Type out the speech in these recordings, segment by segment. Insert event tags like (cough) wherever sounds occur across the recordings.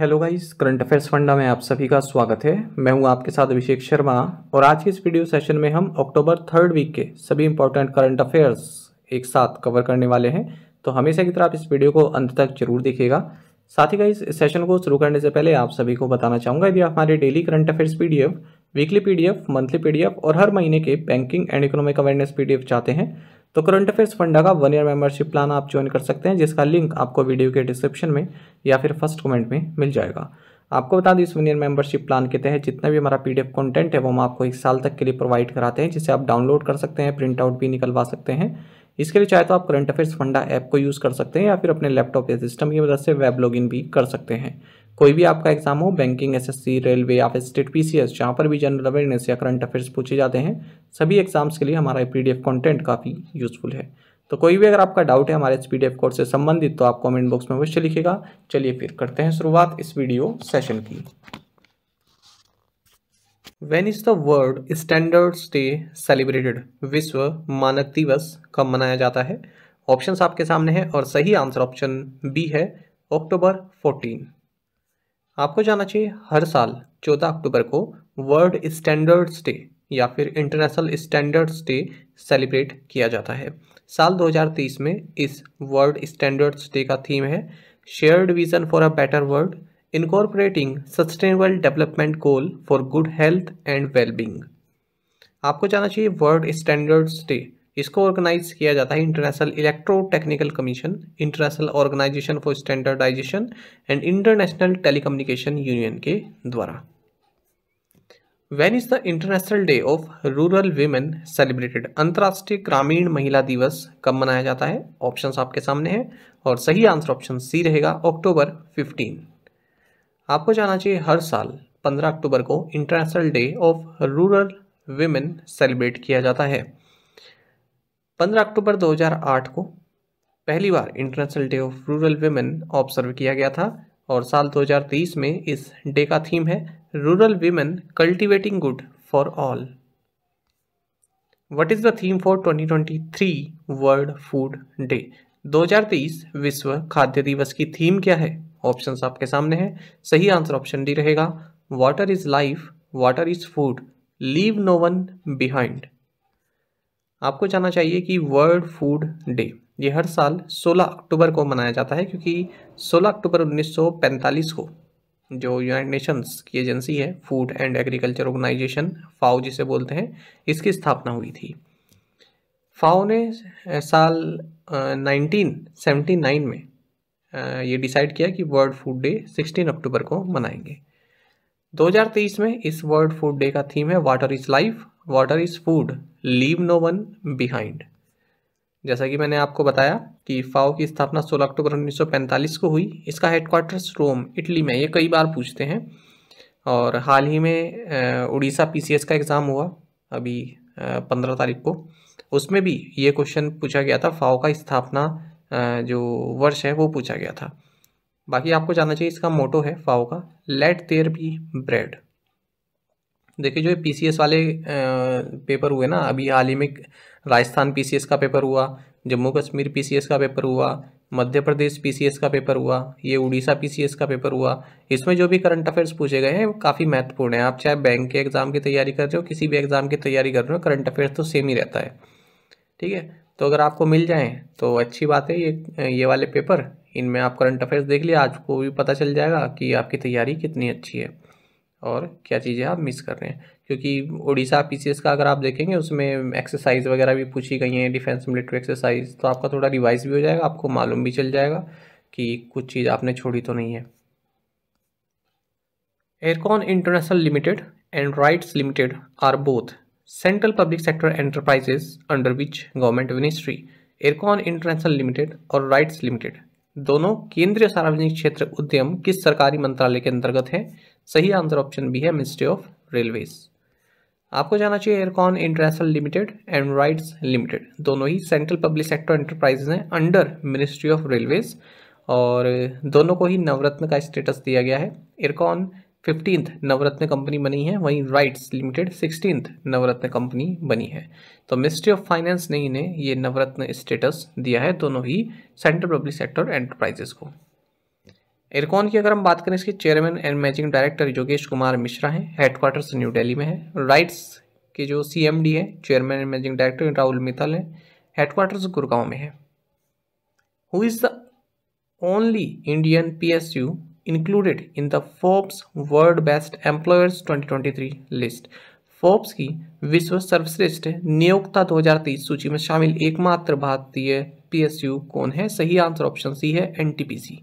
Hello guys current affairs फंडा में आप सभी का स्वागत है मैं हूं आपके साथ अभिषेक शर्मा और आज के इस वीडियो सेशन में हम अक्टूबर थर्ड वीक के सभी इंपॉर्टेंट करंट अफेयर्स एक साथ कवर करने वाले हैं तो हमेशा की तरह आप इस वीडियो को अंत तक जरूर देखिएगा साथ ही गाइस इस सेशन को शुरू करने से पहले आप सभी को बताना चाहूँगा यदि आप हमारे daily current affairs P weekly PDF monthly PDF और हर महीने के banking and economic awareness PDF चाहते हैं तो करंट अफेयर्स फंडा का वन ईयर मेंबरशिप प्लान आप ज्वाइन कर सकते हैं जिसका लिंक आपको वीडियो के डिस्क्रिप्शन में या फिर फर्स्ट कमेंट में मिल जाएगा आपको बता दें इस वन ईयर मेंबरशिप प्लान के तहत जितना भी हमारा पीडीएफ कंटेंट है वो हम आपको एक साल तक के लिए प्रोवाइड कराते हैं जिसे आप डाउनलोड कर सकते हैं प्रिंट आउट भी निकलवा सकते हैं इसके लिए चाहे तो आप करंट अफेयर्स फंडा ऐप को यूज़ कर सकते हैं या फिर अपने लैपटॉप या सिस्टम की मदद से वेब लॉग भी कर सकते हैं कोई भी आपका एग्जाम हो बैंकिंग एसएससी रेलवे या फिर स्टेट पीसीएस जहां पर भी जनरल अवेयरनेस या करंट अफेयर्स पूछे जाते हैं सभी एग्जाम्स के लिए हमारा पीडीएफ कंटेंट काफ़ी यूजफुल है तो कोई भी अगर आपका डाउट है हमारे इस पीडीएफ कोर्स से संबंधित तो आप कमेंट बॉक्स में अवश्य लिखेगा चलिए फिर करते हैं शुरुआत इस वीडियो सेशन की when is the world standards day celebrated विश्व मानक दिवस कब मनाया जाता है ऑप्शन आपके सामने हैं और सही आंसर ऑप्शन बी है अक्टूबर फोर्टीन आपको जाना चाहिए हर साल चौदह अक्टूबर को वर्ल्ड स्टैंडर्ड्स डे या फिर इंटरनेशनल स्टैंडर्ड्स डे सेलिब्रेट किया जाता है साल 2030 में इस वर्ल्ड स्टैंडर्ड्स डे का थीम है shared vision for a better world incorporating sustainable development goal for good health and wellbeing आपको जाना चाहिए वर्ल्ड स्टैंडर्ड्स डे इसको ऑर्गेनाइज किया जाता है international electrotechnical commission international organisation for standardisation and international telecommunication union के द्वारा when is the international day of rural women celebrated अंतर्राष्ट्रीय ग्रामीण महिला दिवस कब मनाया जाता है ऑप्शन आपके सामने हैं और सही आंसर ऑप्शन सी रहेगा अक्टूबर 15 आपको जाना चाहिए हर साल 15 अक्टूबर को international day of rural women celebrate किया जाता है 15 अक्टूबर 2008 को पहली बार international day of rural women observe किया गया था और साल 2023 में इस डे का थीम है rural women cultivating good for all what is the theme for 2023 world food day 2023 विश्व खाद्य दिवस की थीम क्या है ऑप्शन आपके सामने हैं सही आंसर ऑप्शन डी रहेगा water is life water is food leave no one behind आपको जाना चाहिए कि वर्ल्ड फूड डे ये हर साल 16 अक्टूबर को मनाया जाता है क्योंकि 16 अक्टूबर 1945 को जो यूनाइटेड नेशंस की एजेंसी है food and agriculture organisation FAO जिसे बोलते हैं इसकी स्थापना हुई थी फाओ ने साल नाइनटीन सेवेंटी नाइन में ये डिसाइड किया कि वर्ल्ड फूड डे 16 अक्टूबर को मनाएंगे 2023 में इस वर्ल्ड फूड डे का थीम है water is life water is food leave no one behind जैसा कि मैंने आपको बताया कि फाओ की स्थापना 16 अक्टूबर 1945 को हुई इसका हेडक्वार्टर्स रोम इटली में ये कई बार पूछते हैं और हाल ही में उड़ीसा पीसीएस का एग्ज़ाम हुआ अभी पंद्रह तारीख को उसमें भी ये क्वेश्चन पूछा गया था फाओ का स्थापना जो वर्ष है वो पूछा गया था बाकी आपको जानना चाहिए इसका मोटो है फाओ का लेट देयर बी ब्रेड देखिए जो पी वाले पेपर हुए ना अभी हाल ही में राजस्थान पी का पेपर हुआ जम्मू कश्मीर पी का पेपर हुआ मध्य प्रदेश पी का पेपर हुआ ये उड़ीसा पी का पेपर हुआ इसमें जो भी करंट अफेयर्स पूछे गए हैं काफ़ी महत्वपूर्ण है आप चाहे बैंक के एग्ज़ाम की तैयारी कर रहे हो किसी भी एग्ज़ाम की तैयारी कर रहे हो करंट अफेयर्स तो सेम ही रहता है ठीक है तो अगर आपको मिल जाए तो अच्छी बात है ये ये वाले पेपर इनमें आप करंट अफेयर्स देख लिए आपको भी पता चल जाएगा कि आपकी तैयारी कितनी अच्छी है और क्या चीज़ें आप मिस कर रहे हैं क्योंकि उड़ीसा पीसीएस का अगर आप देखेंगे उसमें एक्सरसाइज वगैरह भी पूछी गई हैं डिफेंस मिलिट्री एक्सरसाइज तो आपका थोड़ा रिवाइज भी हो जाएगा आपको मालूम भी चल जाएगा कि कुछ चीज़ आपने छोड़ी तो नहीं है Ircon international limited and RITES limited are both central public sector enterprises under which government ministry Ircon international limited और राइट्स लिमिटेड दोनों केंद्रीय सार्वजनिक क्षेत्र उद्यम किस सरकारी मंत्रालय के अंतर्गत हैं सही आंसर ऑप्शन बी है मिनिस्ट्री ऑफ रेलवेज आपको जाना चाहिए Ircon international limited and RITES limited दोनों ही सेंट्रल पब्लिक सेक्टर एंटरप्राइजेज हैं अंडर मिनिस्ट्री ऑफ रेलवेज और दोनों को ही नवरत्न का स्टेटस दिया गया है एयरकॉन फिफ्टींथ नवरत्न कंपनी बनी है वहीं RITES limited sixteenth Navratna company बनी है तो मिनिस्ट्री ऑफ फाइनेंस ने इन्हें ये नवरत्न स्टेटस दिया है दोनों ही सेंट्रल पब्लिक सेक्टर एंटरप्राइजेस को इरकॉन की अगर हम बात करें इसके chairman and managing director Yogesh Kumar Mishra हैं हेडक्वार्टर्स न्यू डेली में है राइट्स के जो डी है chairman and managing director Rahul Mittal हैं हेडक्वार्टर्स गुरगांव में है who is the only Indian P S U included in the Forbes world best employers 2023 list Forbes की विश्व सर्वश्रेष्ठ नियोक्ता तेईस सूची में शामिल एकमात्र भारतीय पीएसयू कौन है सही आंसर ऑप्शन सी है एनटीपीसी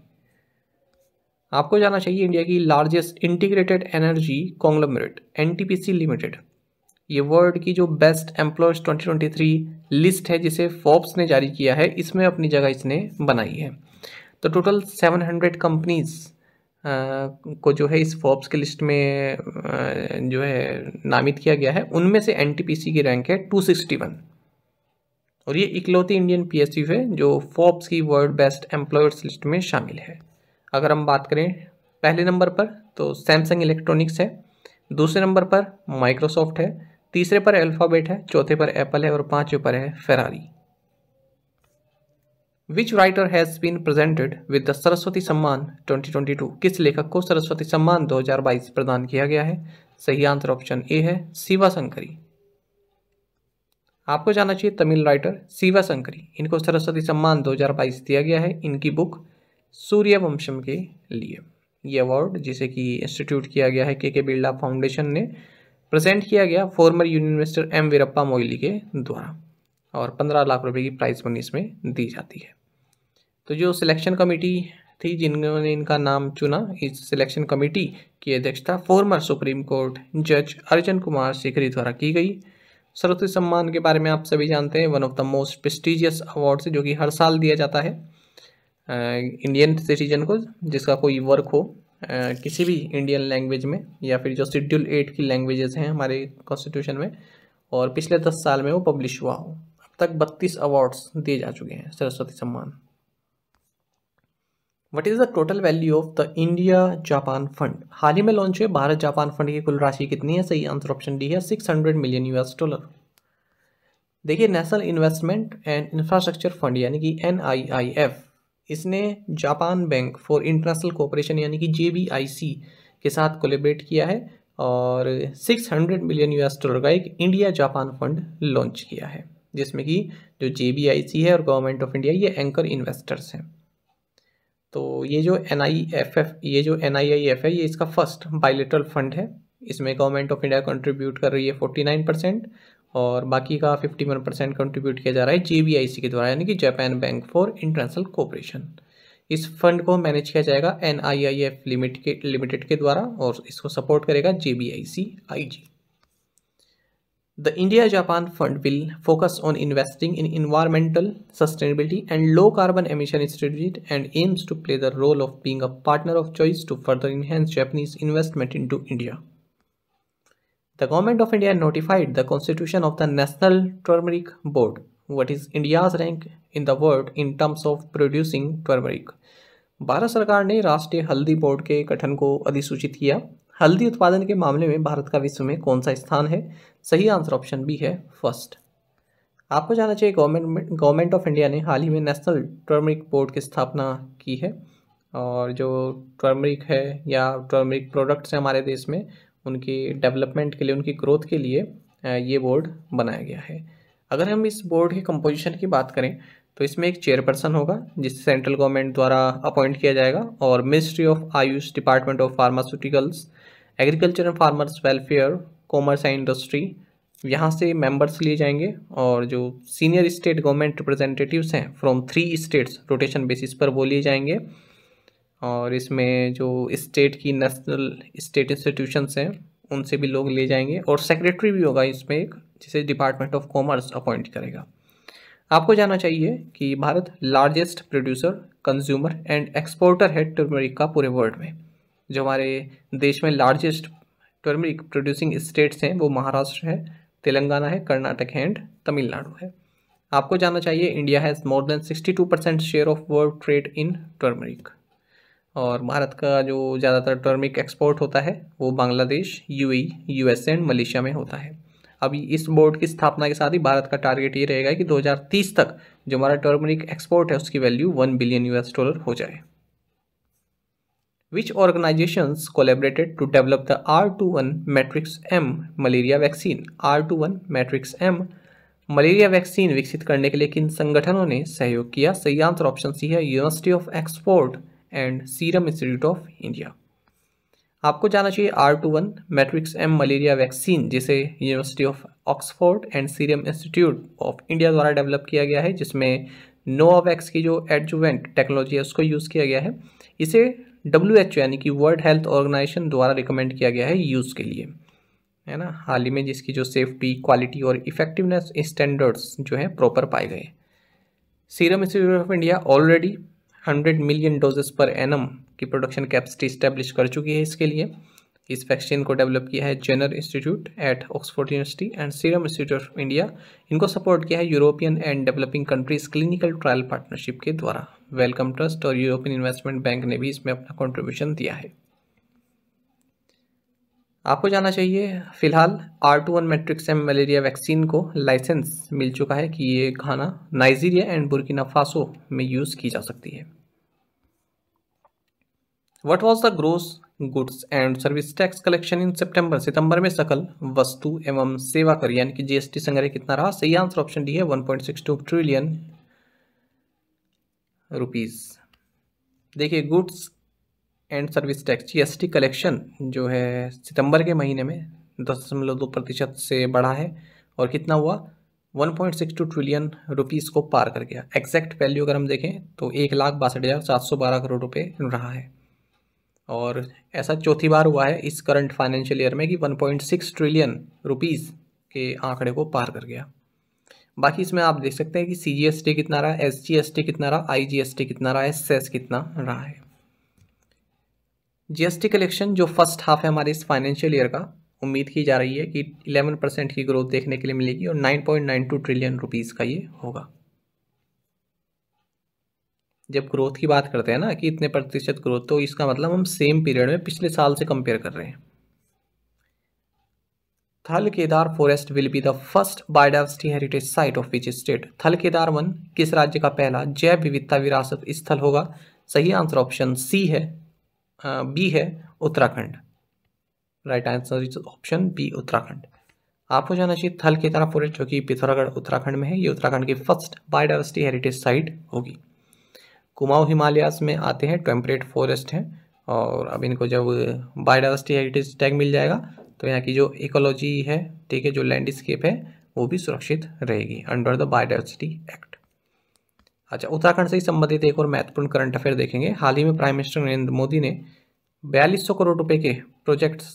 आपको जाना चाहिए इंडिया की largest integrated energy conglomerate an limited ये वर्ल्ड की जो बेस्ट एम्प्लॉयज 2023 लिस्ट है जिसे फोर्ब्स ने जारी किया है इसमें अपनी जगह इसने बनाई है तो टोटल 700 कंपनीज को जो है इस फोर्ब्स के लिस्ट में आ, जो है नामित किया गया है उनमें से एन की रैंक है 261 और ये इकलौती इंडियन पी है जो फोर्ब्स की वर्ल्ड बेस्ट एम्प्लॉयर्स लिस्ट में शामिल है अगर हम बात करें पहले नंबर पर तो सैमसंग इलेक्ट्रॉनिक्स है दूसरे नंबर पर माइक्रोसॉफ्ट है तीसरे पर अल्फ़ाबेट है चौथे पर एप्पल है और पांचवे पर है Ferrari which writer has been presented with the Saraswati Samman 2022 किस लेखक को सरस्वती सम्मान 2022 प्रदान किया गया है सही आंसर ऑप्शन ए है शिवा शंकरी आपको जाना चाहिए तमिल राइटर शिवा शंकरी इनको सरस्वती सम्मान 2022 दिया गया है इनकी बुक सूर्य वंशम के लिए ये अवार्ड जिसे कि इंस्टीट्यूट किया गया है के के बिरला फाउंडेशन ने प्रेजेंट किया गया former union minister M Veerappa Moily के द्वारा और पंद्रह लाख रुपए की प्राइज मनी इसमें दी जाती है तो जो सिलेक्शन कमेटी थी जिन्होंने इनका नाम चुना इस सिलेक्शन कमेटी की अध्यक्षता फॉर्मर सुप्रीम कोर्ट जज अर्जन कुमार सिकरी द्वारा की गई सरस्वती सम्मान के बारे में आप सभी जानते हैं one of the most prestigious award जो कि हर साल दिया जाता है इंडियन सिटीजन को जिसका कोई वर्क हो किसी भी इंडियन लैंग्वेज में या फिर जो शेड्यूल एट की लैंग्वेजेस हैं हमारे कॉन्स्टिट्यूशन में और पिछले दस साल में वो पब्लिश हुआ हो अब तक बत्तीस अवार्ड्स दिए जा चुके हैं Saraswati Samman what is the total value of the India Japan fund हाल ही में लॉन्च हुए भारत जापान फंड की कुल राशि कितनी है सही आंसर ऑप्शन डी है six hundred million S dollar देखिए national investment and infrastructure fund यानी कि एन आई आई एफ इसने Japan bank for international cooperation यानी कि जे के साथ कोलेबरेट किया है और 600 मिलियन यूएस डॉलर का एक इंडिया जापान फंड लॉन्च किया है जिसमें कि जो जे है और गवर्नमेंट ऑफ इंडिया ये एंकर इन्वेस्टर्स हैं तो ये जो एन ये जो एन है ये इसका फर्स्ट बायोलिटरल फंड है इसमें गवर्नमेंट ऑफ इंडिया कंट्रीब्यूट कर रही है 49 परसेंट और बाकी का फिफ्टी वन परसेंट कंट्रीब्यूट किया जा रहा है जे के द्वारा यानी कि Japan bank for international cooperation इस फंड को मैनेज किया जाएगा N I I F limit के लिमिटेड के द्वारा और इसको सपोर्ट करेगा J B I C I G the India Japan fund will focus on investing in environmental sustainability and low carbon emission strategy and aims to play the role of being a partner of choice to further enhance Japanese investment into India The Government of India notified the constitution of the National Turmeric Board, what is India's rank in the world in terms of producing turmeric. Bharat सरकार ने राष्ट्रीय हल्दी board के गठन को अधिसूचित किया हल्दी उत्पादन के मामले में भारत का विश्व में कौन सा स्थान है सही आंसर ऑप्शन बी है फर्स्ट आपको जानना चाहिए गवर्नमेंट गवर्नमेंट ऑफ इंडिया ने हाल ही में नेशनल टर्मरिक बोर्ड की स्थापना की है और जो टर्मरिक है या टर्मरिक प्रोडक्ट्स हैं हमारे देश में उनकी डेवलपमेंट के लिए उनकी ग्रोथ के लिए ये बोर्ड बनाया गया है अगर हम इस बोर्ड के कंपोजिशन की बात करें तो इसमें एक चेयरपर्सन होगा जिसे सेंट्रल गवर्नमेंट द्वारा अपॉइंट किया जाएगा और ministry of AYUSH department of pharmaceuticals agriculture and farmers welfare commerce and industry यहाँ से मेंबर्स लिए जाएंगे और जो सीनियर स्टेट गवर्नमेंट रिप्रेजेंटेटिव्स हैं from three states rotation basis पर वो लिए जाएंगे और इसमें जो स्टेट की नेशनल स्टेट इंस्टीट्यूशंस हैं उनसे भी लोग ले जाएंगे और सेक्रेटरी भी होगा इसमें एक जिसे डिपार्टमेंट ऑफ कॉमर्स अपॉइंट करेगा आपको जानना चाहिए कि Bharat largest producer consumer and exporter है टर्मरिक का पूरे वर्ल्ड में जो हमारे देश में लार्जेस्ट टर्मरिक प्रोड्यूसिंग स्टेट्स हैं वो महाराष्ट्र है तेलंगाना है कर्नाटक है एंड तमिलनाडु है आपको जानना चाहिए India has more than sixty two percent share of world trade in turmeric और भारत का जो ज़्यादातर टर्मिक एक्सपोर्ट होता है वो Bangladesh UAE USA and Malaysia में होता है अभी इस बोर्ड की स्थापना के साथ ही भारत का टारगेट ये रहेगा कि 2030 तक जो हमारा टर्मरिक एक्सपोर्ट है उसकी value one billion US dollar हो जाए which organisation collaborated to develop the R two one matrix M malaria vaccine R two one matrix M malaria vaccine विकसित करने के लिए किन संगठनों ने सहयोग किया सही आंसर ऑप्शन सी है university of export and serum institute of India आपको जाना चाहिए R two one matrix M malaria vaccine जिसे university of Oxford and serum institute of India द्वारा डेवलप किया गया है जिसमें नोवावैक्स की जो एडजुवेंट टेक्नोलॉजी है उसको यूज़ किया गया है इसे डब्ल्यू एच यानी कि वर्ल्ड हेल्थ ऑर्गेनाइजेशन द्वारा रिकमेंड किया गया है यूज़ के लिए है ना हाल ही में जिसकी जो सेफ्टी क्वालिटी और इफेक्टिवनेस स्टैंडर्ड्स जो है प्रॉपर पाए गए serum institute of India already hundred million doses per annum की प्रोडक्शन कैपेसिटी इस्टेब्लिश कर चुकी है इसके लिए इस वैक्सीन को डेवलप किया है Jenner institute at Oxford university and serum institute of India इनको सपोर्ट किया है European and developing countries clinical trial partnership के द्वारा वेलकम ट्रस्ट और यूरोपियन इन्वेस्टमेंट बैंक ने भी इसमें अपना कॉन्ट्रीब्यूशन दिया है आपको जाना चाहिए फिलहाल R two one matrix M malaria vaccine को लाइसेंस मिल चुका है कि ये Ghana Nigeria and Burkina Faso में यूज़ की जा सकती है what was the gross goods and service tax collection in September सितंबर में सकल वस्तु एवं सेवा कर यानी कि जीएसटी संग्रह कितना रहा सही आंसर ऑप्शन डी है 1.62 ट्रिलियन रुपीस देखिए goods and service tax GST collection जो है सितंबर के महीने में दस दशमलव दो प्रतिशत से बढ़ा है और कितना हुआ 1.62 ट्रिलियन रुपीस को पार कर गया एग्जैक्ट वैल्यू अगर हम देखें तो एक लाख बासठ हज़ार सात सौ बारह करोड़ रुपये रहा है और ऐसा चौथी बार हुआ है इस करंट फाइनेंशियल ईयर में कि 1.6 ट्रिलियन रुपीस के आंकड़े को पार कर गया बाकी इसमें आप देख सकते हैं कि सी कितना रहा एस कितना रहा आई कितना रहा है सेस कितना रहा है जीएसटी कलेक्शन जो फर्स्ट हाफ है हमारे इस फाइनेंशियल ईयर का उम्मीद की जा रही है कि 11 परसेंट की ग्रोथ देखने के लिए मिलेगी और 9.92 ट्रिलियन रुपीस का ये होगा जब ग्रोथ की बात करते हैं ना कि इतने प्रतिशत ग्रोथ तो इसका मतलब हम सेम पीरियड में पिछले साल से कंपेयर कर रहे हैं Thal Kedar forest will be the first biodiversity heritage site of which state Thal Kedar one किस राज्य का पहला जैव विविधता विरासत स्थल होगा सही आंसर ऑप्शन सी है बी है Uttarakhand right answer is option B Uttarakhand आपको जाना चाहिए थल की तरफ फॉरेस्ट जो कि पिथौरागढ़ उत्तराखंड में है ये उत्तराखंड की फर्स्ट बायोडाइवर्सिटी हेरिटेज साइट होगी कुमाऊँ हिमालयास में आते हैं टेम्परेट फॉरेस्ट हैं और अब इनको जब बायोडाइवर्सिटी हेरिटेज टैग मिल जाएगा तो यहाँ की जो इकोलॉजी है ठीक है जो लैंडस्केप है वो भी सुरक्षित रहेगी अंडर द बायोडाइवर्सिटी एक्ट अच्छा उत्तराखंड से ही संबंधित एक और महत्वपूर्ण करंट अफेयर देखेंगे हाल ही में प्राइम मिनिस्टर नरेंद्र मोदी ने बयालीस करोड़ रुपए के प्रोजेक्ट्स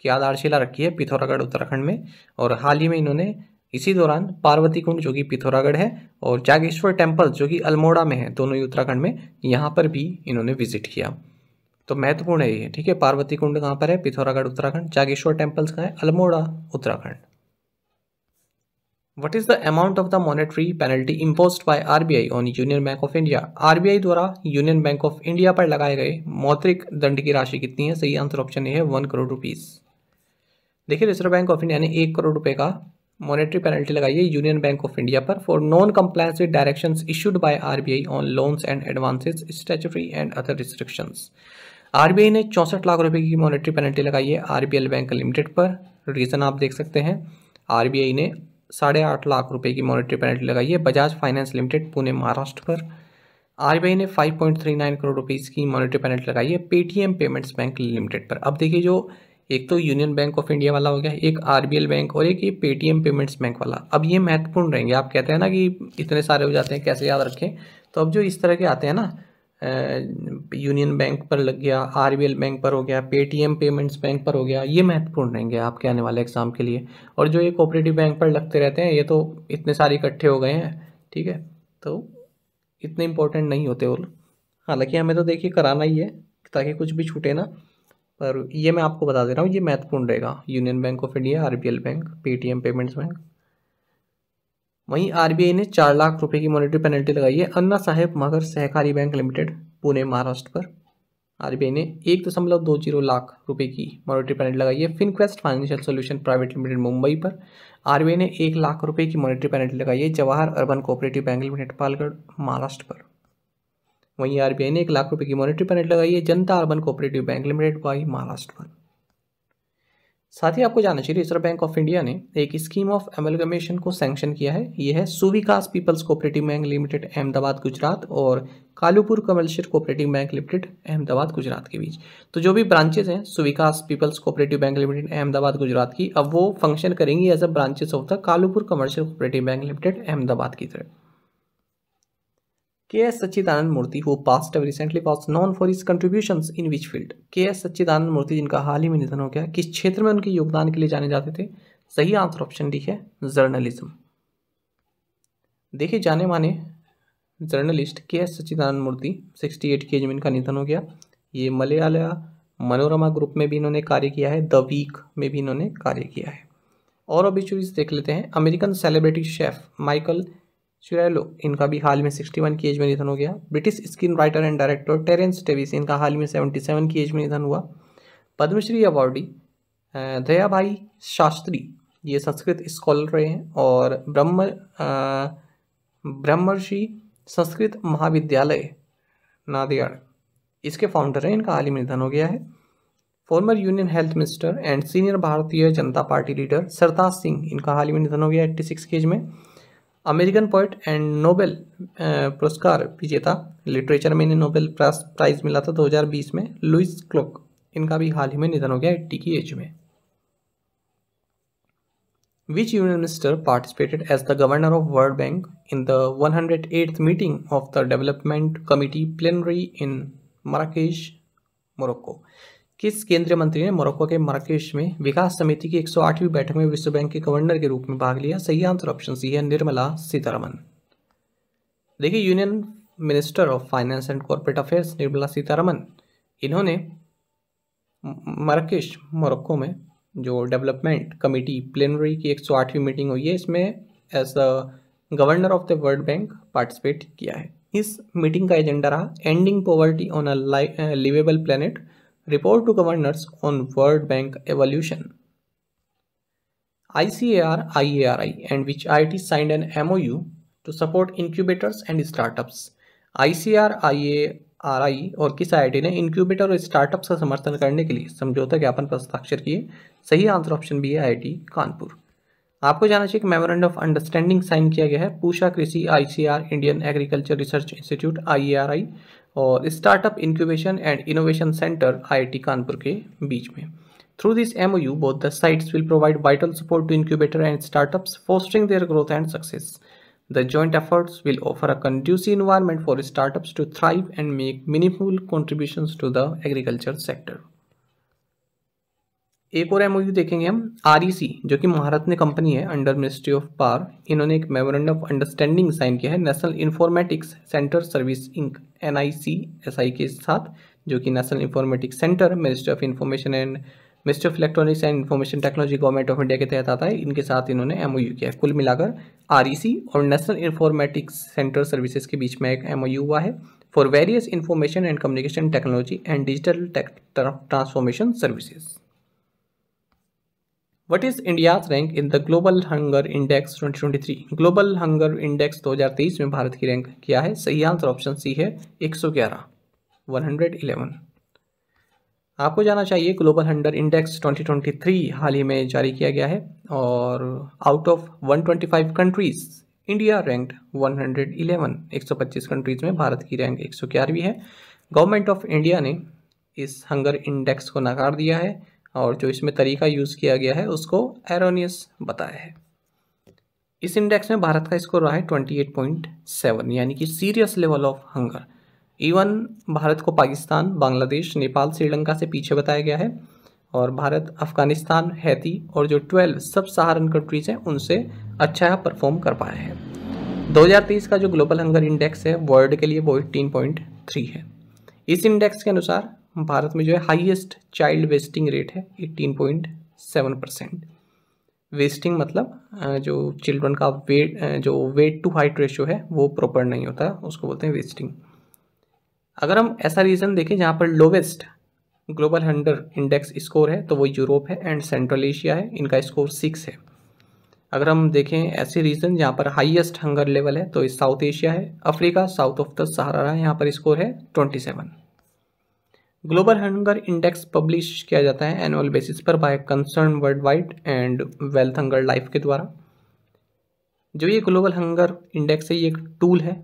की आधारशिला रखी है पिथौरागढ़ उत्तराखंड में और हाल ही में इन्होंने इसी दौरान पार्वती कुंड जो कि पिथौरागढ़ है और जागेश्वर टेम्पल जो कि अल्मोड़ा में है दोनों ही उत्तराखंड में यहाँ पर भी इन्होंने विजिट किया तो महत्वपूर्ण है ये ठीक है पार्वती कुंड कहाँ पर है पिथौरागढ़ उत्तराखंड जागेश्वर टेम्पल्स कहाँ है Almora Uttarakhand what is of the the penalty impose by R B I on Union Bank of India R B I द्वारा यूनियन बैंक ऑफ इंडिया पर लगाए गए मौद्रिक दंड की राशि कितनी है सही आंसर ऑप्शन ए है वन करोड़ रुपीज़ देखिए रिजर्व बैंक ऑफ इंडिया ने एक करोड़ रुपए का मॉनेटरी पेनल्टी लगाई है यूनियन बैंक ऑफ इंडिया पर for non compliance with direction issued B I on loans and advances statutory and other B I ने चौंसठ लाख रुपए की मॉनेटरी पेनल्टी लगाई है आरबीएल बैंक लिमिटेड पर रीज़न आप देख सकते हैं आई ने साढ़े आठ लाख रुपए की मॉनिटरी पेनल्टी लगाई है बजाज फाइनेंस लिमिटेड पुणे महाराष्ट्र पर आरबीआई ने 5.39 करोड़ रुपीज़ की मॉनिटरी पेनल्टी लगाई है पेटीएम पेमेंट्स बैंक लिमिटेड पर अब देखिए जो एक तो यूनियन बैंक ऑफ इंडिया वाला हो गया एक आर बैंक और एक ये पेटीएम पेमेंट्स बैंक वाला अब ये महत्वपूर्ण रहेंगे आप कहते हैं ना कि इतने सारे हो जाते हैं कैसे याद रखें तो अब जो इस तरह के आते हैं ना यूनियन बैंक पर लग गया आर बैंक पर हो गया पेटीएम पेमेंट्स बैंक पर हो गया ये महत्वपूर्ण रहेंगे आपके आने वाले एग्ज़ाम के लिए और जो ये कोऑपरेटिव बैंक पर लगते रहते हैं ये तो इतने सारे इकट्ठे हो गए हैं ठीक है तो इतने इम्पोर्टेंट नहीं होते वो हालांकि हमें तो देखिए कराना ही है ताकि कुछ भी छूटे ना पर ये मैं आपको बता दे रहा हूँ ये महत्वपूर्ण रहेगा Union Bank of India R bank Paytm Payments Bank वहीं आरबीआई ने चार लाख रुपए की मॉनिटरी पेनल्टी लगाई है अन्ना साहेब मगर सहकारी बैंक लिमिटेड पुणे महाराष्ट्र पर आरबीआई ने एक दशमलव दो जीरो लाख रुपए की मॉनिटरी पेनल्टी लगाई है Finquest Financial Solution Private Limited Mumbai पर आरबीआई ने एक लाख रुपए की मॉनिटरी पेनल्टी लगाई है Jawahar urban cooperative bank limited Palghar Maharashtra पर वहीं आरबीआई ने एक लाख रुपए की मॉनिटरी पेनल्टी लगाई है Janata urban cooperative bank limited Wai Maharashtra पर साथ ही आपको जानना चाहिए रिजर्व बैंक ऑफ इंडिया ने एक स्कीम ऑफ एमलगमेशन को सैंक्शन किया है यह है Suvikas People's cooperative bank limited Ahmedabad Gujarat और Kalupur Commercial Cooperative bank limited Ahmedabad Gujarat के बीच तो जो भी ब्रांचेज हैं Suvikas People's cooperative bank limited Ahmedabad Gujarat की अब वो फंक्शन करेंगी as a branches of the Kalupur Commercial Cooperative bank limited Ahmedabad की तरह K.S. Sachidanand Murthy, who passed recently pass known for is contribution in which field K S Sachidanand Murthy जिनका हाल ही में निधन हो गया किस क्षेत्र में उनके योगदान के लिए जाने जाते थे सही आंसर ऑप्शन डी है जर्नलिज्म देखिए जाने माने journalist K S Sachidanand Murthy sixty eight के एज में इनका निधन हो गया ये मलयालया मनोरमा ग्रुप में भी इन्होंने कार्य किया है द वीक में भी इन्होंने कार्य किया है और अभी चूज देख लेते हैं American celebrity chef Michael Chiarello इनका भी हाल में 61 की एज में निधन हो गया British screen writer and director Terence Davies इनका हाल में 77 की एज में निधन हुआ पद्मश्री अवार्डी दया भाई शास्त्री ये संस्कृत स्कॉलर रहे हैं और ब्रह्म ब्रह्मर्षि संस्कृत महाविद्यालय नादियाड़ इसके फाउंडर हैं इनका हाल ही में निधन हो गया है former union health minister and senior Bharatiya Janata party leader सरताज सिंह इनका हाल ही में निधन हो गया एट्टी सिक्स के एज में अमेरिकन पोइट एंड नोबेल पुरस्कार विजेता लिटरेचर में इन्हें नोबेल प्राइज मिला था 2020 में लुइस क्लोक इनका भी हाल ही में निधन हो गया एट्टी की एज में which union minister participated as the governor of World Bank in the one meeting of the development committee plenary in Marrakesh Morocco किस केंद्रीय मंत्री ने मोरक्को के मराकेश में विकास समिति की 108वीं बैठक में विश्व बैंक के गवर्नर के रूप में भाग लिया सही आंसर ऑप्शन सी है निर्मला सीतारमन देखिए union minister of finance and corporate affairs Nirmala Sitharaman इन्होंने मराकेश मोरक्को में जो डेवलपमेंट कमेटी प्लेनरी की एक मीटिंग हुई है इसमें as a governor of the World Bank participate किया है इस मीटिंग का एजेंडा रहा ending poverty on a liveable planet report to governors on World Bank evolution. ICAR IARI and which IT signed an MOU to support incubators and startups. ICAR IARI और किस आई ने incubator और startups का समर्थन करने के लिए समझौता ज्ञापन पर हस्ताक्षर किए सही आंसर ऑप्शन बी है आईआईटी कानपुर आपको जाना चाहिए कि मेमोरेंड ऑफ अंडरस्टैंडिंग साइन किया गया है Pusa Krishi ICR Indian Agriculture Research Institute IRI और startup incubation and innovation centre I Kanpur के बीच में through this M O U both the sides will provide vital support to incubator and startup fostering their growth and success the joint efforts will offer a conducive environment for startup to thrive and make meaningful contribution to the agriculture sector एक और M O you देखेंगे हम are e जो कि महारत् company है under ministry of पार इन्होंने एक मेमोरेंडम ऑफ अंडरस्टैंडिंग साइन किया है National Informatics Centre Service Inc N I C S I के साथ जो कि National Informatics Centre Ministry of Information and Ministry of electronics and information Technology Government of India के तहत आता है इनके साथ इन्होंने एम किया है कुल मिलाकर आर e और नेशनल इन्फॉर्मेटिक्स सेंटर सर्विसेज के बीच में एक एम हुआ है for various information and communication technology and digital transformation services what is India's rank in the global hunger index 2023 global hunger index 2023 में भारत की रैंक क्या है सही आंसर ऑप्शन सी है 111 111 आपको जाना चाहिए ग्लोबल हंडर इंडेक्स 2023 हाल ही में जारी किया गया है और out of 125 countries India ranked 111 125 countries में भारत की रैंक ग्यारहवीं है गवर्नमेंट ऑफ इंडिया ने इस हंगर इंडेक्स को नकार दिया है और जो इसमें तरीका यूज़ किया गया है उसको एरोनियस बताया है इस इंडेक्स में भारत का स्कोर रहा है ट्वेंटी एट पॉइंट सेवन यानी कि serious level of hunger even Bharat को पाकिस्तान बांग्लादेश नेपाल श्रीलंका से पीछे बताया गया है और भारत अफगानिस्तान हैती और जो ट्वेल्व सब सहारन कंट्रीज हैं उनसे अच्छा परफॉर्म कर पाया है 2023 का जो ग्लोबल हंगर इंडेक्स है वर्ल्ड के लिए वो एट्टीन पॉइंट थ्री है इस इंडेक्स के अनुसार भारत में जो है हाईएस्ट चाइल्ड वेस्टिंग रेट है 18.7 परसेंट वेस्टिंग मतलब जो चिल्ड्रन का वेट जो वेट टू हाइट रेशियो है वो प्रॉपर नहीं होता उसको बोलते हैं वेस्टिंग अगर हम ऐसा रीज़न देखें जहाँ पर lowest global hunger index score है तो वो यूरोप है एंड सेंट्रल एशिया है इनका स्कोर सिक्स है अगर हम देखें ऐसे रीजन जहाँ पर हाईएस्ट हंगर लेवल है तो साउथ एशिया है Africa South of the Sahara यहाँ पर स्कोर है twenty seven global hunger index publish किया जाता है एनुअल बेसिस पर by Concern Worldwide and Welthungerhilfe के द्वारा जो ये ग्लोबल हंगर इंडेक्स है ये एक टूल है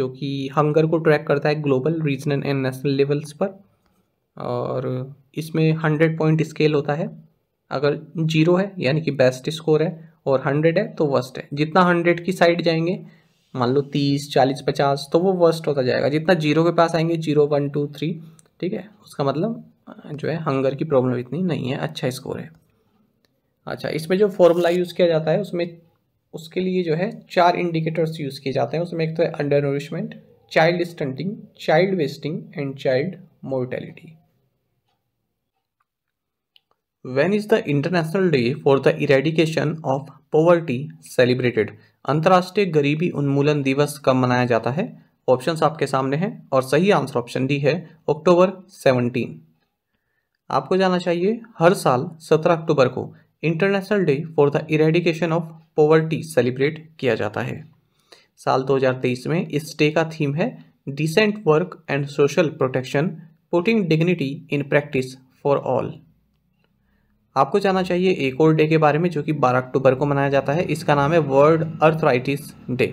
जो कि हंगर को ट्रैक करता है global regional and national levels पर और इसमें हंड्रेड पॉइंट स्केल होता है अगर जीरो है यानी कि बेस्ट स्कोर है और हंड्रेड है तो वर्स्ट है जितना हंड्रेड की साइड जाएंगे मान लो तीस चालीस पचास तो वो वर्स्ट होता जाएगा जितना जीरो के पास आएंगे जीरो वन टू थ्री ठीक है उसका मतलब जो है हंगर की प्रॉब्लम इतनी नहीं है अच्छा स्कोर है अच्छा इसमें जो फॉर्मूला यूज़ किया जाता है उसमें उसके लिए जो है चार इंडिकेटर्स यूज़ किए जाते हैं उसमें एक तो है undernourishment child stunting child wasting and child mortality when is the international day for the eradication of poverty celebrated अंतर्राष्ट्रीय गरीबी उन्मूलन दिवस कब मनाया जाता है ऑप्शंस आपके सामने हैं और सही आंसर ऑप्शन डी है अक्टूबर 17 आपको जाना चाहिए हर साल 17 अक्टूबर को international day for the eradication of poverty celebrate किया जाता है साल 2023 में इस डे का थीम है decent work and social protection putting dignity in practice for all आपको जाना चाहिए एक और डे के बारे में जो कि 12 अक्टूबर को मनाया जाता है इसका नाम है वर्ल्ड अर्थराइटिस डे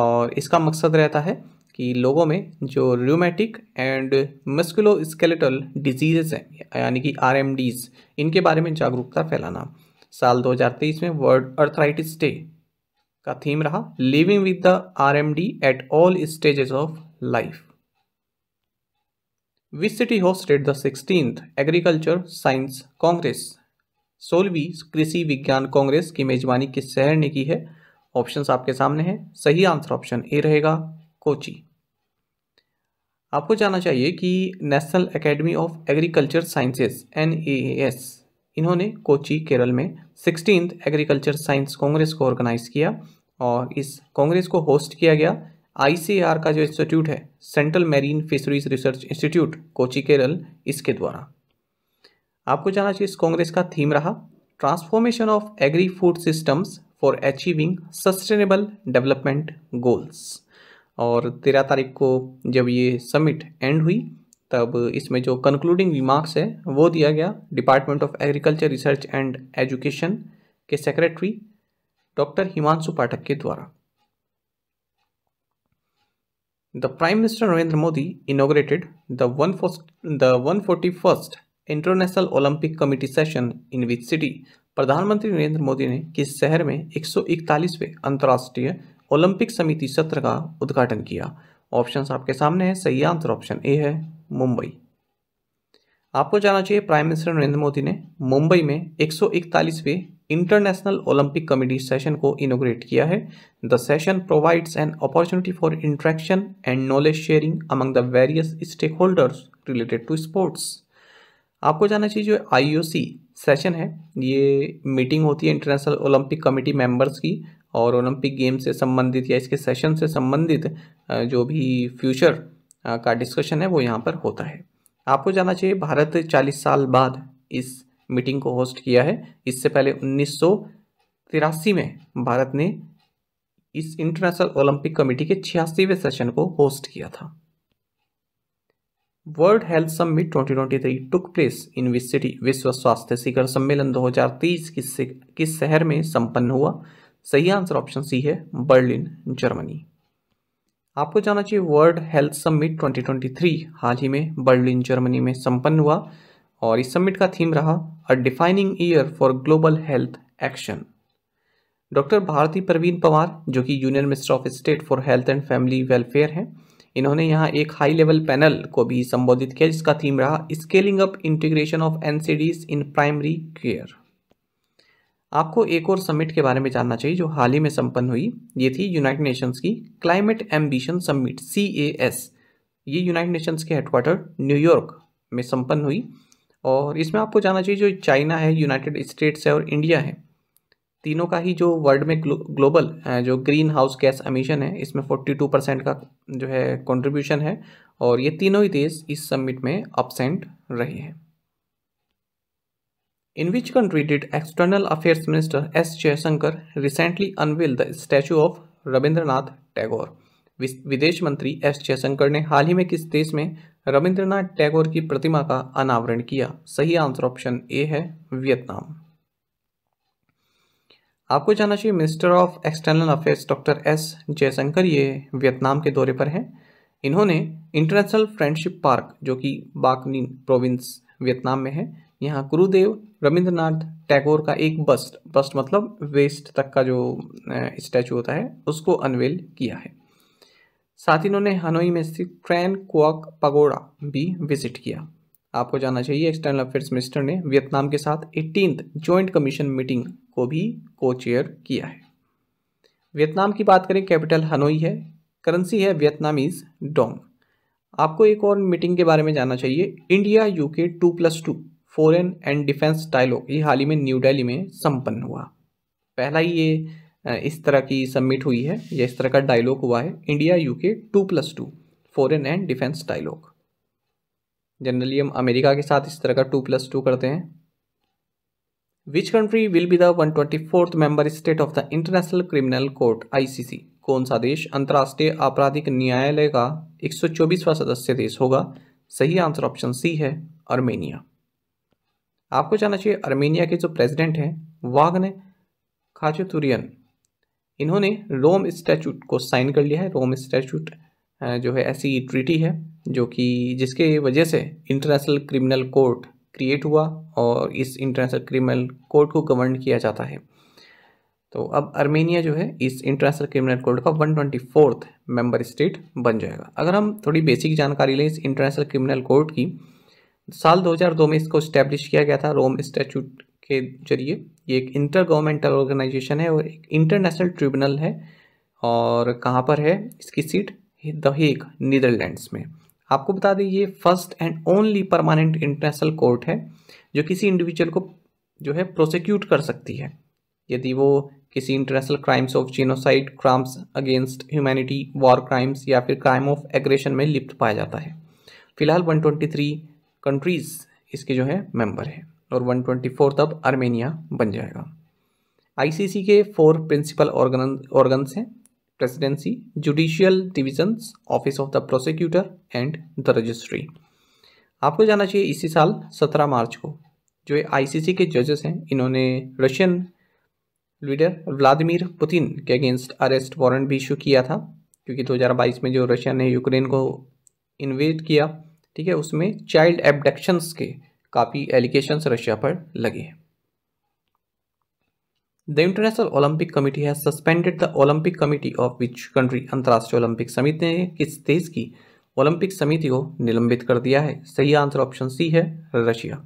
और इसका मकसद रहता है कि लोगों में जो rheumatic and musculoskeletal diseases हैं यानी कि आर इनके बारे में जागरूकता फैलाना साल 2023 में वर्ल्ड अर्थराइटिस डे का थीम रहा living with the R at all stages of life which city hosted the sixteen agriculture science congress सोलहवीं कृषि विज्ञान कांग्रेस की मेजबानी किस शहर ने की है ऑप्शंस आपके सामने हैं सही आंसर ऑप्शन ए रहेगा कोची आपको जानना चाहिए कि National Academy of Agriculture Sciences N इन्होंने कोची केरल में सिक्सटीन एग्रीकल्चर साइंस कांग्रेस को ऑर्गेनाइज किया और इस कांग्रेस को होस्ट किया गया आईसीआर का जो इंस्टीट्यूट है Central Marine Fisheries Research Institute Kochi Kerala इसके द्वारा आपको जानना चाहिए इस कांग्रेस का थीम रहा transformation of agri food systems for achieving sustainable development goals और तेरह तारीख को जब ये समिट एंड हुई तब इसमें जो कंक्लूडिंग रिमार्क्स है वो दिया गया department of agriculture research and education के सेक्रेटरी डॉक्टर हिमांशु पाठक के द्वारा the prime minister Narendra Modi inaugurated the one the one forty first International Olympic Committee session in which city प्रधानमंत्री नरेंद्र मोदी ने किस शहर में एक सौ इकतालीसवें अंतर्राष्ट्रीय ओलंपिक समिति सत्र का उद्घाटन किया ऑप्शंस आपके सामने हैं सही आंसर ऑप्शन ए है मुंबई आपको जाना चाहिए प्राइम मिनिस्टर नरेंद्र मोदी ने मुंबई में एक इंटरनेशनल ओलंपिक कमेटी सेशन को इनोग्रेट किया है the session provides an opportunity for interaction and knowledge sharing among the various stakeholders related to sports आपको जाना चाहिए जो आई सेशन है ये मीटिंग होती है इंटरनेशनल ओलंपिक कमेटी मेंबर्स की और ओलंपिक गेम से संबंधित या इसके सेशन से संबंधित जो भी फ्यूचर का डिस्कशन है वो यहाँ पर होता है आपको जाना चाहिए भारत चालीस साल बाद इस मीटिंग को होस्ट किया है इससे पहले उन्नीस में भारत ने इस इंटरनेशनल ओलंपिक कमेटी के छियासीवें सेशन को होस्ट किया था World Health Summit 2023 took place in city विश्व स्वास्थ्य शिखर सम्मेलन हजार किस किस शहर में संपन्न हुआ सही आंसर ऑप्शन सी है बर्लिन जर्मनी आपको जाना चाहिए वर्ल्ड हेल्थ समिट 2023 हाल ही में बर्लिन जर्मनी में संपन्न हुआ और इस समिट का थीम रहा a defining year for global health action doctor Bharati Pravin Pawar जो कि union minister of state for health and family welfare हैं इन्होंने यहाँ एक हाई लेवल पैनल को भी संबोधित किया जिसका थीम रहा scaling up integration of NCDs in primary care आपको एक और समिट के बारे में जानना चाहिए जो हाल ही में संपन्न हुई ये थी यूनाइटेड नेशंस की climate ambition summit C A S ये यूनाइटेड नेशंस के हेडक्वार्टर न्यूयॉर्क में संपन्न हुई और इसमें आपको जानना चाहिए जो चाइना है यूनाइटेड स्टेट्स है और इंडिया है तीनों का ही जो वर्ल्ड में ग्लो, ग्लोबल जो ग्रीन हाउस गैस अमीशन है इसमें फोर्टी परसेंट का जो है कॉन्ट्रीब्यूशन है और ये तीनों ही देश इस समिट में अपसेंट रहे हैं in which country did External Affairs Minister S. Jaishankar recently unveil the statue of Rabindranath Tagore? विदेश मंत्री एस जयशंकर ने हाल ही में किस देश में रविंद्रनाथ टैगोर की प्रतिमा का अनावरण किया सही आंसर ऑप्शन ए है वियतनाम आपको जानना चाहिए minister of external affairs doctor S Jaishankar ये वियतनाम के दौरे पर हैं इन्होंने इंटरनेशनल फ्रेंडशिप पार्क जो कि बाकनी प्रोविंस वियतनाम में है यहाँ गुरुदेव रविंद्रनाथ टैगोर का एक बस्ट बस्ट मतलब वेस्ट तक का जो स्टैचू होता है उसको अनवेल किया है साथ ही इन्होंने हनोई में स्थित क्रैन क्वाक पगोड़ा भी विजिट किया आपको जानना चाहिए एक्सटर्नल अफेयर्स मिनिस्टर ने वियतनाम के साथ एटीन ज्वाइंट कमीशन मीटिंग को भी को चेयर किया है वियतनाम की बात करें कैपिटल हनोई है करेंसी है वियतनामीज डोंग आपको एक और मीटिंग के बारे में जानना चाहिए India UK two plus two foreign and defence dialogue ये हाल ही में न्यू दिल्ली में संपन्न हुआ पहला ये इस तरह की सबमिट हुई है या इस तरह का डायलॉग हुआ है India UK two plus two foreign and defence dialogue generally हम अमेरिका के साथ इस तरह का टू प्लस टू करते हैं which country will be the one twenty fourth member state of the International Criminal Court ICC कौन सा देश अंतर्राष्ट्रीय आपराधिक न्यायालय का एक सौ चौबीसवां सदस्य देश होगा सही आंसर ऑप्शन सी है आर्मेनिया आपको जानना चाहिए अर्मेनिया के जो प्रेसिडेंट हैं वागने खाचुतुरियन इन्होंने रोम स्टैचूट को साइन कर लिया है रोम स्टैचूट जो है ऐसी ट्रीटी है जो कि जिसके वजह से इंटरनेशनल क्रिमिनल कोर्ट क्रिएट हुआ और इस इंटरनेशनल क्रिमिनल कोर्ट को गवर्न किया जाता है तो अब आर्मेनिया जो है इस इंटरनेशनल क्रिमिनल कोर्ट का one twenty fourth member state बन जाएगा अगर हम थोड़ी बेसिक जानकारी लें इस इंटरनेशनल क्रिमिनल कोर्ट की साल 2002 में इसको इस्टेब्लिश किया गया था रोम स्टैचूट के जरिए ये एक इंटर गवर्नमेंटल ऑर्गेनाइजेशन है और एक इंटरनेशनल ट्रिब्यूनल है और कहाँ पर है इसकी सीट द हेग नीदरलैंड्स में आपको बता दें ये first and only permanent international court है जो किसी इंडिविजुअल को जो है प्रोसिक्यूट कर सकती है यदि वो किसी international crimes of genocide crimes against humanity war crimes या फिर क्राइम ऑफ एग्रेशन में लिप्त पाया जाता है फिलहाल 123 कंट्रीज़ इसके जो है मेंबर हैं और वन ट्वेंटी अब आर्मेनिया बन जाएगा आईसीसी के फोर प्रिंसिपल ऑर्गन ऑर्गन्स हैं presidency judicial divisions office of the prosecutor and the registry आपको जाना चाहिए इसी साल सत्रह मार्च को जो ये आईसीसी के जजेस हैं इन्होंने रशियन लीडर व्लादिमीर पुतिन के अगेंस्ट अरेस्ट वारंट भी इशू किया था क्योंकि 2022 में जो रशिया ने यूक्रेन को इन्वेट किया ठीक है उसमें चाइल्ड एबडक्शंस के काफ़ी एलिगेशंस रशिया पर लगे हैं द इंटरनेशनल ओलंपिक कमेटी है suspended the Olympic committee of which country अंतर्राष्ट्रीय ओलंपिक समिति ने किस देश की ओलंपिक समिति को निलंबित कर दिया है सही आंसर ऑप्शन सी है रशिया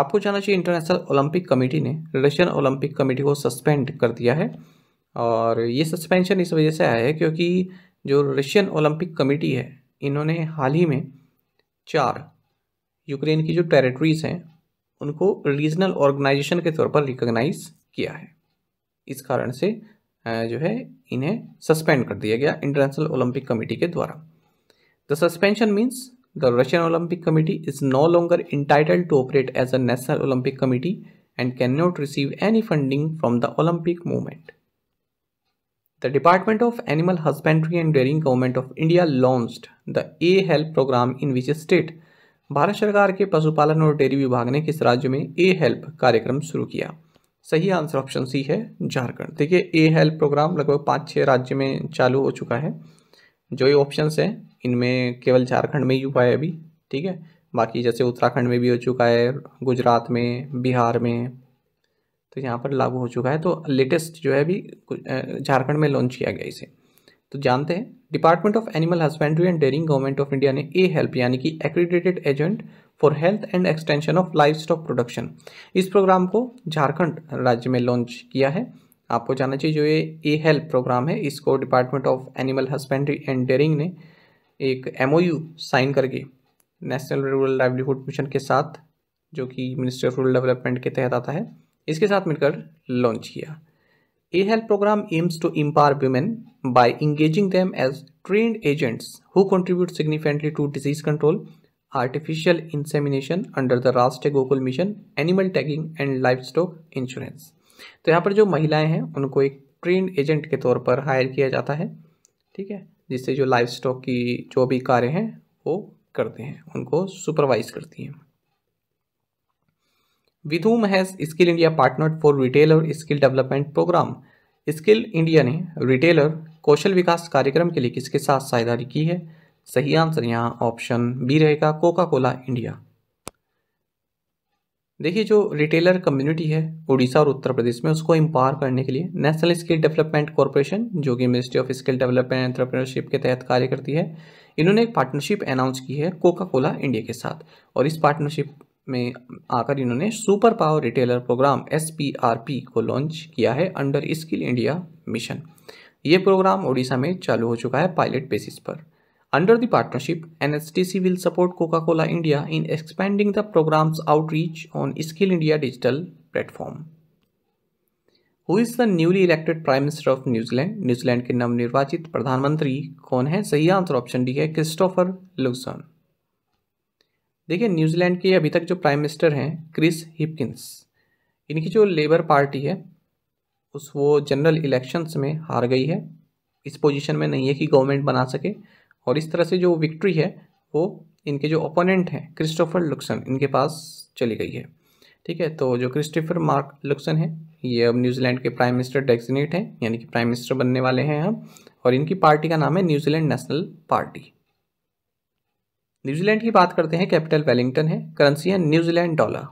आपको जानना चाहिए इंटरनेशनल ओलंपिक कमेटी ने रशियन ओलंपिक कमेटी को सस्पेंड कर दिया है और ये सस्पेंशन इस वजह से आया है क्योंकि जो रशियन ओलंपिक कमेटी है इन्होंने हाल ही में चार यूक्रेन की जो टेरिटरीज़ हैं उनको रीजनल ऑर्गेनाइजेशन के तौर पर रिकोगनाइज किया है इस कारण से जो है इन्हें सस्पेंड कर दिया गया इंटरनेशनल ओलंपिक कमेटी के द्वारा the suspension means the Russian Olympic committee is no longer entitled to operate as a national Olympic committee and can not receive any funding from the Olympic movement The Department of Animal Husbandry and Dairying Government of India launched the A Help program in which state? Bharat सरकार के पशुपालन और dairy विभाग ने किस राज्य में ए help कार्यक्रम शुरू किया सही आंसर ऑप्शन सी है झारखंड देखिए ए हेल्प प्रोग्राम लगभग पाँच छः राज्य में चालू हो चुका है जो ये ऑप्शन हैं इनमें केवल झारखंड में ही हुआ है अभी ठीक है बाकी जैसे उत्तराखंड में भी हो चुका है गुजरात में बिहार में तो यहाँ पर लागू हो चुका है तो लेटेस्ट जो है अभी झारखंड में लॉन्च किया गया इसे तो जानते हैं department of animal husbandry and dairying government of India ने ए हेल्प यानी कि accredited agent for health and extension of livestock production इस प्रोग्राम को झारखंड राज्य में लॉन्च किया है आपको जानना चाहिए जो ये ए हेल्प प्रोग्राम है इसको department of animal husbandry and dairying ने एक एम साइन करके नेशनल रूरल लाइवलीहुड मिशन के साथ जो कि मिनिस्ट्री ऑफ रूरल डेवलपमेंट के तहत आता है इसके साथ मिलकर लॉन्च किया a health program aims to empower women by engaging them as train agents who contribute significantly to disease control artificial insemination under the Rashtriya Gokul mission animal tagging and livestock insurance तो यहाँ पर जो महिलाएं हैं उनको एक trend agent के तौर पर हायर किया जाता है ठीक है जिससे जो लाइफ स्टॉक की जो भी कार्य हैं वो करते हैं उनको सुपरवाइज करती हैं With whom has skill India partner for retailer skill development program skill India ने रिटेलर कौशल विकास कार्यक्रम के लिए किसके साथ साझेदारी की है सही आंसर यहाँ ऑप्शन बी रहेगा कोका कोला इंडिया देखिए जो रिटेलर कम्युनिटी है उड़ीसा और उत्तर प्रदेश में उसको इम्पावर करने के लिए नेशनल स्किल डेवलपमेंट कॉरपोरेशन जो कि ministry of skill development entrepreneurship के तहत कार्य करती है इन्होंने एक पार्टनरशिप अनाउंस की है कोका कोला इंडिया के साथ और इस पार्टनरशिप में आकर इन्होंने super power retailer program S P P R को लॉन्च किया है अंडर स्किल इंडिया मिशन ये प्रोग्राम ओडिशा में चालू हो चुका है पायलट बेसिस पर under the partnership N S T C will support Coca Cola India in expanding the programs outreach on skill India digital platform who is the newly elected prime minister of New Zealand New Zealand के नवनिर्वाचित प्रधानमंत्री कौन है सही answer option D है Christopher Luxon देखिए New Zealand के अभी तक जो प्राइम मिनिस्टर हैं क्रिस हिपकिंस इनकी जो लेबर पार्टी है उस वो जनरल इलेक्शंस में हार गई है इस पोजीशन में नहीं है कि गवर्नमेंट बना सके और इस तरह से जो विक्ट्री है वो इनके जो ओपोनेंट हैं क्रिस्टोफर लुक्सन इनके पास चली गई है ठीक है तो जो क्रिस्टोफर मार्क लुक्सन है ये अब न्यूजीलैंड के प्राइम मिनिस्टर डेजिग्नेट हैं यानी कि प्राइम मिनिस्टर बनने वाले हैं हम और इनकी पार्टी का नाम है न्यूजीलैंड नेशनल पार्टी न्यूजीलैंड की बात करते हैं कैपिटल वेलिंगटन है करेंसी है New Zealand dollar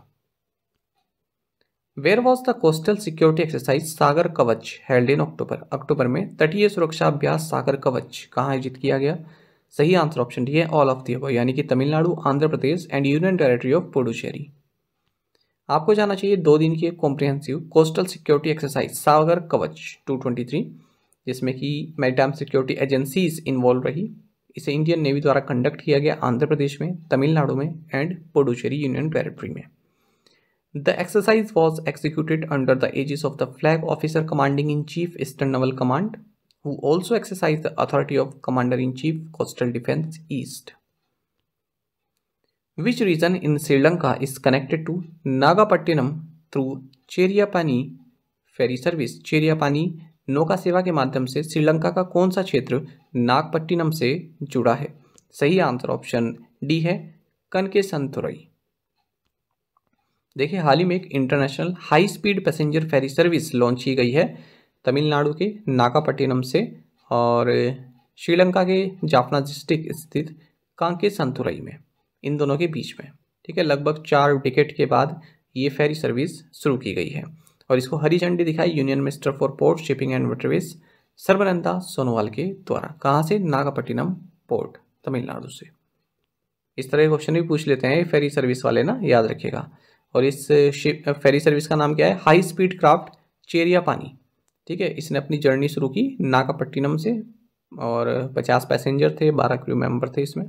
where was the coastal security exercise Sagar Kavach held इन अक्टूबर अक्टूबर में तटीय सुरक्षा अभ्यास सागर कवच कहाँ आयोजित किया गया सही आंसर ऑप्शन डी है ऑल ऑफ दी यानी कि Tamil Nadu Andhra Pradesh and union territory of Puducherry आपको जाना चाहिए दो दिन की एक comprehensive coastal security exercise Sagar Kavach 223 जिसमें कि मेरी सिक्योरिटी एजेंसीज इन्वॉल्व रही इसे इंडियन नेवी द्वारा कंडक्ट किया गया आंध्र प्रदेश में तमिलनाडु में एंड पुडुचेरी यूनियन टेरिटरी में the exercise was executed under the aegis of the flag officer commanding in chief eastern naval command who also exercise the authority of commander in chief coastal defence east which region in Sri Lanka is connected to Nagapattinam through Cheriyapani ferry service Cheriyapani नौका सेवा के माध्यम से श्रीलंका का कौन सा क्षेत्र नागपट्टिनम से जुड़ा है सही आंसर ऑप्शन डी है संतुरई देखिए हाल ही में एक international high speed passenger ferry service launch की गई है तमिलनाडु के नागापट्टिनम से और श्रीलंका के जाफना डिस्ट्रिक्ट स्थित कांके संतुरई में इन दोनों के बीच में ठीक है लगभग चार टिकट के बाद ये फेरी सर्विस शुरू की गई है और इसको हरी झंडी दिखाई union minister for port shipping and waterways Sarbananda Sonowal के द्वारा कहाँ से नागापट्टिनम पोर्ट तमिलनाडु से इस तरह के क्वेश्चन भी पूछ लेते हैं फेरी सर्विस वाले ना याद रखिएगा और इस शिप फेरी सर्विस का नाम क्या है हाई स्पीड क्राफ्ट चेरिया पानी ठीक है इसने अपनी जर्नी शुरू की नागापट्टिनम से और पचास पैसेंजर थे बारह क्रू मेंबर थे इसमें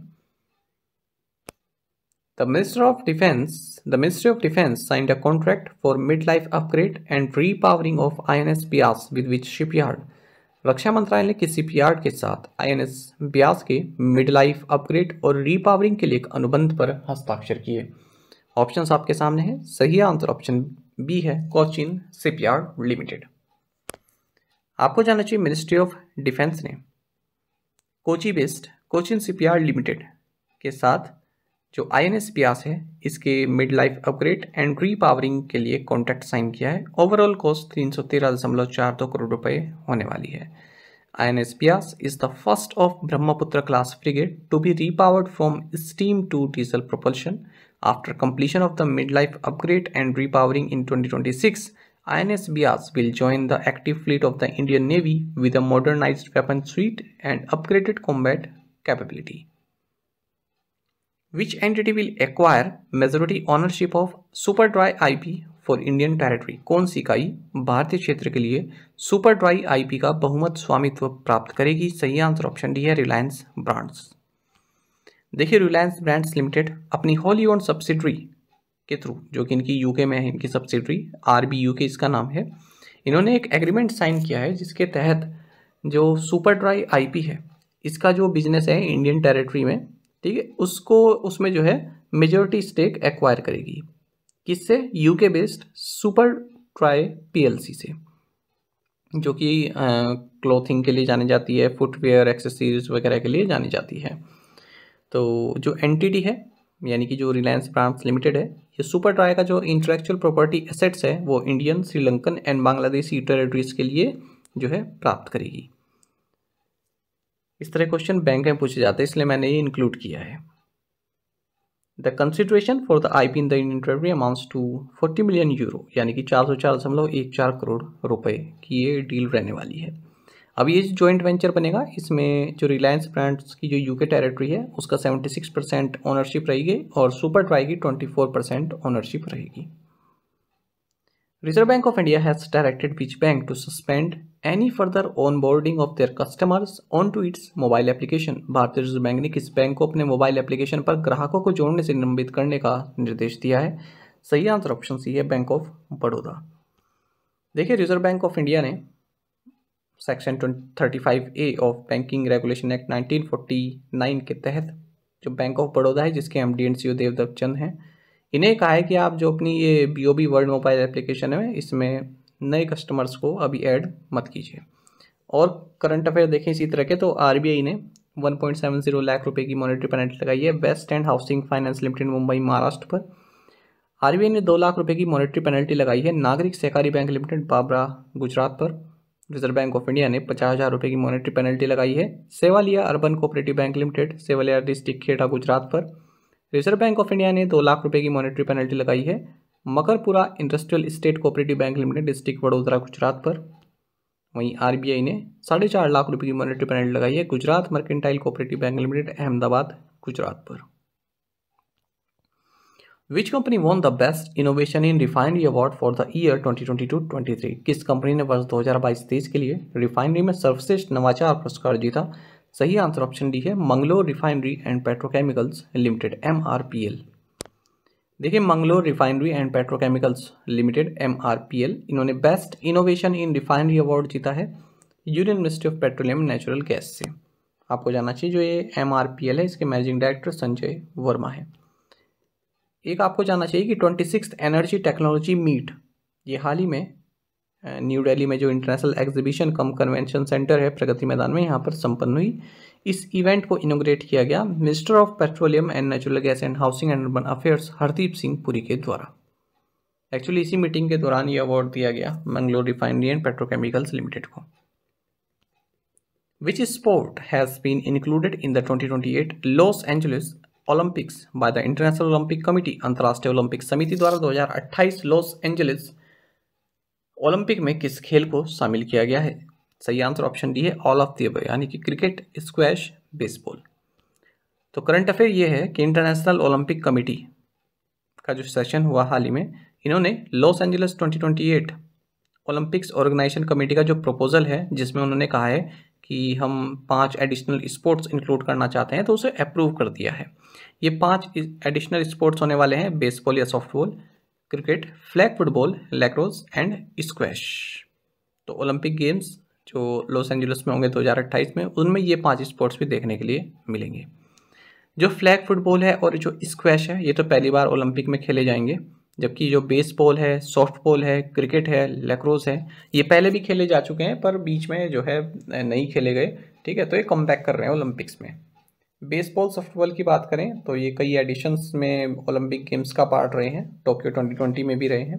The Minister of Defense, the Ministry of Defense signed a contract for mid-life upgrade and repowering of INS Bias with which shipyard. रक्षा मंत्रालय के शिपयार्ड के साथ आईएनएस ब्यास के मिड लाइफ अपग्रेड और रीपावरिंग के लिए एक अनुबंध पर हस्ताक्षर किए ऑप्शंस आपके सामने हैं सही आंसर ऑप्शन बी है कोचिन शिपयार्ड लिमिटेड आपको जानना चाहिए मिनिस्ट्री ऑफ डिफेंस ने Kochi based Cochin shipyard limited के साथ जो आई एन एस प्यास है इसके mid life upgrade and repowering के लिए कॉन्ट्रैक्ट साइन किया है ओवरऑल कॉस्ट तीन सौ तेरह दशमलव चार दो करोड़ रुपए होने वाली है I N S Beas is the first of Brahmaputra class frigate to be repowered from steam to diesel propulsion after completion of the mid life upgrade and repowering in twenty twenty six INS Bias will will join the active fleet of the Indian navy with modernized weapon suite and upgraded combat capability which entity will acquire majority ownership of Superdry ip for Indian territory कौन सी kai भारतीय क्षेत्र के लिए super Superdry ip का बहुमत स्वामित्व प्राप्त करेगी सही आंसर ऑप्शन डी है रिलायंस ब्रांड्स देखिए रिलायंस ब्रांड्स लिमिटेड अपनी होली ओन सब्सिडरी के थ्रू जो कि इनकी यूके में है इनकी सब्सिडरी आर बी यू के इसका नाम है इन्होंने एक एग्रीमेंट साइन किया है जिसके तहत जो सुपर ड्राई आईपी है इसका जो बिजनेस है इंडियन टेरिटरी में ठीक है उसको उसमें जो है मेजोरिटी स्टेक एक्वायर करेगी किससे UK based Superdry PLC से जो कि क्लोथिंग के लिए जानी जाती है फुटवेयर एक्सेसरीज वगैरह के लिए जानी जाती है तो जो एंटिटी है यानी कि जो रिलायंस ब्रांड्स लिमिटेड है ये सुपर ट्राई का जो इंटेलेक्चुअल प्रॉपर्टी एसेट्स है वो Indian Sri Lankan and Bangladeshi territories के लिए जो है प्राप्त करेगी इस तरह क्वेश्चन बैंक में पूछे जाते हैं इसलिए मैंने ये इंक्लूड किया है the consideration for the I P in the Indian territory amounts to forty million euro यानी कि चार सौ चार दशमलव एक चार करोड़ रुपए की ये डील रहने वाली है अब ये जॉइंट वेंचर बनेगा इसमें जो रिलायंस ब्रांड्स की जो यूके टेरिटरी है उसका सेवेंटी सिक्स परसेंट ओनरशिप रहेगी और सुपर ट्राई की फोर परसेंट ओनरशिप रहेगी Reserve Bank of India has directed to bank to suspend any further onboarding of their customers onto its mobile application. भारतीय reserve bank ने किस bank को अपने mobile application पर ग्राहकों को जोड़ने से निलंबित करने का निर्देश दिया है सही आंसर ऑप्शन सी है बैंक ऑफ बड़ौदा देखिए रिजर्व बैंक ऑफ इंडिया ने section thirty five A of banking regulation act nineteen forty nine के तहत जो बैंक ऑफ बड़ौदा है जिसके M D and C CEO देवदत्त चंद हैं इन्हें कहा है कि आप जो अपनी ये B O B world mobile application है इसमें नए कस्टमर्स को अभी ऐड मत कीजिए और करंट अफेयर देखें इसी तरह के तो आई ने 1.70 लाख रुपए की मॉनेटरी पेनल्टी लगाई है best and housing finance limited Mumbai Maharashtra पर आई ने दो लाख रुपए की मॉनेटरी पेनल्टी लगाई है नागरिक सहकारी बैंक लिमिटेड बाबरा गुजरात पर रिजर्व बैंक ऑफ इंडिया ने पचास हज़ार रुपये की मॉनिटरी पेनल्टी लगाई है Sevalia urban cooperative bank limited Sevalia district Kheda Gujarat पर रिजर्व बैंक ऑफ इंडिया ने दो लाख रुपए की मॉनेटरी पेनल्टी लगाई है Makarpura industrial state cooperative bank limited district Vadodara Gujarat पर वहीं आरबीआई ने साढ़े चार लाख रुपए की मॉनेटरी पेनल्टी लगाई है Gujarat mercantile cooperative bank limited Ahmedabad Gujarat पर which company won the best innovation in refinery award for the year 2022-23 किस कंपनी ने वर्ष 2022-23 के लिए रिफाइनरी में सर्वश्रेष्ठ नवाचार पुरस्कार जीता सही आंसर ऑप्शन डी है Mangalore refinery and petrochemicals limited M R P L देखिए Mangalore refinery and petrochemicals limited M R P L इन्होंने best innovation in refinery award जीता है union ministry of petroleum natural gas से आपको जानना चाहिए जो ये एम आर पी एल है इसके मैनेजिंग डायरेक्टर संजय वर्मा है एक आपको जानना चाहिए कि twenty six energy technology meet ये हाल ही में न्यू दिल्ली में जो international exhibition cum convention centre है प्रगति मैदान में यहाँ पर संपन्न हुई इस इवेंट को इनोग्रेट किया गया minister of petroleum and natural gas and housing and urban affairs Hardeep Singh Puri के द्वारा एक्चुअली इसी मीटिंग के दौरान ये अवार्ड दिया गया Mangalore refinery and petrochemicals limited को which sport has been included in the 2028 Los Angeles Olympics by the international Olympic committee अंतर्राष्ट्रीय ओलंपिक समिति द्वारा 2028 लॉस एंजलिस ओलंपिक में किस खेल को शामिल किया गया है सही आंसर ऑप्शन डी है ऑल ऑफ दी अब यानी कि क्रिकेट स्क्वैश बेसबॉल तो करंट अफेयर ये है कि इंटरनेशनल ओलंपिक कमेटी का जो सेशन हुआ हाल ही में इन्होंने Los Angeles eight Olympics organization committee का जो प्रपोजल है जिसमें उन्होंने कहा है कि हम पांच एडिशनल स्पोर्ट्स इंक्लूड करना चाहते हैं तो उसे अप्रूव कर दिया है ये पांच एडिशनल स्पोर्ट्स होने वाले हैं बेसबॉल या softball cricket flag football lacrosse and squash तो ओलंपिक गेम्स जो लॉस एंजल्स में होंगे 2028 में उनमें ये पांच स्पोर्ट्स भी देखने के लिए मिलेंगे जो फ्लैग फुटबॉल है और जो स्क्वैश है ये तो पहली बार ओलंपिक में खेले जाएंगे जबकि जो बेसबॉल है सॉफ्ट बॉल है क्रिकेट है लेक्रोस है ये पहले भी खेले जा चुके हैं पर बीच में जो है नहीं खेले गए ठीक है तो ये कम कर रहे हैं ओलंपिक्स में बेसबॉल सॉफ्टबॉल की बात करें तो ये कई एडिशंस में ओलंपिक गेम्स का पार्ट रहे हैं टोक्यो 2020 में भी रहे हैं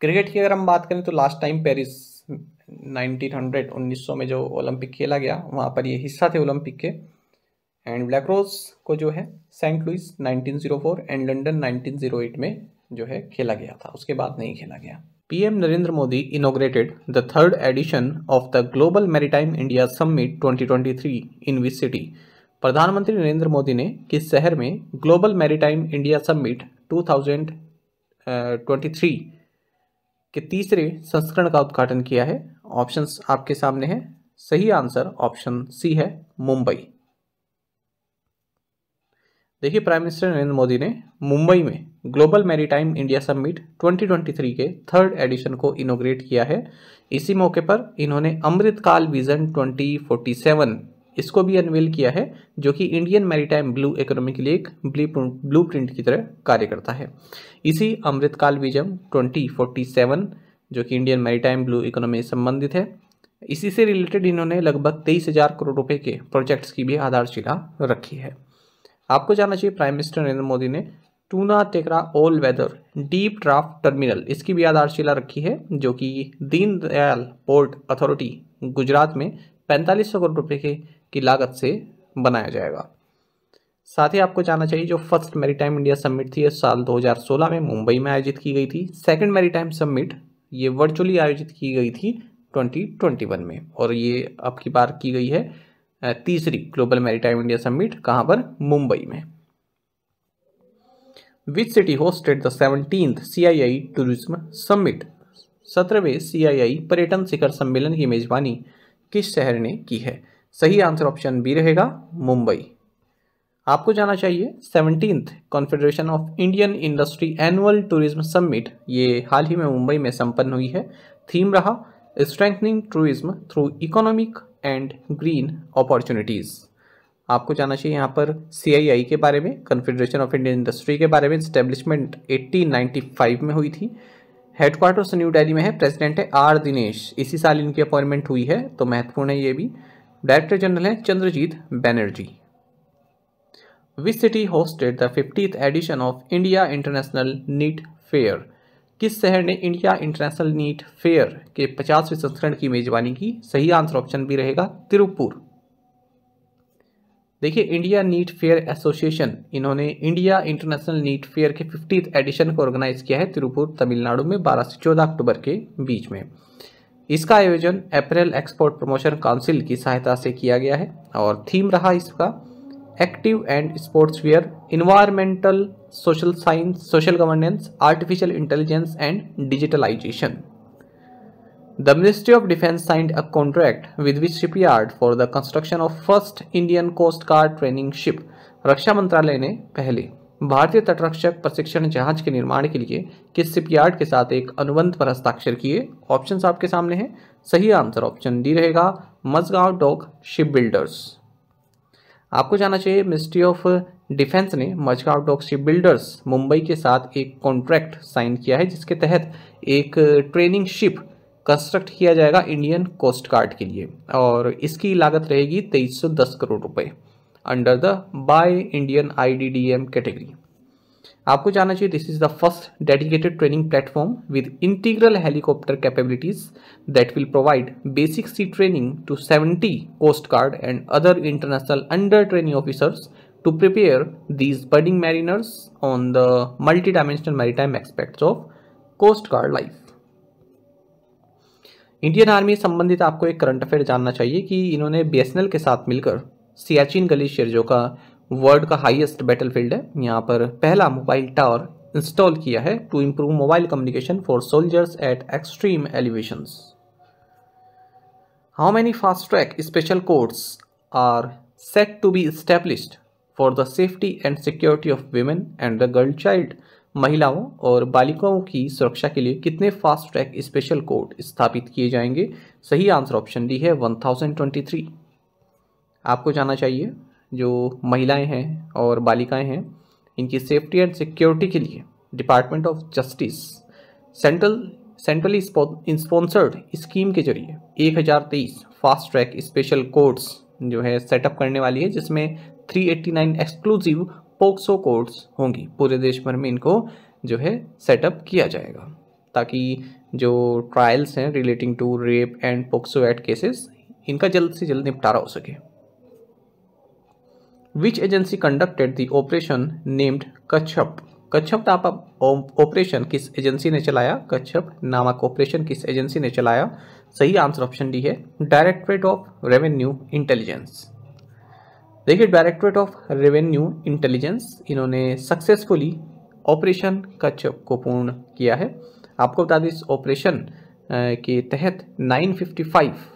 क्रिकेट की अगर हम बात करें तो लास्ट टाइम पेरिस 1900 1900 में जो ओलंपिक खेला गया वहाँ पर ये हिस्सा थे ओलंपिक के एंड ब्लैक रोज को जो है सेंट लुइस 1904 एंड लंदन 1908 में जो है खेला गया था उसके बाद नहीं खेला गया PM Narendra Modi inaugurated the third edition of the global maritime India summit 2023 in which city प्रधानमंत्री नरेंद्र मोदी ने किस शहर में ग्लोबल मैरीटाइम इंडिया समिट 2023 के तीसरे संस्करण का उद्घाटन किया है ऑप्शंस आपके सामने हैं सही आंसर ऑप्शन सी है मुंबई देखिए प्राइम मिनिस्टर नरेंद्र मोदी ने मुंबई में ग्लोबल मैरीटाइम इंडिया समिट 2023 के थर्ड एडिशन को इनोग्रेट किया है इसी मौके पर इन्होंने अमृतकाल विजन 2047 इसको भी अनवेल किया है जो कि इंडियन मैरीटाइम ब्लू इकोनॉमी के लिए एक ब्लू प्रिंट की तरह कार्य करता है इसी अमृतकाल विजम 2047 जो कि इंडियन मैरीटाइम ब्लू इकोनॉमी से संबंधित है इसी से रिलेटेड इन्होंने लगभग तेईस हज़ार करोड़ रुपए के प्रोजेक्ट्स की भी आधारशिला रखी है आपको जानना चाहिए प्राइम मिनिस्टर नरेंद्र मोदी ने Tuna Tekra all weather deep draft terminal इसकी भी आधारशिला रखी है जो कि दीनदयाल पोर्ट अथॉरिटी गुजरात में पैंतालीस सौ करोड़ रुपए के की लागत से बनाया जाएगा साथ ही आपको जाना चाहिए जो फर्स्ट मैरीटाइम इंडिया समिट थी साल 2016 में मुंबई में आयोजित की गई थी सेकंड मैरीटाइम समिट ये वर्चुअली आयोजित की गई थी 2021 में और ये आपकी बार की गई है तीसरी ग्लोबल मैरीटाइम इंडिया समिट कहाँ पर मुंबई में which city hosted the seventeen C I I tourism summit सत्रहवें सी आई आई पर्यटन शिखर सम्मेलन की मेजबानी किस शहर ने की है सही आंसर ऑप्शन बी रहेगा मुंबई आपको जाना चाहिए seventeenth confederation of Indian industry annual tourism summit ये हाल ही में मुंबई में संपन्न हुई है थीम रहा strengthening tourism through economic and green opportunities आपको जाना चाहिए यहाँ पर सी के बारे में कन्फेडरेशन ऑफ इंडियन इंडस्ट्री के बारे में स्टेब्लिशमेंट 1895 में हुई थी हेडक्वार्टर्स न्यू दिल्ली में है प्रेसिडेंट है आर दिनेश इसी साल इनकी अपॉइंटमेंट हुई है तो महत्वपूर्ण है ये भी डायरेक्टर जनरल हैं Chandrajit Banerjee which city hosted the fiftieth edition of India international knit fair किस शहर ने इंडिया इंटरनेशनल नीट फेयर के पचासवें संस्करण की मेजबानी की सही आंसर ऑप्शन भी रहेगा तिरुपुर देखिए इंडिया नीट फेयर एसोसिएशन इन्होंने इंडिया इंटरनेशनल नीट फेयर के फिफ्टीथ एडिशन को ऑर्गेनाइज किया है तिरुपुर तमिलनाडु में 12 से 14 अक्टूबर के बीच में इसका आयोजन अप्रैल एक्सपोर्ट प्रमोशन काउंसिल की सहायता से किया गया है और थीम रहा इसका active and sports wear environmental social science social governance artificial intelligence and digitalisation ministry of defence Defence a contract with which shipyard for the construction of first Indian coast guard training ship रक्षा मंत्रालय ने पहले भारतीय तटरक्षक प्रशिक्षण जहाज के निर्माण के लिए किस शिपयार्ड के साथ एक अनुबंध पर हस्ताक्षर किए ऑप्शन आपके सामने हैं सही आंसर ऑप्शन डी रहेगा मजगांव डॉक शिप बिल्डर्स आपको जाना चाहिए मिनिस्ट्री ऑफ डिफेंस ने Mazagon dock ship shipbuilders Mumbai के साथ एक कॉन्ट्रैक्ट साइन किया है जिसके तहत एक ट्रेनिंग शिप कंस्ट्रक्ट किया जाएगा इंडियन कोस्ट गार्ड के लिए और इसकी लागत रहेगी तेईस करोड़ रुपए under the by Indian IDDM category आपको जानना चाहिए this is the first dedicated training platform with integral helicopter capabilities that will provide basic sea training to seventy coast guard and other international under training officers to prepare these budding mariners on the multi dimensional maritime aspect of coast guard life Indian army संबंधित आपको एक current affair जानना चाहिए कि इन्होंने B के साथ मिलकर सियाचिन ग्लेशियर जो का वर्ल्ड का हाईएस्ट बैटलफील्ड है यहाँ पर पहला मोबाइल टावर इंस्टॉल किया है to improve mobile communication for soldiers at extreme elevations how many fast track special courts are set to be established for the safety and security of women and the girl child महिलाओं और बालिकाओं की सुरक्षा के लिए कितने fast track special court स्थापित किए जाएंगे सही आंसर ऑप्शन डी है वन थाउजेंड ट्वेंटी थ्री आपको जाना चाहिए जो महिलाएं हैं और बालिकाएं हैं इनकी सेफ्टी एंड सिक्योरिटी के लिए department of justice central centrally sponsored scheme के जरिए 1023 फास्ट ट्रैक स्पेशल कोर्ट्स जो है सेटअप करने वाली है जिसमें 389 एक्सक्लूसिव पोक्सो कोर्ट्स होंगी पूरे देश भर में इनको जो है सेटअप किया जाएगा ताकि जो ट्रायल्स हैं relating to rape and POCSO act cases इनका जल्द से जल्द निपटारा हो सके which agency conducted the operation named Kachhapa Kachhapa नामक ऑपरेशन किस एजेंसी ने चलाया कच्छप नामक ऑपरेशन किस एजेंसी ने चलाया सही आंसर ऑप्शन डी है डायरेक्टरेट ऑफ रेवेन्यू इंटेलिजेंस देखिए डायरेक्टरेट ऑफ रेवेन्यू इंटेलिजेंस इन्होंने सक्सेसफुली ऑपरेशन कच्छप को पूर्ण किया है आपको बता दें इस ऑपरेशन के तहत 955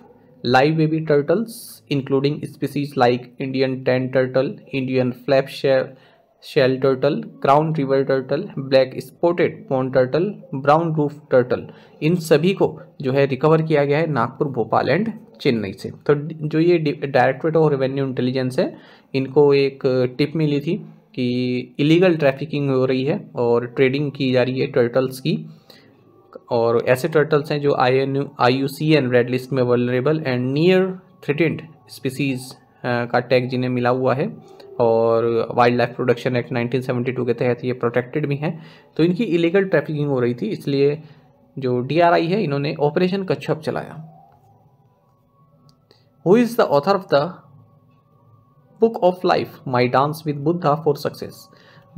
live baby turtles including species like Indian tent turtle Indian flap shell turtle crown river turtle black spotted pond turtle brown roofed turtle इन सभी को जो है रिकवर किया गया है नागपुर भोपाल एंड चेन्नई से तो जो ये डायरेक्टोरेट ऑफ रेवेन्यू इंटेलिजेंस है इनको एक टिप मिली थी कि इलीगल ट्रैफिकिंग हो रही है और ट्रेडिंग की जा रही है टर्टल्स की और ऐसे टर्टल्स हैं जो I N I U C N red list में vulnerable and near threatened species का टैग जिन्हें मिला हुआ है और वाइल्ड लाइफ प्रोडक्शन एक्ट 1972 के तहत ये प्रोटेक्टेड भी हैं तो इनकी इलीगल ट्रैफिकिंग हो रही थी इसलिए जो डीआरआई है इन्होंने ऑपरेशन कच्छप चलाया who is the author of the book of life my dance with Buddha for success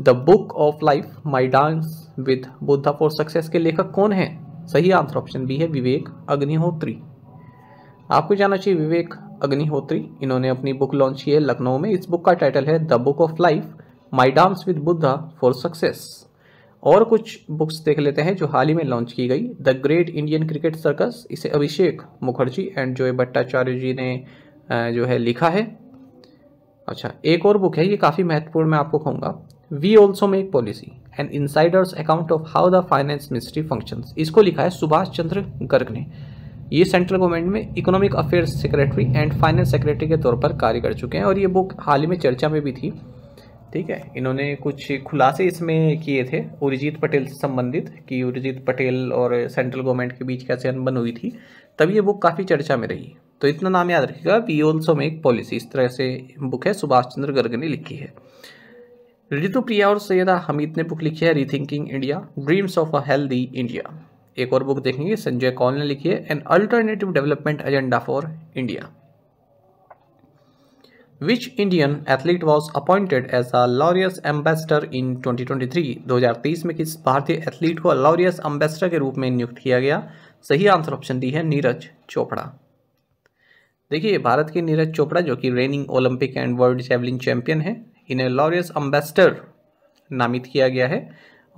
the book of life my dance with Buddha for success के लेखक कौन है सही आंसर ऑप्शन बी है विवेक अग्निहोत्री आपको जाना चाहिए विवेक अग्निहोत्री इन्होंने अपनी बुक लॉन्च की है लखनऊ में इस बुक का टाइटल है the book of life my dance with Buddha for success और कुछ बुक्स देख लेते हैं जो हाल ही में लॉन्च की गई the great Indian cricket circus इसे अभिषेक मुखर्जी एंड जोय भट्टाचार्य जी ने जो है लिखा है अच्छा एक और बुक है ये काफ़ी महत्वपूर्ण मैं आपको कहूँगा we also make policy and insiders account of how the finance ministry function इसको लिखा है सुभाष चंद्र गर्ग ने ये सेंट्रल गवर्नमेंट में economic affairs secretary and finance secretary के तौर पर कार्य कर चुके हैं और ये बुक हाल ही में चर्चा में भी थी ठीक है इन्होंने कुछ खुलासे इसमें किए थे उर्जीत पटेल से संबंधित कि उर्जीत पटेल और सेंट्रल गवर्नमेंट के बीच कैसे अनबन हुई थी तब ये बुक काफ़ी चर्चा में रही तो इतना नाम याद रखिएगा वी ऑल्सो मेक पॉलिसी इस तरह से बुक है सुभाष चंद्र गर्ग ने लिखी है रितु प्रिया और सैयदा हमीद ने बुक लिखी है rethinking India dreams of a healthy India एक और बुक देखेंगे संजय कौल ने लिखी है an alternative development agenda for India which Indian athlete was appointed as a Laureus ambassador in 2023? 2023 में किस भारतीय एथलीट को लॉरियस एम्बेसडर के रूप में नियुक्त किया गया सही आंसर ऑप्शन डी है नीरज चोपड़ा देखिए भारत के नीरज चोपड़ा जो कि reigning Olympic and world javelin champion है इन्हें लॉरियस अम्बेसडर नामित किया गया है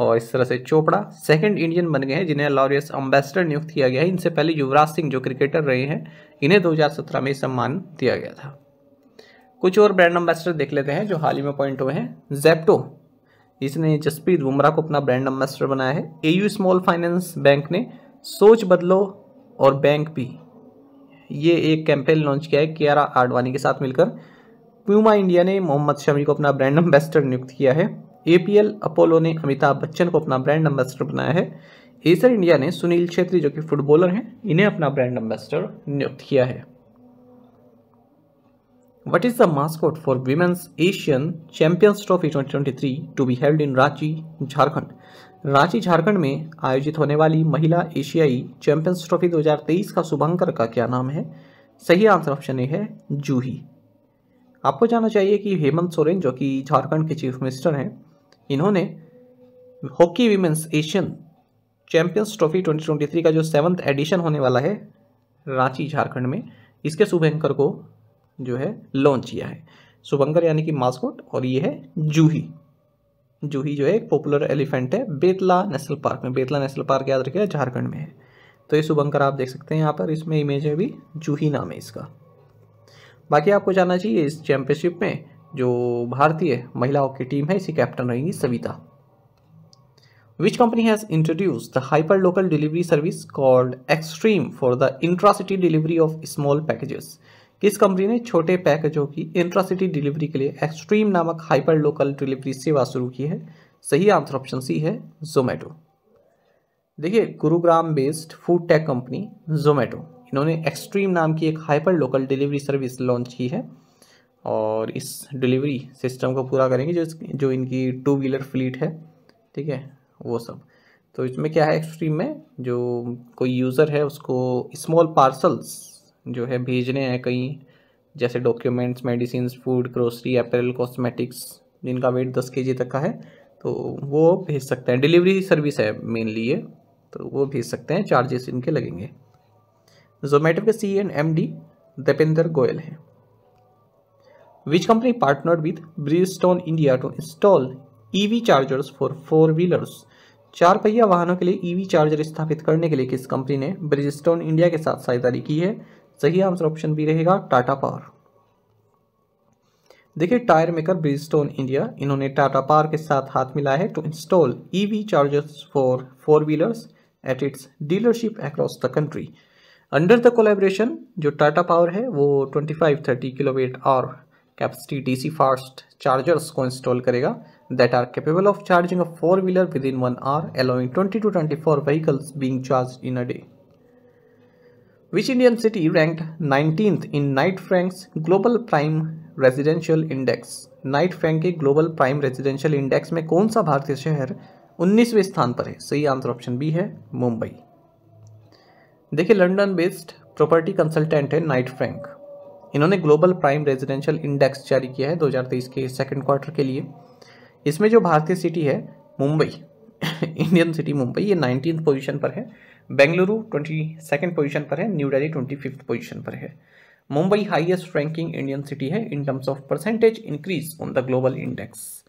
और इस तरह से चोपड़ा सेकंड इंडियन बन गए हैं जिन्हें लॉरियस अम्बेसडर नियुक्त किया गया है इनसे पहले युवराज सिंह जो क्रिकेटर रहे हैं इन्हें 2017 में सम्मान दिया गया था कुछ और ब्रांड अम्बेसडर देख लेते हैं जो हाल ही में अपॉइंट हुए हैं जेप्टो इसने जसप्रीत बुमराह को अपना ब्रांड अम्बेसडर बनाया है एयू स्मॉल फाइनेंस बैंक ने सोच बदलो और बैंक भी ये एक कैंपेन लॉन्च किया है कियारा आडवाणी के साथ मिलकर प्यूमा इंडिया ने मोहम्मद शमी को अपना ब्रांड एम्बेसडर नियुक्त किया है एपीएल अपोलो ने अमिताभ बच्चन को अपना ब्रांड एम्बेसडर बनाया है एसर इंडिया ने सुनील छेत्री जो कि फुटबॉलर हैं इन्हें अपना ब्रांड एम्बेसडर नियुक्त किया है what is the mascot for women's Asian champions trophy 2023 to be held in Ranchi, Jharkhand? Ranchi Jharkhand में आयोजित होने वाली महिला एशियाई चैंपियंस ट्रॉफी 2023 का शुभंकर का क्या नाम है सही आंसर ऑप्शन ए है जूही आपको जानना चाहिए कि हेमंत सोरेन जो कि झारखंड के चीफ मिनिस्टर हैं इन्होंने hockey women's Asian champions trophy 2023 का जो सेवन्थ एडिशन होने वाला है रांची झारखंड में इसके शुभंकर को जो है लॉन्च किया है शुभंकर यानी कि मास्कोट और ये है जूही जूही जो है एक पॉपुलर एलिफेंट है बेतला नेशनल पार्क में बेतला नेशनल पार्क याद रखिएगा झारखंड में है तो ये शुभंकर आप देख सकते हैं यहाँ पर इसमें इमेज है भी जूही नाम है इसका बाकी आपको जानना चाहिए इस चैंपियनशिप में जो भारतीय महिलाओं की टीम है इसी कैप्टन रहेंगी Savita company has introduce the hyper local delivery service called Xtreme for the intracity delivery of small packages किस कंपनी ने छोटे पैकेजों की इंट्रासिटी डिलीवरी के लिए एक्सट्रीम नामक हाइपर लोकल डिलीवरी सेवा शुरू की है सही आंसर ऑप्शन सी है जोमेटो देखिए Gurugram based food tech company Zomato इन्होंने एक्सट्रीम नाम की एक hyper local delivery service launch की है और इस डिलीवरी सिस्टम को पूरा करेंगे जो जो इनकी टू व्हीलर फ्लीट है ठीक है वो सब तो इसमें क्या है एक्सट्रीम में जो कोई यूज़र है उसको स्मॉल पार्सल्स जो है भेजने हैं कहीं जैसे documents medicine food grocery apparel cosmetics जिनका वेट दस के तक का है तो वो भेज सकते हैं डिलीवरी सर्विस है मेनली ये तो वो भेज सकते हैं चार्जेस इनके लगेंगे जोमेटो के C and M D Deepinder Goyal हैं which company partner with Bridgestone India to install EV chargers for four wheelers चार पहिया वाहनों के लिए ईवी e चार्जर स्थापित करने के लिए किस कंपनी ने ब्रिजस्टोन इंडिया के साथ साझेदारी की है सही आंसर ऑप्शन बी रहेगा टाटा पावर देखिए टायर मेकर ब्रिजस्टोन इंडिया इन्होंने टाटा पावर के साथ हाथ मिलाया है to install EV chargers for four wheelers at its dealership across the country under the collaboration जो टाटा पावर है वो 25-30 किलोवेट और कैपेसिटी डीसी फास्ट चार्जर्स को इंस्टॉल करेगा that are capable of charging a four wheeler within one hour allowing 20 to 24 vehicles being charged in a day which Indian city rank nineteen in Knight Frank's global prime residential index Knight Frank के global prime residential index में कौन सा भारतीय शहर 19वें स्थान पर है सही आंसर ऑप्शन बी है मुंबई देखिए लंदन बेस्ड प्रॉपर्टी कंसल्टेंट है नाइट फ्रैंक इन्होंने ग्लोबल प्राइम रेजिडेंशियल इंडेक्स जारी किया है 2023 के सेकंड क्वार्टर के लिए इसमें जो भारतीय सिटी है मुंबई इंडियन (coughs) सिटी मुंबई ये नाइनटीन पोजीशन पर है बेंगलुरु ट्वेंटी सेकेंड पोजिशन पर है New Delhi twenty fifth position पर है Mumbai highest ranking Indian city है in terms of percentage increase on the global index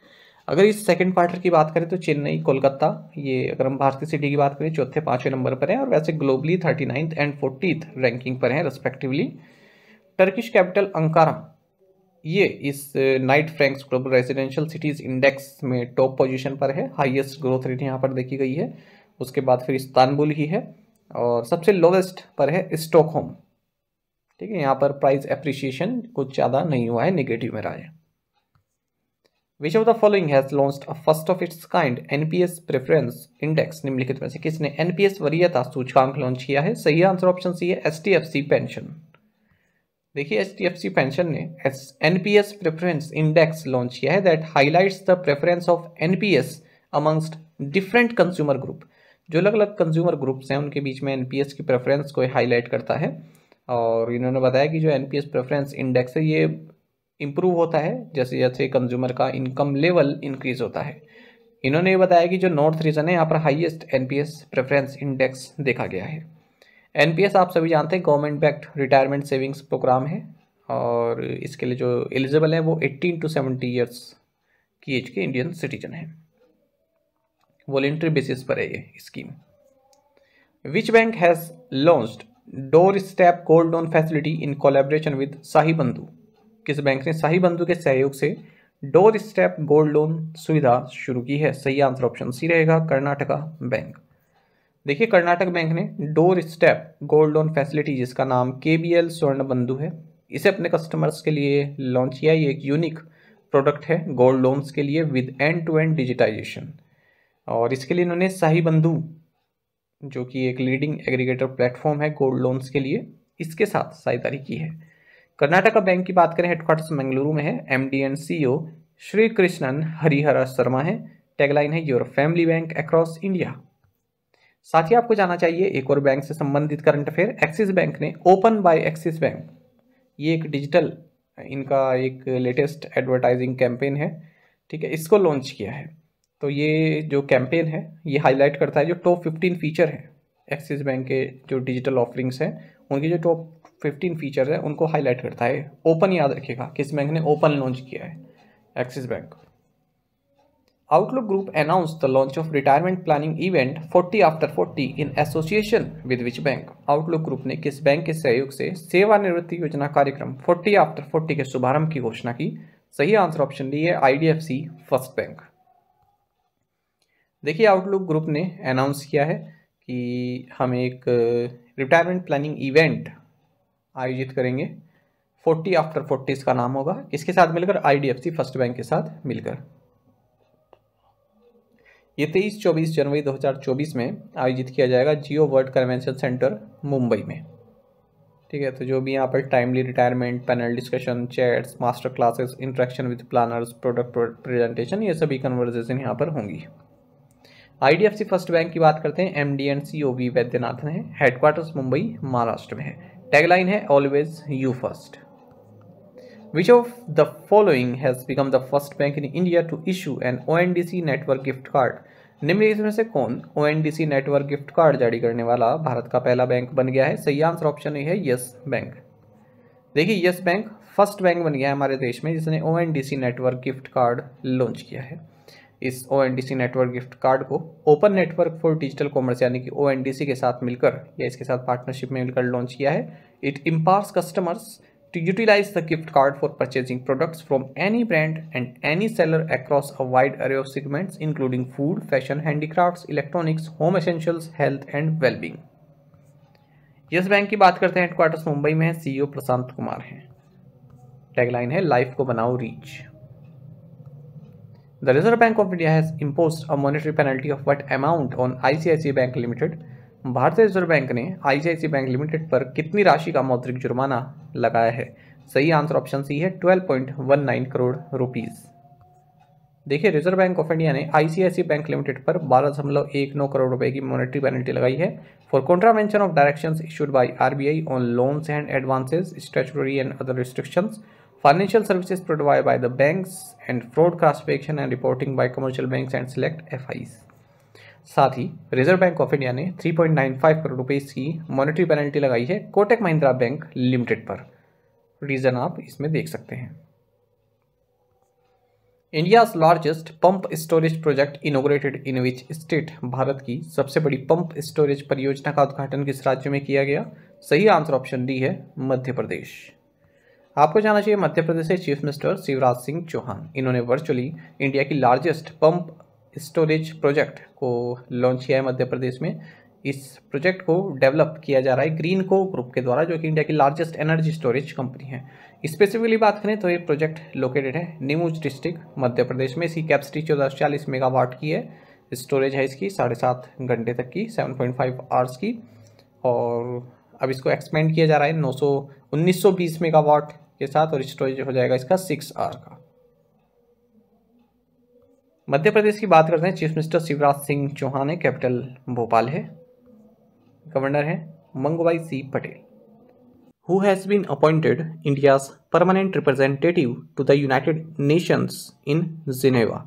अगर इस सेकंड क्वार्टर की बात करें तो चेन्नई कोलकाता ये अगर हम भारतीय सिटी की बात करें चौथे पाँचवें नंबर पर हैं और वैसे globally thirty ninth and fortieth ranking पर हैं रेस्पेक्टिवली टर्किश कैपिटल अंकारा ये इस Knight Frank's global residential cities index में टॉप पोजिशन पर है हाइएस्ट ग्रोथ रेट यहाँ पर देखी गई है उसके बाद फिर इस्तानबुल ही है और सबसे लोवेस्ट पर है स्टॉकहोम ठीक है यहाँ पर प्राइस एप्रिसिएशन कुछ ज़्यादा नहीं हुआ है निगेटिव में रहा है which of the following has launch a first of its kind NPS preference index निम्नलिखित में से किसने एनपीएस वरीयता सूचकांक लॉन्च किया है सही आंसर ऑप्शन सी है एसटीएफसी पेंशन देखिए H D F C pension ने N P S preference index launch किया है that highlights the preference of N P S amongst different consumer group जो अलग अलग कंज्यूमर ग्रुप्स हैं उनके बीच में एन पी एस की प्रेफरेंस को हाईलाइट करता है और इन्होंने बताया कि जो N P S preference index है ये इम्प्रूव होता है जैसे जैसे कंज्यूमर का इनकम लेवल इंक्रीज होता है इन्होंने ये बताया कि जो नॉर्थ रीजन है यहाँ पर हाईएस्ट एनपीएस प्रेफरेंस इंडेक्स देखा गया है एनपीएस आप सभी जानते हैं government backed retirement savings program है और इसके लिए जो एलिजिबल है वो एट्टीन टू सेवेंटी ईयर्स की एज के इंडियन सिटीजन है वॉलेंट्री बेसिस पर है ये scheme which bank has launched door step gold loan facility in collaboration with Sahibandhu किस बैंक ने शाही बंधु के सहयोग से डोर स्टेप गोल्ड लोन सुविधा शुरू की है सही आंसर ऑप्शन सी रहेगा कर्नाटका बैंक देखिए कर्नाटक बैंक ने door step gold loan facility जिसका नाम के बी एल स्वर्ण बंधु है इसे अपने कस्टमर्स के लिए लॉन्च किया ये एक यूनिक प्रोडक्ट है गोल्ड लोन्स के लिए with end to end digitization और इसके लिए इन्होंने शाही बंधु जो कि एक लीडिंग एग्रीगेटर प्लेटफॉर्म है गोल्ड लोन्स के लिए इसके साथ साझेदारी की है कर्नाटका बैंक की बात करें हेडक्वार्टर्स मंगलुरु में है M D and C O e Shri Krishnan Harihara Sharma है टैगलाइन है your family bank across India साथ ही आपको जाना चाहिए एक और बैंक से संबंधित करंट अफेयर एक्सिस बैंक ने ओपन बाय एक्सिस बैंक ये एक डिजिटल इनका एक लेटेस्ट एडवर्टाइजिंग कैंपेन है ठीक है इसको लॉन्च किया है तो ये जो कैंपेन है ये हाईलाइट करता है जो टॉप फिफ्टीन फीचर हैं एक्सिस बैंक के जो डिजिटल ऑफरिंग्स हैं उनकी जो टॉप 15 फीचर है उनको हाईलाइट करता है ओपन याद रखिएगा किस बैंक ने ओपन लॉन्च किया है Axis bank Outlook group announce the launch of retirement planning event 40 after 40 in association with which bank Outlook group ने किस बैंक के सहयोग से सेवानिवृत्ति योजना कार्यक्रम 40 आफ्टर 40 के शुभारंभ की घोषणा की सही आंसर ऑप्शन डी है आईडीएफसी फर्स्ट बैंक देखिए आउटलुक ग्रुप ने अनाउंस किया है कि हम एक रिटायरमेंट प्लानिंग इवेंट आयोजित करेंगे फोर्टी आफ्टर फोर्टी इसका नाम होगा इसके साथ मिलकर आईडीएफसी फर्स्ट बैंक के साथ मिलकर ये तेईस चौबीस जनवरी 2024 में आयोजित किया जाएगा Jio world convention centre Mumbai में ठीक है तो जो भी यहाँ पर timely retirement panel discussion chats master classes interaction with planners product presentation ये सभी कन्वर्जेशन यहाँ पर होंगी आई फर्स्ट बैंक की बात करते हैं M D and C O V Vaidyanathan है हेडक्वार्टर्स मुंबई महाराष्ट्र में है टैगलाइन है always you first which of following has become the first bank in India to issue an O N D C network gift card निम्नलिखित में से कौन O N D C network gift card जारी करने वाला भारत का पहला बैंक बन गया है सही आंसर ऑप्शन ए है यस बैंक देखिए यस बैंक फर्स्ट बैंक बन गया है हमारे देश में जिसने O N D C network gift card launch किया है इस ओ नेटवर्क गिफ्ट कार्ड को open network for digital commerce यानी कि ओ के साथ मिलकर या इसके साथ पार्टनरशिप में मिलकर लॉन्च किया है it empowers customers to utilise the gift card for purchasing products from any brand and any seller across a wide array of segments including food fashion handicrafts electronics home essentials health and wellbeing Yes bank की बात करते हैं headquarters Mumbai में है CEO e प्रशांत कुमार हैं tagline है life को बनाओ reach The Reserve Bank of India has imposed a monetary penalty of what amount on ICICI Bank Limited? भारतीय रिजर्व बैंक ने ICICI Bank Limited पर कितनी राशि का मौद्रिक जुर्माना लगाया है सही आंसर ऑप्शन सी है 12.19 करोड़ रुपीस देखिए रिजर्व बैंक ऑफ इंडिया ने ICICI Bank Limited पर बारह दशमलव एक नौ करोड़ रुपए की मॉनेटरी पेनल्टी लगाई है for contravention of directions issued by RBI on loans and advances statutory and other restrictions financial services provide by the banks and fraud का classification and reporting by commercial bank and select F साथ ही reserve bank of India ने 3.95 करोड़ रुपए की monetary penalty लगाई है Kotak Mahindra bank limited पर reason आप इसमें देख सकते हैं India largest pump storage project inaugurated in which state Bharat की सबसे बड़ी पंप स्टोरेज परियोजना का उद्घाटन किस राज्य में किया गया सही आंसर ऑप्शन डी है मध्य प्रदेश आपको जाना चाहिए मध्य प्रदेश के चीफ मिनिस्टर शिवराज सिंह चौहान इन्होंने वर्चुअली इंडिया की लार्जेस्ट पंप स्टोरेज प्रोजेक्ट को लॉन्च किया है मध्य प्रदेश में इस प्रोजेक्ट को डेवलप किया जा रहा है ग्रीन को ग्रुप के द्वारा जो कि इंडिया की लार्जेस्ट एनर्जी स्टोरेज कंपनी है स्पेसिफिकली बात करें तो ये प्रोजेक्ट लोकेटेड है नीमूज डिस्ट्रिक्ट मध्य प्रदेश में इसकी कैपेसिटी चौदह चालीस मेगावाट की है स्टोरेज है इसकी साढ़े सात घंटे तक की सेवन पॉइंट फाइव आवर्स की और अब इसको एक्सपेंड किया जा रहा है नौ सौ मेगावाट के साथ और स्टोरेज हो जाएगा इसका सिक्स आर का मध्य प्रदेश की बात करते हैं चीफ मिनिस्टर शिवराज सिंह चौहान है कैपिटल भोपाल है गवर्नर है Mangubhai C Patel who has been appointed India's permanent representative to the united nations in Geneva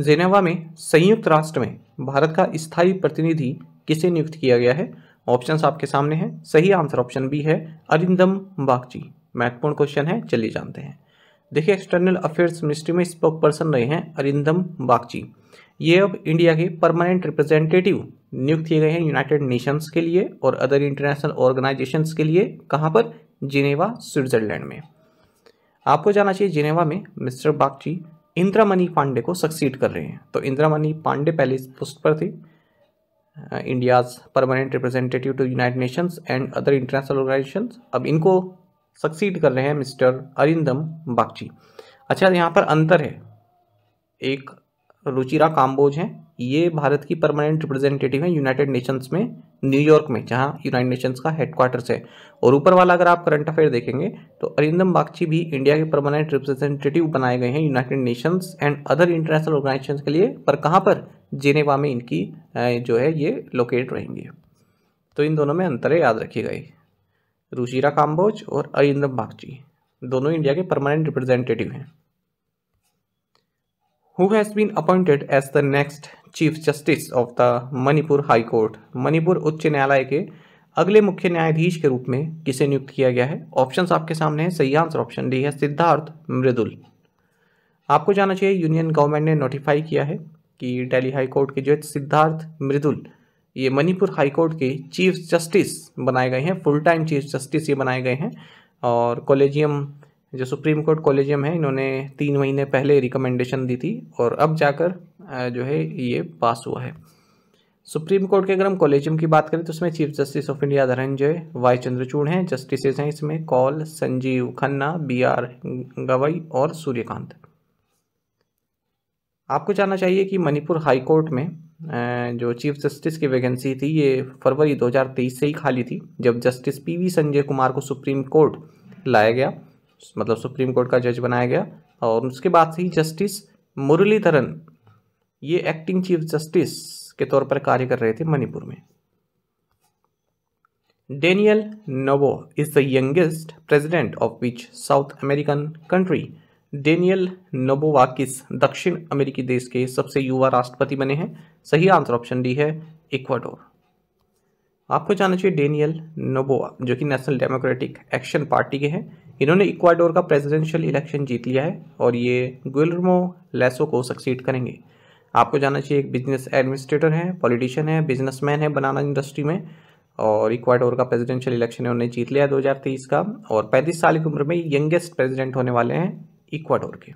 Geneva में संयुक्त राष्ट्र में भारत का स्थायी प्रतिनिधि किसे नियुक्त किया गया है ऑप्शंस आपके सामने हैं सही आंसर ऑप्शन बी है अरिंदम बागची महत्वपूर्ण क्वेश्चन है चलिए जानते हैं देखिए एक्सटर्नल अफेयर्स मिनिस्ट्री में स्पोक पर्सन रहे हैं अरिंदम बागची ये अब इंडिया के परमानेंट रिप्रेजेंटेटिव नियुक्त किए गए हैं यूनाइटेड नेशंस के लिए और अदर इंटरनेशनल ऑर्गेनाइजेशंस के लिए कहाँ पर जिनेवा स्विट्जरलैंड में आपको जाना चाहिए जिनेवा में मिस्टर बागची इंदिरा पांडे को सक्सीड कर रहे हैं तो इंदिरा पांडे पहले इस पोस्ट पर थे India's permanent representative to united nations and other international organisation अब इनको सक्सीड कर रहे हैं मिस्टर अरिंदम बागची अच्छा यहाँ पर अंतर है एक रुचिरा काम्बोज है ये भारत की परमानेंट रिप्रेजेंटेटिव है यूनाइटेड नेशंस में न्यूयॉर्क में जहाँ यूनाइटेड नेशंस का हेडक्वार्टर्स है और ऊपर वाला अगर आप करंट अफेयर देखेंगे तो अरिंदम बागची भी इंडिया के परमानेंट रिप्रेजेंटेटिव बनाए गए हैं united nations and other international organisation के लिए पर कहाँ पर जेनेवा में इनकी जो है ये लोकेट रहेंगे तो इन दोनों में अंतर याद रखी गई रुशीरा काम्बोज और अरिंदम बागची दोनों इंडिया के परमानेंट रिप्रेजेंटेटिव हैं who has been appointed as the next chief justice of the Manipur high court Manipur उच्च न्यायालय के अगले मुख्य न्यायाधीश के रूप में किसे नियुक्त किया गया है ऑप्शंस आपके सामने हैं सही आंसर ऑप्शन डी है सिद्धार्थ मृदुल आपको जाना चाहिए यूनियन गवर्नमेंट ने नोटिफाई किया है कि डेली हाई कोर्ट के जो सिद्धार्थ मृदुल ये मणिपुर हाई कोर्ट के चीफ जस्टिस बनाए गए हैं फुल टाइम चीफ जस्टिस ये बनाए गए हैं और कॉलेजियम जो सुप्रीम कोर्ट कॉलेजियम है इन्होंने तीन महीने पहले रिकमेंडेशन दी थी और अब जाकर जो है ये पास हुआ है सुप्रीम कोर्ट के अगर हम कॉलेजियम की बात करें तो उसमें chief justice of India Dhananjaya Y Chandrachud हैं जस्टिसेज हैं इसमें कॉल संजीव खन्ना बी आर गवई और सूर्यकांत आपको जानना चाहिए कि मणिपुर हाई कोर्ट में जो चीफ जस्टिस की वैकेंसी थी ये फरवरी 2023 से ही खाली थी जब जस्टिस पीवी संजय कुमार को सुप्रीम कोर्ट लाया गया मतलब सुप्रीम कोर्ट का जज बनाया गया और उसके बाद से ही जस्टिस मुरलीधरन ये एक्टिंग चीफ जस्टिस के तौर पर कार्य कर रहे थे मणिपुर में Daniel Noboa is the youngest president of which south American country Daniel Noboa किस दक्षिण अमेरिकी देश के सबसे युवा राष्ट्रपति बने हैं सही आंसर ऑप्शन डी है इक्वाडोर आपको जानना चाहिए डेनियल नोबोवा जो कि नेशनल डेमोक्रेटिक एक्शन पार्टी के हैं इन्होंने इक्वाडोर का प्रेसिडेंशियल इलेक्शन जीत लिया है और ये गुलरमो लेसो को सक्सीड करेंगे आपको जानना चाहिए एक बिजनेस एडमिनिस्ट्रेटर है पॉलिटिशियन है बिजनेसमैन है बनाना इंडस्ट्री में और इक्वाडोर का प्रेसिडेंशियल इलेक्शन है उन्होंने जीत लिया दो का और पैंतीस साल की उम्र में यंगेस्ट प्रेजिडेंट होने वाले हैं इक्वाडोर के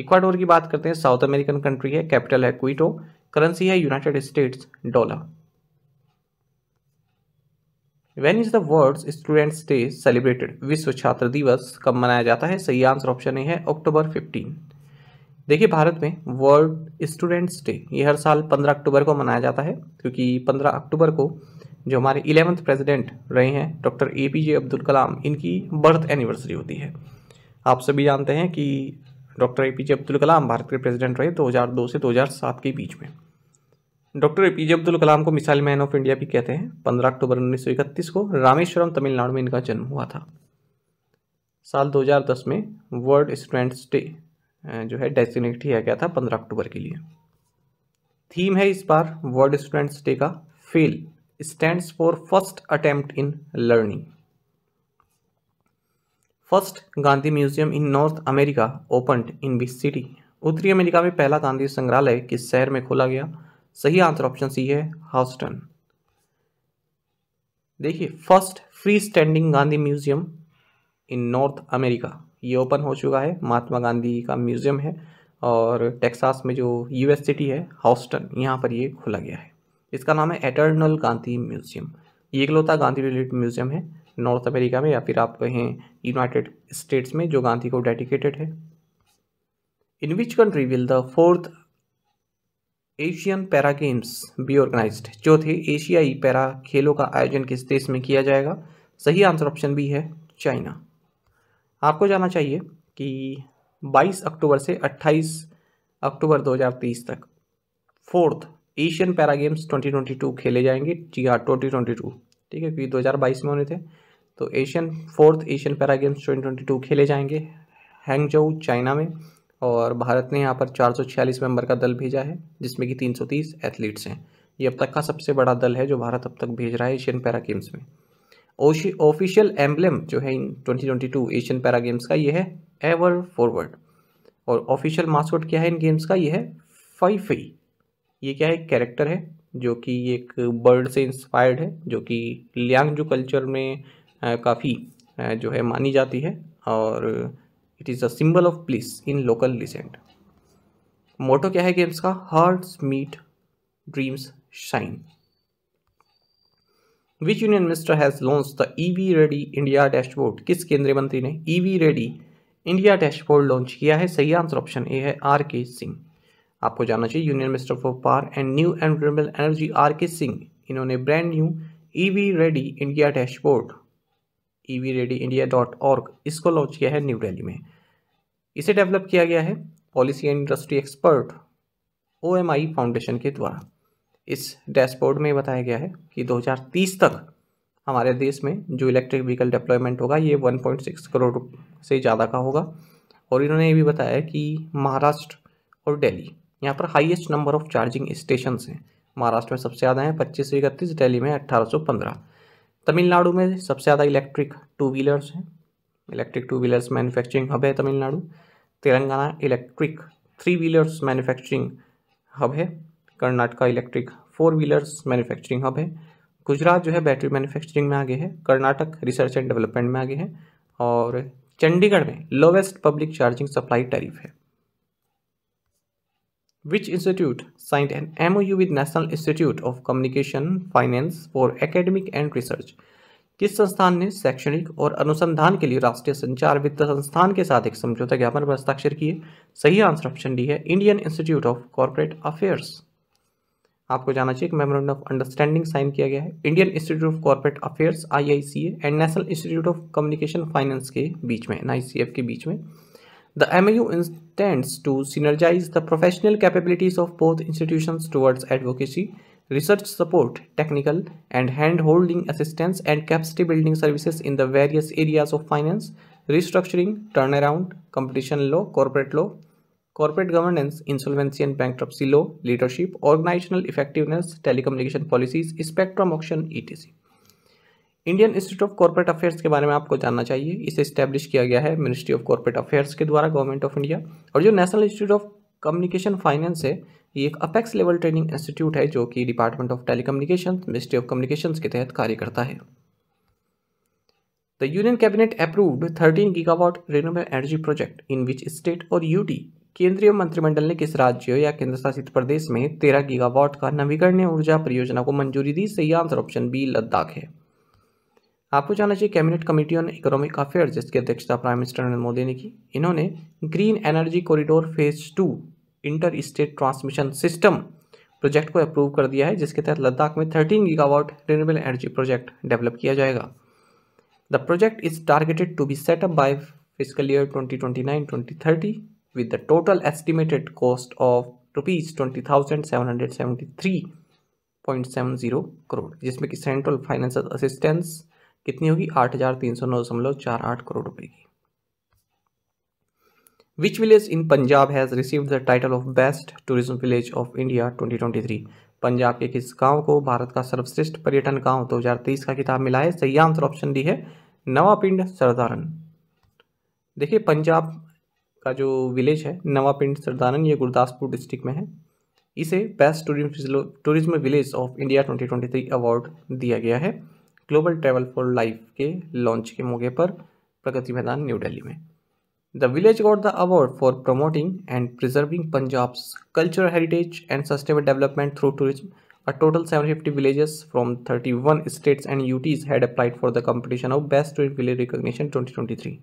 इक्वाडोर की बात करते हैं साउथ अमेरिकन कंट्री है कैपिटल है क्विटो करेंसी है united states dollar when is the world students day celebrated विश्व छात्र दिवस कब मनाया जाता है सही आंसर ऑप्शन ए है अक्टूबर फिफ्टीन देखिए भारत में वर्ल्ड स्टूडेंट्स डे ये हर साल 15 अक्टूबर को मनाया जाता है क्योंकि 15 अक्टूबर को जो हमारे इलेवंथ प्रेसिडेंट रहे हैं doctor A P J Abdul Kalam इनकी बर्थ एनिवर्सरी होती है आप सभी जानते हैं कि doctor A P J Abdul Kalam Bharat के प्रेसिडेंट रहे 2002 से 2007 के बीच में doctor A P J Abdul Kalam को मिसाइल मैन ऑफ इंडिया भी कहते हैं पंद्रह अक्टूबर उन्नीस को रामेश्वरम तमिलनाडु में इनका जन्म हुआ था साल 2010 में वर्ल्ड स्टूडेंट्स डे जो है डेस्टिनेट किया गया था पंद्रह अक्टूबर के लिए थीम है इस बार वर्ल्ड स्टूडेंट्स डे का fail stand for first attempt in learning first Gandhi museum in north America opened in which city उत्तरी अमेरिका में पहला गांधी संग्रहालय किस शहर में खोला गया सही आंसर ऑप्शन सी है हाउस्टन देखिए first free standing Gandhi museum in north America ये ओपन हो चुका है महात्मा गांधी का म्यूज़ियम है और टेक्सास में जो यूएस सिटी है हाउस्टन यहाँ पर ये खोला गया है इसका नाम है एटर्नल गांधी म्यूज़ियम ये इकलौता गांधी रिलेटेड म्यूज़ियम है नॉर्थ अमेरिका में या फिर आप कहें यूनाइटेड स्टेट्स में जो गांधी को डेडिकेटेड है in which country will the fourth Asian para games be organise चौथे एशियाई पैरा खेलों का आयोजन किस देश में किया जाएगा सही आंसर ऑप्शन बी है चाइना आपको जाना चाहिए कि 22 अक्टूबर से 28 अक्टूबर 2023 तक फोर्थ एशियन पैरा गेम्स 2022 खेले जाएंगे जी हाँ 2022 ठीक है क्योंकि 2022 में होने थे तो Asian fourth Asian para games 2022 खेले जाएंगे हैंगजो चाइना में और भारत ने यहाँ पर 446 मेंबर का दल भेजा है जिसमें कि 330 एथलीट्स हैं ये अब तक का सबसे बड़ा दल है जो भारत अब तक भेज रहा है एशियन पैरा गेम्स में ऑफिशियल एम्बलम जो है इन 2022 एशियन पैरा गेम्स का ये है एवर फॉरवर्ड और ऑफिशियल मास्कोट क्या है इन गेम्स का ये है फाइफई ये क्या है कैरेक्टर है जो कि एक बर्ड से इंस्पायर्ड है जो कि लियांगजू कल्चर में काफ़ी जो है मानी जाती है और it is a symbol of please in local recent motto क्या है गेम्स का hearts meet dreams shine which union minister has launch the EV ready India dashboard किस केंद्रीय मंत्री ने EV ready India dashboard launch किया है सही आंसर ऑप्शन ए है आर के सिंह आपको जानना चाहिए union minister for power and new and renewable energy R K Singh इन्होंने brand new EV ready India dashboard EV ready India dot org इसको launch किया है न्यू डेली में इसे डेवलप किया गया है policy and industry expert O M I foundation के द्वारा इस डैशबोर्ड में बताया गया है कि 2030 तक हमारे देश में जो इलेक्ट्रिक व्हीकल डिप्लॉयमेंट होगा ये 1.6 करोड़ से ज़्यादा का होगा और इन्होंने ये भी बताया कि महाराष्ट्र और दिल्ली यहाँ पर highest number of charging station हैं महाराष्ट्र में सबसे ज़्यादा हैं पच्चीस सौ इकतीस डेली में अट्ठारह तमिलनाडु में सबसे ज़्यादा इलेक्ट्रिक टू व्हीलर्स हैं electric two wheelers manufacturing hub है Tamil Nadu Telangana electric three wheelers manufacturing hub है Karnataka electric four wheelers manufacturing hub है गुजरात जो है बैटरी मैन्युफैक्चरिंग में आगे है कर्नाटक रिसर्च एंड डेवलपमेंट में आगे है और चंडीगढ़ में lowest public charging supply tariff है which institute signed an MOU with national institute of communication finance for academic and research किस संस्थान ने शैक्षणिक और अनुसंधान के लिए राष्ट्रीय संचार वित्त संस्थान के साथ एक समझौता ज्ञापन पर हस्ताक्षर किए सही आंसर ऑप्शन डी है Indian institute of corporate affairs आपको जाना चाहिए मेमोरेंडम ऑफ अंडरस्टैंडिंग साइन किया गया है Indian institute of corporate affairs I and national institute of communication finance के बीच में एन के बीच में the M U intends to synergise the professional capabilities of both institution towards advocacy research support technical and hand holding assistance and capacity building services in the various areas of finance restructuring turn around competition law corporate law corporate governance, insolvency and bankruptcy law, leadership, organizational effectiveness, telecommunication policies, spectrum auction, etc. Indian institute of corporate affairs के बारे में आपको जानना चाहिए इसे establish किया गया है मिनिस्ट्री ऑफ कॉर्पोरेट अफेयर्स के द्वारा गवर्नमेंट ऑफ इंडिया और जो national institute of communication finance है ये एक अपेक्स लेवल ट्रेनिंग इंस्टीट्यूट है जो कि department of telecommunication ministry of communication के तहत कार्य करता है the union cabinet approved thirteen gigawatt renewable energy project in which state और यूटी केंद्रीय मंत्रिमंडल ने किस राज्य या केंद्र शासित प्रदेश में तेरह गीगावाट का नवीकरणीय ऊर्जा परियोजना को मंजूरी दी सही आंसर ऑप्शन बी लद्दाख है आपको जानना चाहिए cabinet committee on economic affair जिसकी अध्यक्षता प्राइम मिनिस्टर नरेंद्र मोदी ने की इन्होंने green energy corridor phase two inter state transmission system project को अप्रूव कर दिया है जिसके तहत लद्दाख में thirteen gigawatt renewable energy project develop किया जाएगा the project is targeted to be set up by physical year twenty thirty with the total estimated cost of rupees twenty thousand जिसमें कि central financial assistance कितनी होगी 8,309.48 crore रुपए की which village in Punjab has receive the title of best tourism village of India 2023 Punjab के किस गांव को भारत का सर्वश्रेष्ठ पर्यटन गांव 2023 का किताब मिला है सही आंसर ऑप्शन डी है नवापिंड सरदारन देखिए पंजाब का जो विलेज है नवापिंड सरदानन ये गुरदासपुर डिस्ट्रिक्ट में है इसे best tourism tourism village of India 2023 award दिया गया है ग्लोबल ट्रेवल फॉर लाइफ के लॉन्च के मौके पर प्रगति मैदान न्यू दिल्ली में the village got the award for promoting and preserving Punjab cultural heritage and sustainable development through tourism total seven fifty villages from thirty one states and UTs had applied for the for of best tourism village recognition twenty twenty three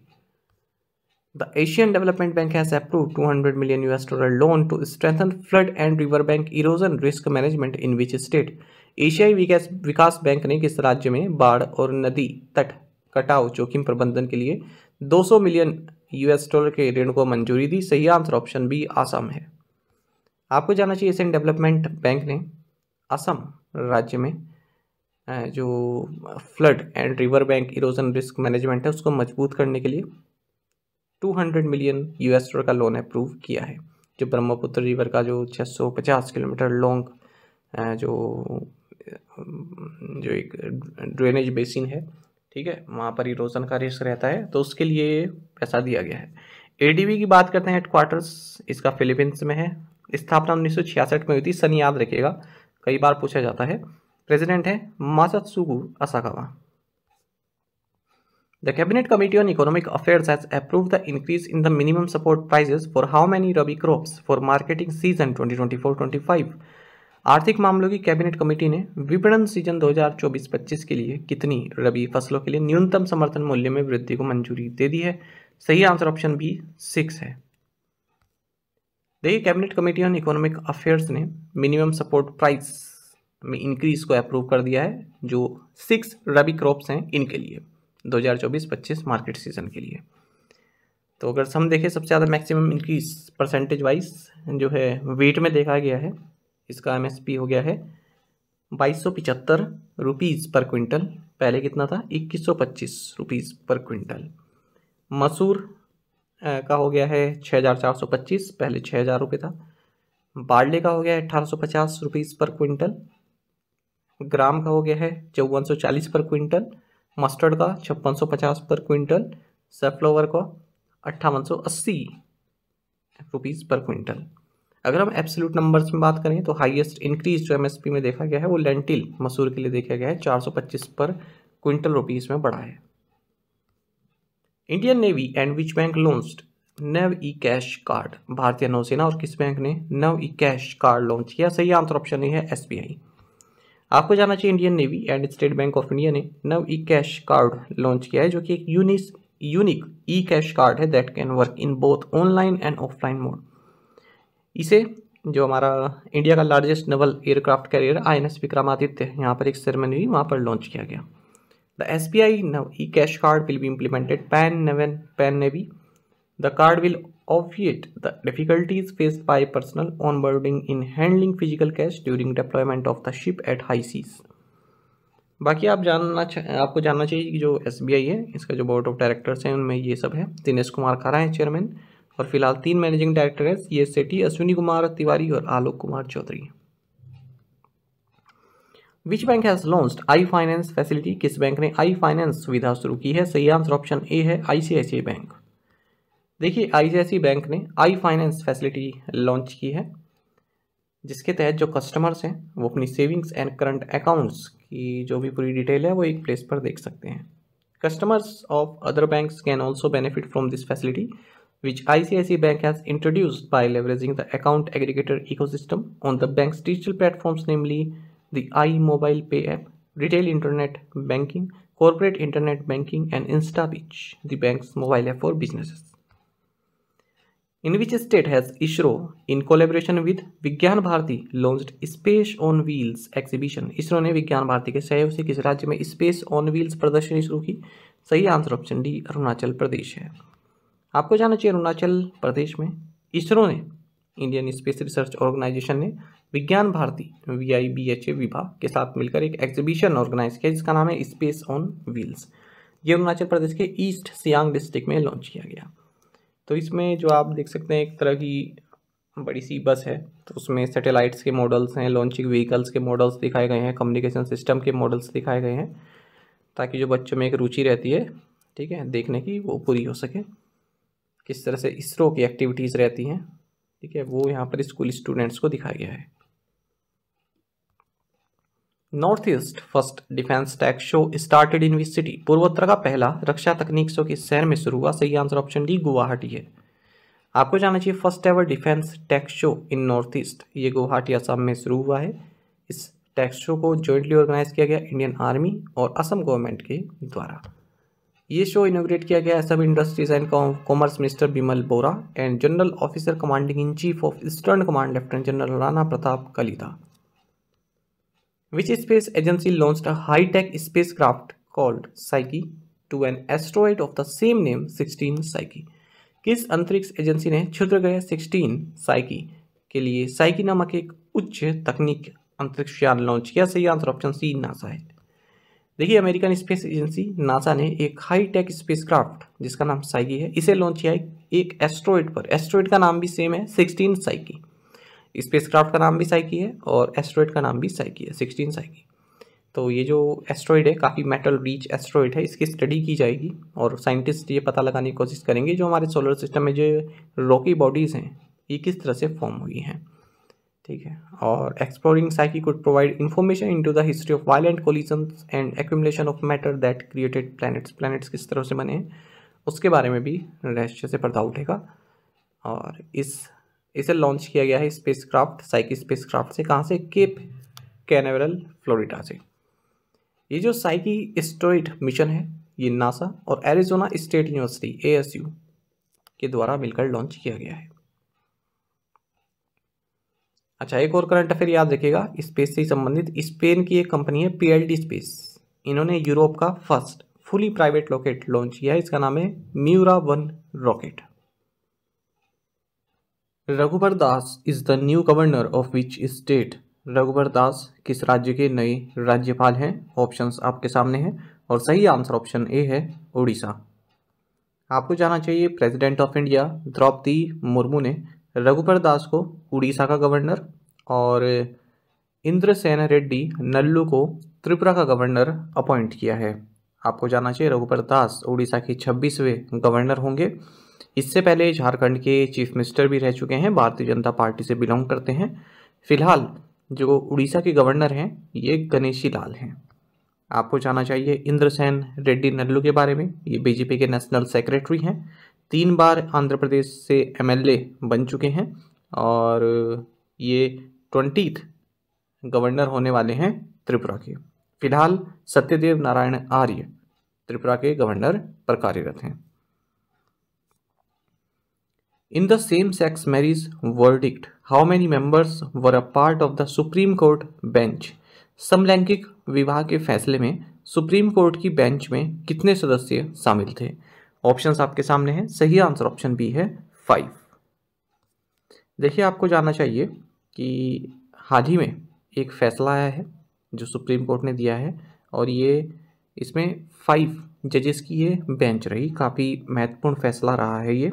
The Asian Development Bank has approved 200 million US dollar loan to strengthen flood and river bank erosion risk management in which state? एशियाई विकास विकास bank ने किस राज्य में बाढ़ और नदी तट कटाव जोखिम प्रबंधन के लिए 200 मिलियन यूएस डॉलर के ऋण को मंजूरी दी सही आंसर ऑप्शन बी आसम है आपको जानना चाहिए एशियन डेवलपमेंट बैंक ने असम राज्य में जो flood and river bank erosion risk management है उसको मजबूत करने के लिए 200 मिलियन यूएस डॉलर का लोन अप्रूव किया है जो ब्रह्मपुत्र रिवर का जो 650 किलोमीटर लॉन्ग जो जो एक ड्रेनेज बेसिन है ठीक है वहाँ पर इरोजन का रिस्क रहता है तो उसके लिए पैसा दिया गया है ए की बात करते हैं हेडक्वार्टर्स इसका फिलीपींस में है स्थापना उन्नीस में हुई थी सन याद रखिएगा कई बार पूछा जाता है प्रेसिडेंट है Masatsugu Asakawa The Cabinet Committee on Economic Affairs has approved the increase in the minimum support prices for how many rabi crops for marketing season 2024-25 आर्थिक मामलों की कैबिनेट कमेटी ने विपणन सीजन 2024-25 के लिए कितनी रबी फसलों के लिए न्यूनतम समर्थन मूल्य में वृद्धि को मंजूरी दे दी है सही आंसर ऑप्शन बी सिक्स है देखिए cabinet committee on economic affairs ने मिनिमम सपोर्ट प्राइस में इंक्रीज को अप्रूव कर दिया है जो सिक्स रबी क्रॉप्स हैं इनके लिए दो हज़ार मार्केट सीजन के लिए तो अगर हम देखें सबसे ज़्यादा मैक्सिमम इनकी परसेंटेज वाइज जो है वेट में देखा गया है इसका एमएसपी हो गया है बाईस सौ पिचहत्तर रुपीज़ पर क्विंटल पहले कितना था इक्कीस सौ पच्चीस रुपीज़ पर क्विंटल मसूर का हो गया है छः हज़ार चार सौ पच्चीस पहले छः हज़ार रुपये था बाड़े का हो गया है अठारह सौ पचास रुपीज़ पर क्विंटल ग्राम का हो गया है चौवन सौ चालीस पर क्विंटल मस्टर्ड का छप्पन सौ पचास पर क्विंटल सेफ्लोवर का अट्ठावन सौ अस्सी रुपीज़ पर क्विंटल अगर हम एब्सोल्यूट नंबर्स में बात करें तो हाईएस्ट इंक्रीज जो एमएसपी में देखा गया है वो लेंटिल मसूर के लिए देखा गया है 425 पर क्विंटल रुपीस में बढ़ा है Indian navy and which bank launched Nav E cash card भारतीय नौसेना और किस बैंक ने Nav E cash card launch किया सही आंसर ऑप्शन है आई आपको जाना चाहिए Indian navy and state bank of India ने Nav E cash card launch किया है जो कि एक यूनिस यूनिक ई कैश कार्ड है that can work in both online and offline mode इसे जो हमारा इंडिया का largest naval aircraft carrier I N S Vikramaditya यहाँ पर एक सेरेमनी हुई वहाँ पर लॉन्च किया गया the S B I Nav E cash card will be implemented pan navy pan navy the card will obviate the difficulties faced by personnel onboarding in handling physical cash during deployment of the ship at high seas. बाकी आप जानना आपको जानना चाहिए कि जो S है इसका जो बोर्ड ऑफ डायरेक्टर्स हैं उनमें ये सब है दिनेश कुमार खारा हैं चेयरमैन और फिलहाल तीन मैनेजिंग डायरेक्टर हैं ये एस सेठी अश्विनी कुमार तिवारी और Alok Kumar Choudhary which bank has launch I finance facility किस बैंक ने आई फाइनेंस सुविधा शुरू की है सही आंसर ऑप्शन ए है आईसीआईसीआई बैंक देखिए आईसीआईसी बैंक ने आई फाइनेंस फैसिलिटी लॉन्च की है जिसके तहत जो कस्टमर्स हैं वो अपनी सेविंग्स एंड करंट अकाउंट्स की जो भी पूरी डिटेल है वो एक प्लेस पर देख सकते हैं customers of other banks can also benefit from this facility which ICICI bank has introduced by leveraging the account aggregator ecosystem on the bank's digital platforms namely the I mobile pay app retail internet banking corporate internet banking and insta biz the bank's mobile app for businesses in which state has ISRO, in collaboration with Vigyan Bharati launch space on wheels exhibition ISRO ने विज्ञान भारती के सहयोग से किस राज्य में space on wheels प्रदर्शनी शुरू की सही answer option D Arunachal Pradesh है आपको जाना चाहिए अरुणाचल प्रदेश में इसरो ने इंडियन स्पेस रिसर्च ऑर्गेनाइजेशन ने Vigyan Bharati V I B H A विभाग के साथ मिलकर एक एग्जीबिशन ऑर्गेनाइज किया जिसका नाम है स्पेस ऑन व्हील्स ये अरुणाचल प्रदेश के ईस्ट सियांग डिस्ट्रिक्ट में लॉन्च किया गया तो इसमें जो आप देख सकते हैं एक तरह की बड़ी सी बस है तो उसमें सैटेलाइट्स के मॉडल्स हैं लॉन्चिंग व्हीकल्स के मॉडल्स दिखाए गए हैं कम्युनिकेशन सिस्टम के मॉडल्स दिखाए गए हैं ताकि जो बच्चों में एक रुचि रहती है ठीक है देखने की वो पूरी हो सके किस तरह से इसरो की एक्टिविटीज़ रहती हैं ठीक है वो यहाँ पर स्कूल स्टूडेंट्स को दिखाया गया है north east first defence tech show started in which city पूर्वोत्तर का पहला रक्षा तकनीक शो किस शहर में शुरू हुआ सही आंसर ऑप्शन डी गुवाहाटी है आपको जानना चाहिए first ever defence tech show in north east ये गुवाहाटी असम में शुरू हुआ है इस टैक्स शो को जॉइंटली ऑर्गेनाइज किया गया इंडियन आर्मी और असम गवर्नमेंट के द्वारा ये शो इनोग्रेट किया गया सब industries and commerce minister Bimal Bora and general officer commanding in chief of eastern command lieutenant general Rana Pratap Kalita which space agency launch high tech spacecraft called Psyche to an asteroid of the same name sixteen Psyche किस अंतरिक्ष agency ने क्षुद्र ग्रह sixteen psyche के लिए psyche नामक एक उच्च तकनीक अंतरिक्ष यान लॉन्च किया सही आंसर ऑप्शन सी नासा है देखिए अमेरिकन स्पेस एजेंसी नासा ने एक हाई टेक क्राफ्ट जिसका नाम साइकी है इसे लॉन्च किया एक एस्ट्रॉइड पर एस्ट्रॉइड का नाम भी सेम है सिक्सटीन साइकी स्पेसक्राफ्ट का नाम भी साइकी है और एस्ट्रॉयड का नाम भी साइकी है सिक्सटीन साइकी तो ये जो एस्ट्रॉयड है काफ़ी मेटल रीच एस्ट्रॉयड है इसकी स्टडी की जाएगी और साइंटिस्ट ये पता लगाने की कोशिश करेंगे जो हमारे सोलर सिस्टम में जो रॉकी बॉडीज़ हैं ये किस तरह से फॉर्म हुई हैं ठीक है और exploring Psyche could provide information into the history of violent collision and accumulation of matter that created planets planets किस तरह से बने हैं उसके बारे में भी रहस्य से पर्दा उठेगा और इस इसे लॉन्च किया गया है स्पेसक्राफ्ट स्पेस स्पेसक्राफ्ट से कहाँ से केप कैनवरल फ्लोरिडा से ये जो साइकी स्टोइड मिशन है ये नासा और एरिजोना स्टेट यूनिवर्सिटी ए के द्वारा मिलकर लॉन्च किया गया है अच्छा एक और करंट अफेयर याद रखिएगा स्पेस से संबंधित स्पेन की एक कंपनी है पीएलडी स्पेस इन्होंने यूरोप का first fully private rocket launch किया है इसका नाम है Miura one rocket Raghubar Das is the new governor of which state Raghubar Das किस राज्य के नए राज्यपाल हैं ऑप्शंस आपके सामने हैं और सही आंसर ऑप्शन ए है उड़ीसा आपको जाना चाहिए president of India Draupadi Murmu ने रघुबर दास को उड़ीसा का गवर्नर और इंद्र सेन रेड्डी नल्लू को त्रिपुरा का गवर्नर अपॉइंट किया है आपको जाना चाहिए रघुबर दास उड़ीसा के छब्बीसवें गवर्नर होंगे इससे पहले झारखंड के चीफ मिनिस्टर भी रह चुके हैं भारतीय जनता पार्टी से बिलोंग करते हैं फिलहाल जो उड़ीसा के गवर्नर हैं ये गणेशी लाल हैं आपको जाना चाहिए इंद्रसेन रेड्डी नल्लू के बारे में ये बीजेपी के नेशनल सेक्रेटरी हैं तीन बार आंध्र प्रदेश से एमएलए बन चुके हैं और ये ट्वेंटीथ गवर्नर होने वाले हैं त्रिपुरा के फिलहाल सत्यदेव नारायण आर्य त्रिपुरा के गवर्नर पर कार्यरत हैं In the same sex marriage verdict, how many members were a part of the Supreme Court bench समलैंगिक विवाह के फैसले में सुप्रीम कोर्ट की बेंच में कितने सदस्य शामिल थे ऑप्शंस आपके सामने हैं सही आंसर ऑप्शन बी है फाइव देखिए आपको जानना चाहिए कि हाल ही में एक फैसला आया है जो सुप्रीम कोर्ट ने दिया है और ये इसमें फाइव जजेस की ये बेंच रही काफ़ी महत्वपूर्ण फैसला रहा है ये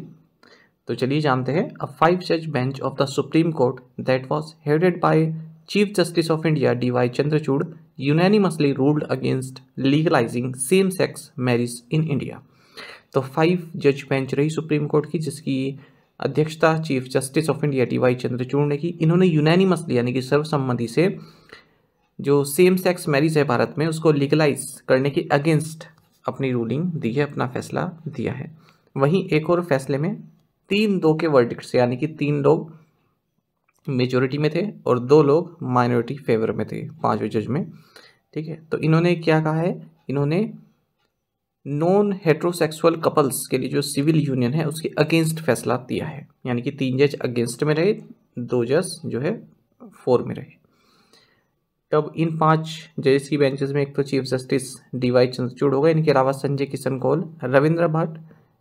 तो चलिए जानते हैं अ फाइव जज bench of the Supreme Court that was headed by chief justice of India D Y Chandrachud unanimously ruled against legalising same sex marriage in India तो फाइव जज बेंच रही सुप्रीम कोर्ट की जिसकी अध्यक्षता chief justice of India D Y Chandrachud ने की इन्होंने unanimously यानी कि सर्वसम्मति से जो सेम सेक्स मैरिज है भारत में उसको लीगलाइज करने के अगेंस्ट अपनी रूलिंग दी है अपना फैसला दिया है वहीं एक और फैसले में तीन दो के वर्डिक्ट से यानी कि तीन लोग मेजोरिटी में थे और दो लोग माइनॉरिटी फेवर में थे पांचवें जज में ठीक है तो इन्होंने क्या कहा है इन्होंने नॉन हेट्रोसेक्सुअल कपल्स के लिए जो सिविल यूनियन है उसके अगेंस्ट फैसला दिया है यानी कि तीन जज अगेंस्ट में रहे दो जज जो है फोर में रहे तब इन पांच जजेस की बेंचेस में एक तो chief justice D Y Chandrachud होगा इनके अलावा संजय किशन कौल रविंद्र भट्ट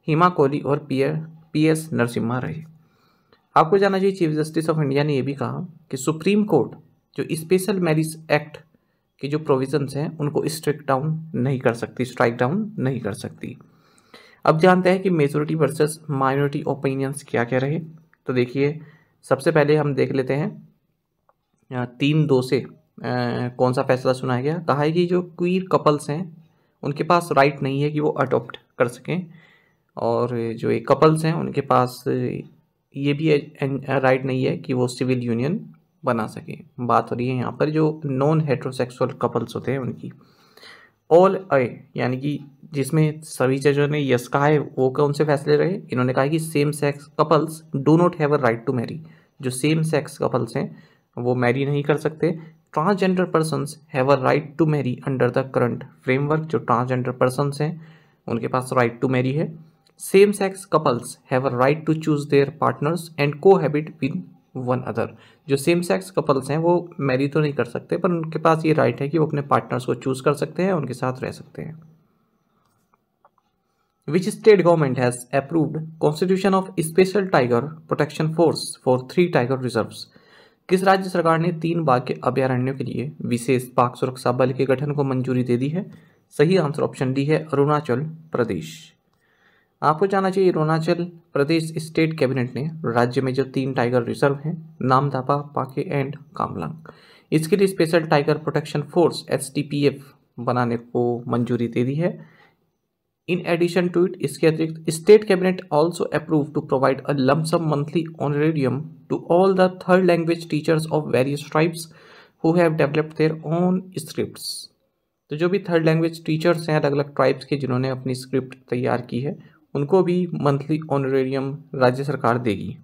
हिमा कोहली और पीएर पी एस नरसिम्हा रहे आपको जाना चाहिए चीफ जस्टिस ऑफ इंडिया ने यह भी कहा कि सुप्रीम कोर्ट जो स्पेशल मैरिज एक्ट के जो प्रोविजंस हैं उनको स्ट्रिक डाउन नहीं कर सकती स्ट्राइक डाउन नहीं कर सकती अब जानते हैं कि मेजोरिटी वर्सेस माइनॉरिटी ओपिनियंस क्या क्या रहे तो देखिए सबसे पहले हम देख लेते हैं तीन दो से कौन सा फैसला सुनाया गया कहा है कि जो क्वीर कपल्स हैं उनके पास राइट नहीं है कि वो अडोप्ट कर सकें और जो ये कपल्स हैं उनके पास ये भी राइट नहीं है कि वो सिविल यूनियन बना सकें बात हो रही है यहाँ पर जो नॉन हेट्रोसेक्सुअल कपल्स होते हैं उनकी ऑल ए यानी कि जिसमें सभी जजों ने यस कहा है वो कौन से फैसले रहे इन्होंने कहा कि same sex couples do not have a right to marry जो सेम सेक्स कपल्स हैं वो मैरी नहीं कर सकते transgender persons have a right to marry under the current framework जो ट्रांसजेंडर पर्सनस हैं उनके पास राइट टू मैरी है same sex couples have a right to choose their partners and cohabit with one other जो same sex couples हैं वो Mary तो नहीं कर सकते पर उनके पास ये राइट है कि वो अपने पार्टनर्स को चूज कर सकते हैं उनके साथ रह सकते हैं which state government has approved constitution of special tiger protection force for three tiger reserve किस राज्य सरकार ने तीन बाघ के अभ्यारण्यों के लिए विशेष बाघ सुरक्षा बल के गठन को मंजूरी दे दी है सही आंसर ऑप्शन डी है अरुणाचल प्रदेश आपको जाना चाहिए अरुणाचल प्रदेश स्टेट कैबिनेट ने राज्य में जो तीन टाइगर रिजर्व हैं नामधापा पाके एंड कामलंग इसके लिए special tiger protection forces बनाने को मंजूरी दे दी है इन एडिशन टू इट इसके अतिरिक्त state cabinet also approve to provide a lump sum monthly honorarium to all the third language teachers of various tribes who have developed their own script तो जो भी third language teachers हैं अलग अलग tribes के जिन्होंने अपनी स्क्रिप्ट तैयार की है उनको भी मंथली ऑनरेरियम राज्य सरकार देगी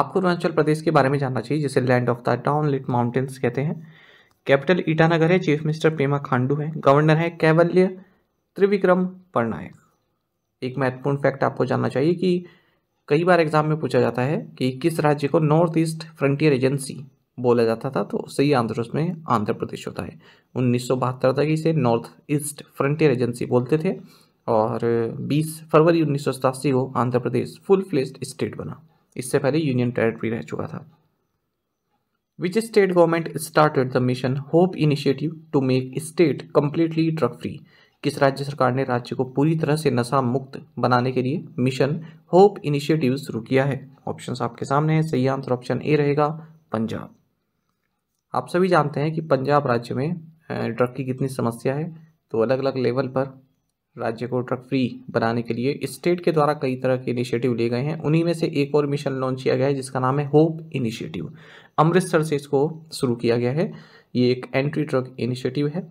आपको अरुणाचल प्रदेश के बारे में जानना चाहिए जिसे land of the dawn lit mountains कहते हैं कैपिटल ईटानगर है चीफ मिनिस्टर पेमा खांडू है गवर्नर है कैवल्य त्रिविक्रम परनायक एक महत्वपूर्ण फैक्ट आपको जानना चाहिए कि कई बार एग्जाम में पूछा जाता है कि किस राज्य को नॉर्थ ईस्ट फ्रंटियर एजेंसी बोला जाता था तो सही आंसर उसमें आंध्र प्रदेश होता है उन्नीस तक इसे नॉर्थ ईस्ट फ्रंटियर एजेंसी बोलते थे और 20 फरवरी उन्नीस को Andhra Pradesh full fledged state बना इससे पहले यूनियन टेरिटरी रह चुका था which state government started the mission hope initiative to make state completely drug free किस राज्य सरकार ने राज्य को पूरी तरह से नशा मुक्त बनाने के लिए मिशन होप इनिशिएटिव शुरू किया है ऑप्शन आपके सामने हैं सही आंसर ऑप्शन ए रहेगा पंजाब आप सभी जानते हैं कि पंजाब राज्य में ड्रग की कितनी समस्या है तो अलग अलग लेवल पर राज्य को ड्रग फ्री बनाने के लिए स्टेट के द्वारा कई तरह के इनिशिएटिव लिए गए हैं उन्हीं में से एक और मिशन लॉन्च किया गया है जिसका नाम है होप इनिशिएटिव अमृतसर से इसको शुरू किया गया है ये एक एंट्री ड्रग इनिशिएटिव है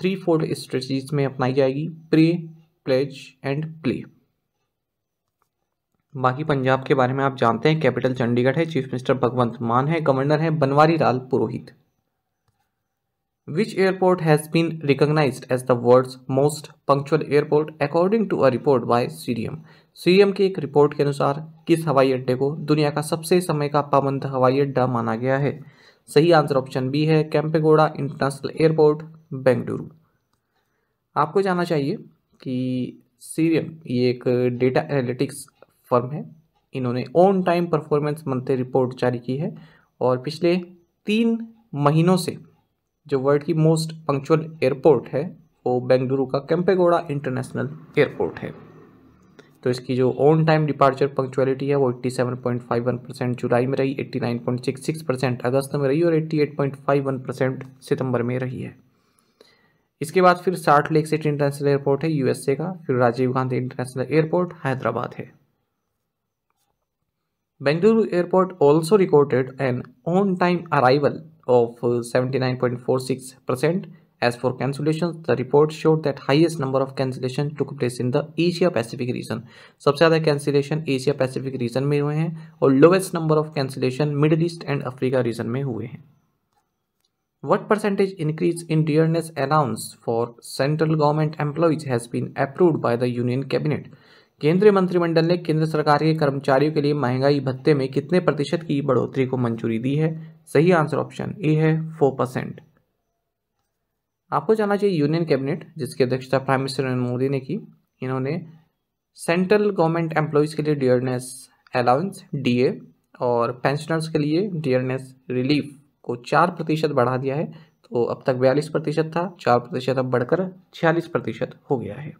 थ्री फोल्ड स्ट्रेटजीज में अपनाई जाएगी प्रे प्लेज एंड प्ले बाकी पंजाब के बारे में आप जानते हैं कैपिटल चंडीगढ़ है चीफ मिनिस्टर भगवंत मान है गवर्नर है Banwari Lal Purohit Which airport has been recognized as the world's most punctual airport according to a report by Cirium Cirium की एक रिपोर्ट के अनुसार किस हवाई अड्डे को दुनिया का सबसे समय का पाबंद हवाई अड्डा माना गया है सही आंसर ऑप्शन बी है कैंपेगोड़ा इंटरनेशनल एयरपोर्ट बेंगलुरु आपको जानना चाहिए कि सीरियम ये एक डेटा एनालिटिक्स फर्म है इन्होंने on time performance monthly report जारी की है और पिछले तीन महीनों से जो वर्ल्ड की मोस्ट पंक्चुअल एयरपोर्ट है वो बेंगलुरु का कैंपेगोड़ा इंटरनेशनल एयरपोर्ट है तो इसकी जो ऑन टाइम डिपार्चर पंक्चुअलिटी है वो 87.51 परसेंट जुलाई में रही 89.66 परसेंट अगस्त में रही और 88.51 परसेंट सितंबर में रही है इसके बाद फिर salt lake city international airport है यूएसए का फिर राजीव गांधी इंटरनेशनल एयरपोर्ट हैदराबाद है Bengaluru airport also recorded an on time arrival of 79.46 percent as for cancellations, the report showed that highest number of cancellation took place in the Asia Pacific region. सबसे ज़्यादा cancellation Asia Pacific region में हुए हैं और lowest number of cancellation Middle East and Africa region में हुए हैं. What percentage increase in dearness allowance for central government employees has been approved by the union cabinet? केंद्रीय मंत्रिमंडल ने केंद्र सरकार के कर्मचारियों के लिए महंगाई भत्ते में कितने प्रतिशत की बढ़ोतरी को मंजूरी दी है सही आंसर ऑप्शन ए है फोर परसेंट आपको जाना चाहिए यूनियन कैबिनेट जिसकी अध्यक्षता प्राइम मिनिस्टर नरेंद्र मोदी ने की इन्होंने सेंट्रल गवर्नमेंट एम्प्लॉयज़ के लिए डियरनेस अलाउंस डीए और पेंशनर्स के लिए डियरनेस रिलीफ को चार प्रतिशत बढ़ा दिया है तो अब तक बयालीस प्रतिशत था चार प्रतिशत अब बढ़कर छियालीस प्रतिशत हो गया है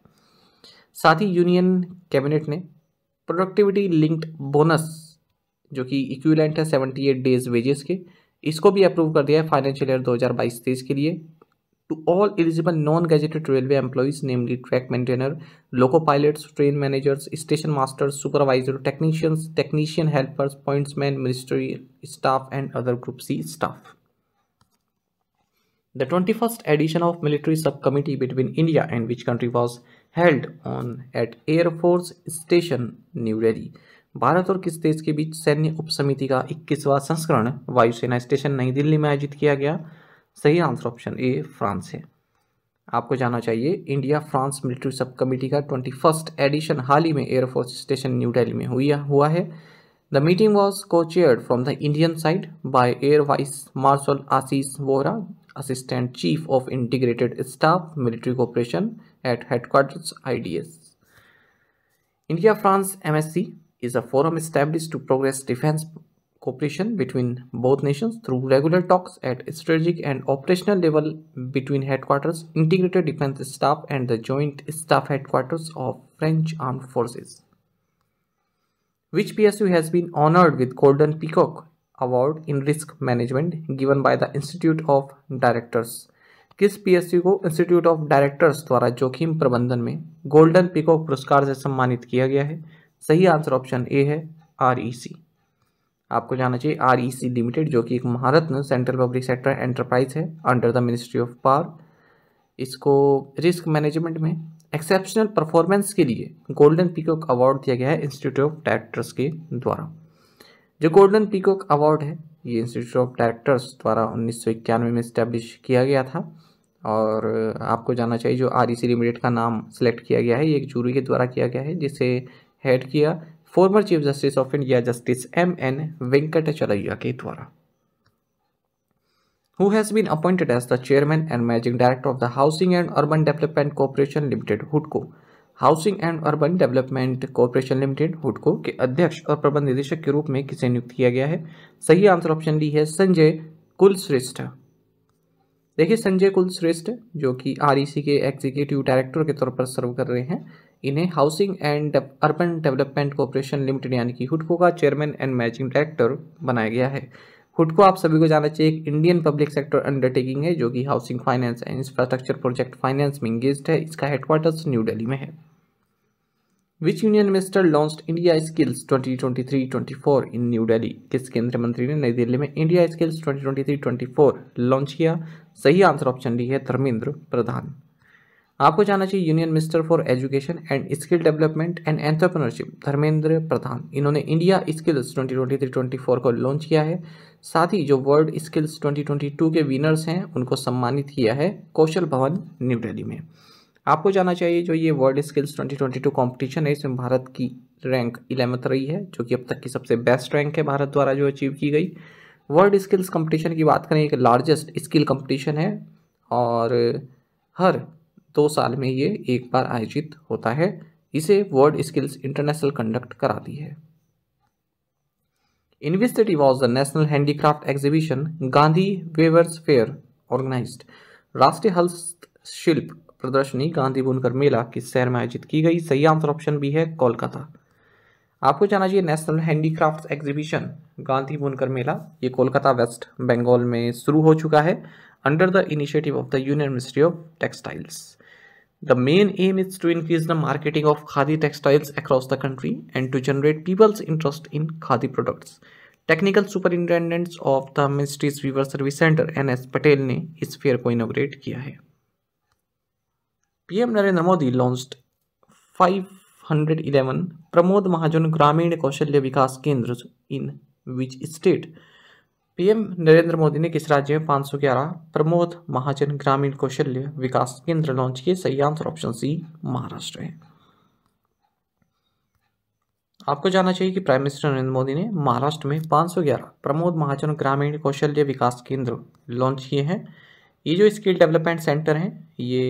साथ ही यूनियन कैबिनेट ने प्रोडक्टिविटी लिंक्ड बोनस जो कि इक्विलेंट है सेवेंटी एट डेज वेजेस के इसको भी अप्रूव कर दिया है फाइनेंशियल ईयर दो हज़ार बाईस तेईस के लिए to all eligible non gazetted railway employees namely track maintainer loco pilots train managers station masters supervisor technicians technician helpers pointsman ministry staff and other group C staff the twenty first edition of military sub committee between India and which country was held on at air force station new Delhi Bharat और किस देश के बीच सैन्य उपसमिति का इक्कीसवा संस्करण वायुसेना station नई दिल्ली में आयोजित किया गया सही आंसर ऑप्शन ए फ्रांस है आपको जाना चाहिए India France military sub committee का ट्वेंटी फर्स्ट एडिशन हाल ही में एयरफोर्स स्टेशन न्यू दिल्ली में हुई हुआ है the meeting was co-chaired from the Indian side by air vice marshal Ashish Vohra assistant chief of integrated staff military cooperation at headquarters IDS India France MSC is a forum established to progress defense cooperation between both nations through regular talks at strategic and operational level between headquarters, integrated defense staff and the joint staff headquarters of French armed forces. Which PSU has been honored with Golden Peacock Award in Risk Management given by the Institute of Directors. किस PSU को institute of directors द्वारा जोखिम प्रबंधन में golden peacock पुरस्कार से सम्मानित किया गया है सही आंसर ऑप्शन ए है आर ई सी आपको जाना चाहिए आर ई सी लिमिटेड जो कि एक Maharatna central public sector enterprise है under the ministry of power इसको रिस्क मैनेजमेंट में एक्सेप्शनल परफॉर्मेंस के लिए गोल्डन पीकॉक अवार्ड दिया गया है इंस्टीट्यूट ऑफ डायरेक्टर्स के द्वारा जो गोल्डन पीकॉक अवार्ड है ये इंस्टीट्यूट ऑफ डायरेक्टर्स द्वारा उन्नीस में इस्टेब्लिश किया गया था और आपको जानना चाहिए जो आर लिमिटेड e का नाम सेलेक्ट किया गया है ये एक जूरी के द्वारा किया गया है जिसे हेड किया former chief justice of India justice M N Venkatachaliah के द्वारा who has been appointed as the chairman and managing director of the Housing and Urban Development Corporation Limited हुडको housing and urban development corporation limited हुडको के अध्यक्ष और प्रबंध निदेशक के रूप में किसे नियुक्त किया गया है सही आंसर ऑप्शन डी है संजय कुलश्रेष्ठ देखिए संजय कुलश्रेष्ठ जो कि आरईसी e के एग्जीक्यूटिव डायरेक्टर के तौर पर सर्व कर रहे हैं इन्हें housing and urban development corporation limited यानी कि हुडको का चेयरमैन एंड मैनेजिंग डायरेक्टर बनाया गया है हुडको आप सभी को जाना चाहिए एक इंडियन पब्लिक सेक्टर अंडरटेकिंग है जो कि housing finance and infrastructure project finance में इंगेज है इसका हेडक्वार्टर्स न्यू डेली में है which union minister launch India skills 2023-24 in new Delhi किस केंद्रीय मंत्री ने नई दिल्ली में इंडिया स्किल्स 2023-24 लॉन्च किया सही आंसर ऑप्शन डी है धर्मेंद्र प्रधान आपको जाना चाहिए union minister for education and skill development and entrepreneurship Dharmendra Pradhan इन्होंने इंडिया स्किल्स 2023-24 को लॉन्च किया है साथ ही जो वर्ल्ड स्किल्स 2022 के विनर्स हैं उनको सम्मानित किया है कौशल भवन न्यू डेली में आपको जाना चाहिए जो ये वर्ल्ड स्किल्स 2022 ट्वेंटी है इसमें भारत की रैंक इलेवंथ रही है जो कि अब तक की सबसे बेस्ट रैंक है भारत द्वारा जो अचीव की गई वर्ल्ड स्किल्स कंपटीशन की बात करें एक लार्जेस्ट स्किल कंपटीशन है और हर दो साल में ये एक बार आयोजित होता है इसे वर्ल्ड स्किल्स इंटरनेशनल कंडक्ट कराती है in which city was the National Handicraft Exhibition Gandhi Weavers राष्ट्रीय हस्तशिल्प प्रदर्शनी गांधी बुनकर मेला किस शहर में आयोजित की गई सही आंसर ऑप्शन भी है कोलकाता आपको जाना चाहिए नेशनल हैंडीक्राफ्ट एग्जीबिशन गांधी बुनकर मेला ये कोलकाता वेस्ट बंगाल में शुरू हो चुका है under the initiative of the union ministry of textiles The main aim is to increase the marketing of khadi textiles across the country and to generate people's interest in khadi products. technical superintendents of the ministry's weaver service center N S Patel ने इस fair को inaugurate किया है PM Narendra Modi launched 511 pramod mahajan gramin kaushalya vikas kendras in which state PM Narendra Modi ने किस राज्य में 511 प्रमोद महाजन ग्रामीण कौशल्य विकास केंद्र लॉन्च किए सही आंसर ऑप्शन सी महाराष्ट्र है आपको जानना चाहिए कि प्राइम मिनिस्टर नरेंद्र मोदी ने महाराष्ट्र में 511 प्रमोद महाजन ग्रामीण कौशल्य विकास केंद्र लॉन्च किए हैं ये जो स्किल डेवलपमेंट सेंटर हैं ये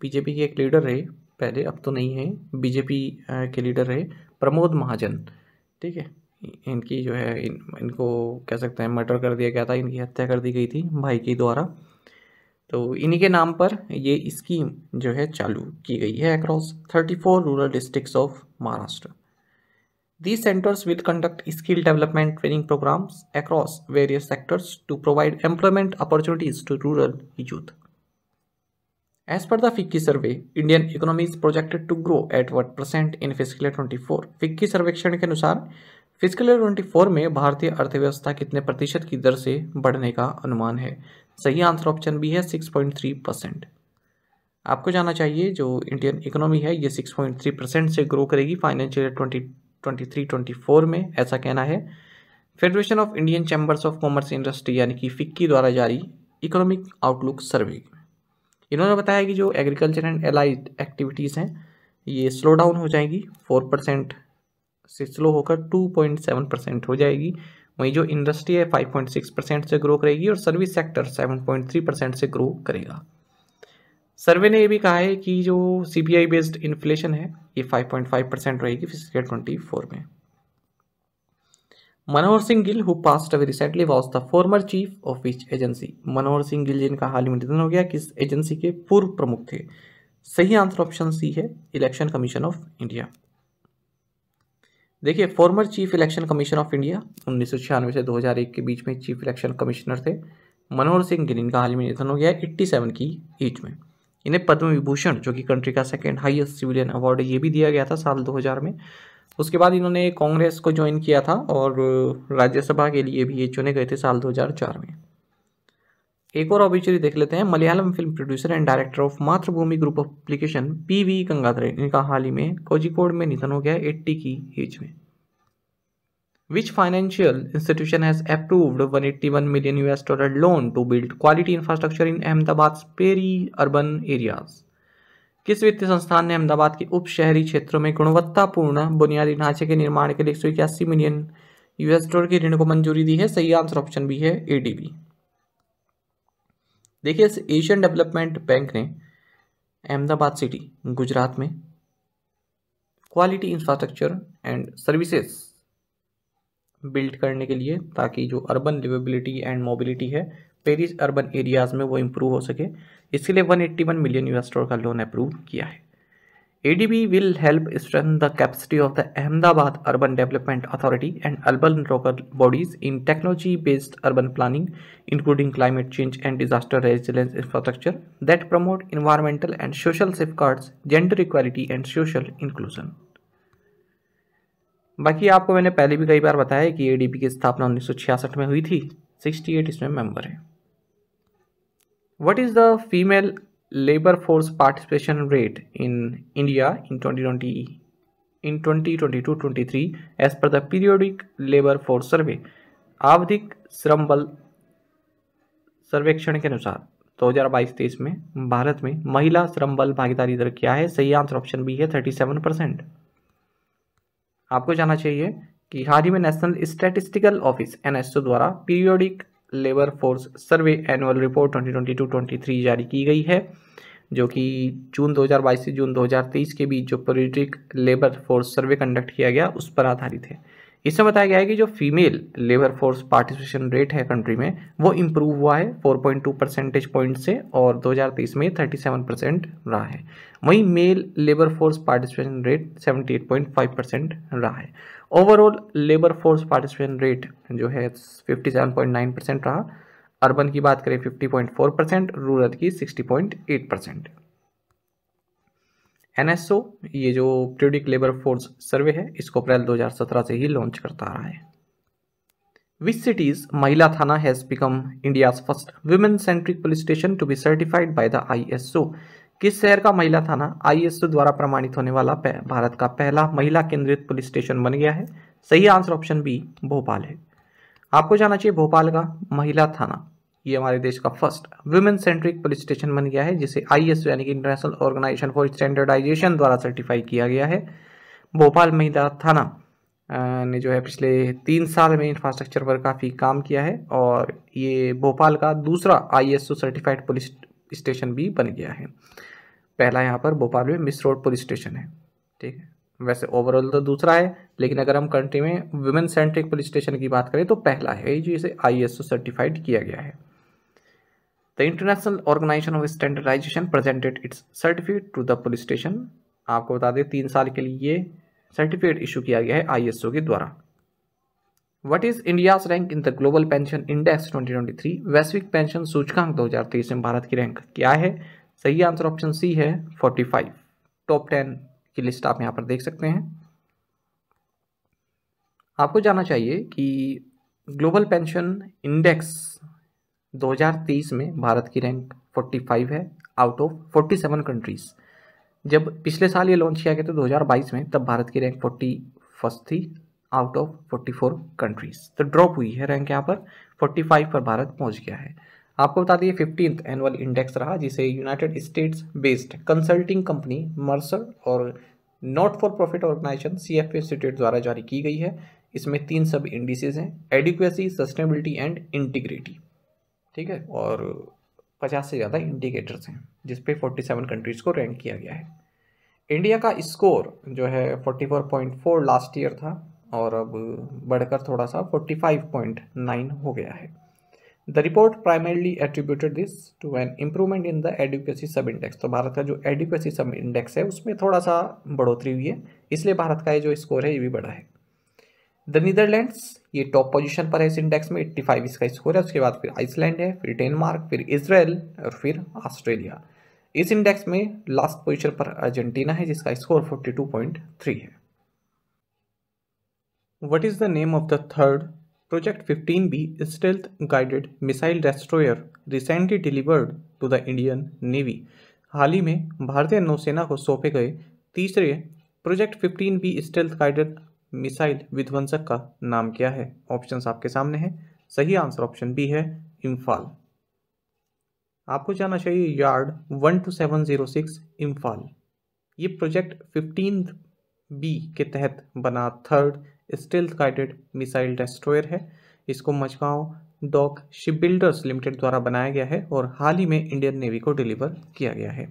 बीजेपी के एक लीडर रहे पहले अब तो नहीं है बीजेपी के लीडर रहे प्रमोद महाजन ठीक है इनकी जो है इन, इनको कह सकते हैं मर्डर कर दिया गया था इनकी हत्या कर दी गई थी भाई के द्वारा तो इन्हीं के नाम पर ये स्कीम जो है चालू की गई है across 34 rural districts of Maharashtra the centres will conduct skill development training programmes across various sectors to provide employment opportunities to rural youth as per the FICCI survey Indian economy projected to grow at what percent in fiscal twenty four FICCI सर्वेक्षण के अनुसार physical year 24 में भारतीय अर्थव्यवस्था कितने प्रतिशत की दर से बढ़ने का अनुमान है सही आंसर ऑप्शन बी है 6.3 परसेंट आपको जानना चाहिए जो इंडियन इकोनॉमी है ये 6.3 परसेंट से ग्रो करेगी फाइनेंशियल ईयर 2023 फोर में ऐसा कहना है federation of Indian chambers of commerce industry यानी कि फिक्की द्वारा जारी इकोनॉमिक आउटलुक सर्वे इन्होंने बताया कि जो एग्रीकल्चर एंड एलाइड एक्टिविटीज़ हैं ये स्लो डाउन हो जाएगी फोर परसेंट से स्लो होकर 2.7 परसेंट हो जाएगी वहीं जो इंडस्ट्री है 5.6 परसेंट से ग्रो करेगी और सर्विस सेक्टर 7.3 परसेंट से ग्रो करेगा सर्वे ने यह भी कहा है कि जो सी बेस्ड इन्फ्लेशन है ये 5.5 परसेंट रहेगी फिजिकल ट्वेंटी फोर में Manohar Singh Gill who passed away recently was the former chief of which agency Manohar Singh Gill जिनका हाल ही में निधन हो गया किस एजेंसी के पूर्व प्रमुख थे सही आंसर ऑप्शन सी है इलेक्शन कमीशन ऑफ इंडिया देखिए former chief election commission of India उन्नीस से 2001 के बीच में चीफ इलेक्शन कमिश्नर थे मनोहर सिंह गिन इनका हाल में निधन हो गया एट्टी सेवन की एज में इन्हें पद्म विभूषण जो कि कंट्री का सेकेंड हाईएस्ट सिविलियन अवार्ड ये भी दिया गया था साल 2000 में उसके बाद इन्होंने कांग्रेस को ज्वाइन किया था और राज्यसभा के लिए भी ये चुने गए थे साल चार में एक और ऑबिचरी देख लेते हैं Malayalam film producer and director of Mathrubhumi group of application P V Gangadharan इनका हाल ही में कोजिकोड में निधन हो गया एट्टी की एज में which financial institution has approved 181 million US dollar loan to build quality infrastructure in Ahmedabad's peri-urban areas? किस वित्तीय संस्थान ने अहमदाबाद के उप शहरी क्षेत्रों में गुणवत्तापूर्ण बुनियादी ढांचे के निर्माण के लिए एक मिलियन यूएस डॉलर के ऋण को मंजूरी दी है सही आंसर ऑप्शन बी है एडीबी देखिए एशियन डेवलपमेंट बैंक ने अहमदाबाद सिटी गुजरात में quality infrastructure and services build करने के लिए ताकि जो अर्बन लिवेबिलिटी एंड मोबिलिटी है पेरिस अर्बन एरियाज़ में वो इम्प्रूव हो सके इसके लिए 181 मिलियन यूएस डॉलर का लोन अप्रूव किया है ADB will help strengthen the capacity of the Ahmedabad Urban Development Authority and urban local bodies in technology-based urban planning, including climate change and disaster resilience infrastructure that promote environmental and social safeguards, gender equality and social inclusion. बाकी आपको मैंने पहले भी कई बार बताया कि ADB की स्थापना 1966 में हुई थी 68 इसमें मेंबर हैं what is the female labor force participation rate in India in 2020 in 2022-23 as per the periodic labor force survey आवधिक श्रम बल सर्वेक्षण के अनुसार 2022-23 में भारत में महिला श्रम बल भागीदारी दर क्या है सही आंसर ऑप्शन बी है 37 परसेंट आपको जाना चाहिए कि हाल ही में नेशनल स्टैटिस्टिकल ऑफिस एनएसओ द्वारा periodic labour force survey annual report 2022-23 जारी की गई है जो कि जून 2022 से जून 2023 के बीच जो periodic labour force survey conduct किया गया उस पर आधारित है इसमें बताया गया है कि जो female labour force participation rate है कंट्री में वो इम्प्रूव हुआ है 4.2 परसेंटेज पॉइंट से और 2023 में 37 परसेंट रहा है वहीं male labour force participation rate 78.5 percent रहा है overall labour force participation rate जो है फिफ्टी परसेंट रहा अर्बन की बात करें 50.4 परसेंट रूरल की 60.8 परसेंट एनएसओ ये जो पीरियडिक लेबर फोर्स सर्वे है इसको अप्रैल 2017 से ही लॉन्च करता रहा है विच cities mahila thana has become India first women centric police station to be certified by the ISO किस शहर का महिला थाना आईएसओ द्वारा प्रमाणित होने वाला भारत का पहला महिला केंद्रित पुलिस स्टेशन बन गया है सही आंसर ऑप्शन बी भोपाल है आपको जाना चाहिए भोपाल का महिला थाना ये हमारे देश का first women centric police station बन गया है जिसे आई यानी कि इंटरनेशनल ऑर्गेनाइजेशन फॉर स्टैंडर्डाइजेशन द्वारा सर्टिफाई किया गया है भोपाल महिला थाना ने जो है पिछले तीन साल में इंफ्रास्ट्रक्चर पर काफ़ी काम किया है और ये भोपाल का दूसरा आईएसओ सर्टिफाइड पुलिस स्टेशन भी बन गया है पहला यहाँ पर भोपाल में मिस रोड पुलिस स्टेशन है ठीक है वैसे ओवरऑल तो दूसरा है लेकिन अगर हम कंट्री में वुमेन सेंट्रिक पुलिस स्टेशन की बात करें तो पहला है जो इसे आई सर्टिफाइड किया गया है the international organization of standardization presented its certificate to the police station आपको बता दें तीन साल के लिए सर्टिफिकेट इशू किया गया है आई के द्वारा what is India's rank in the global pension index 2023 वैश्विक पेंशन सूचकांक 2023 में भारत की रैंक क्या है सही आंसर ऑप्शन सी है 45 टॉप 10 की लिस्ट आप यहाँ पर देख सकते हैं आपको जानना चाहिए कि ग्लोबल पेंशन इंडेक्स 2023 में भारत की रैंक 45 है आउट ऑफ 47 कंट्रीज जब पिछले साल ये लॉन्च किया गया था 2022 में तब भारत की रैंक फोर्टी फर्स्ट थी आउट ऑफ 44 कंट्रीज तो ड्रॉप हुई है रैंक यहाँ पर 45 पर भारत पहुँच गया है आपको बता दिए फिफ्टींथ एनुअल इंडेक्स रहा जिसे United States based consulting company Mercer और not for profit organisation C F institute द्वारा जारी की गई है इसमें तीन सब इंडिसेज हैं एडिक्वेसी सस्टेनेबिलिटी एंड इंटीग्रिटी ठीक है और पचास से ज़्यादा इंडिकेटर्स हैं जिसपे फोर्टी सेवन कंट्रीज़ को रैंक किया गया है इंडिया का स्कोर जो है forty four point four last year था और अब बढ़कर थोड़ा सा 45.9 हो गया है the report primarily attributed this to an improvement in the adequacy sub index तो भारत का जो एडुकेसी सब इंडेक्स है उसमें थोड़ा सा बढ़ोतरी हुई है इसलिए भारत का ये जो स्कोर है ये भी बढ़ा है द नीदरलैंड्स ये टॉप पोजिशन पर है इस इंडेक्स में 85 इसका स्कोर है उसके बाद फिर आइसलैंड है फिर डेनमार्क फिर इसराइल और फिर ऑस्ट्रेलिया इस इंडेक्स में लास्ट पोजिशन पर अर्जेंटीना है जिसका स्कोर थ्री है What is the name of the third Project 15B stealth guided missile destroyer recently delivered to the Indian Navy? हाल ही में भारतीय नौसेना को सौंपे गए तीसरे project 15B stealth guided missile विध्वंसक का नाम क्या है ऑप्शंस आपके सामने हैं सही आंसर ऑप्शन बी है इम्फाल आपको जाना चाहिए यार्ड 12706 इम्फाल ये प्रोजेक्ट 15 बी के तहत बना third stealth guided missile destroyer है इसको Mazagon dock ship builders limited द्वारा बनाया गया है और हाल ही में इंडियन नेवी को डिलीवर किया गया है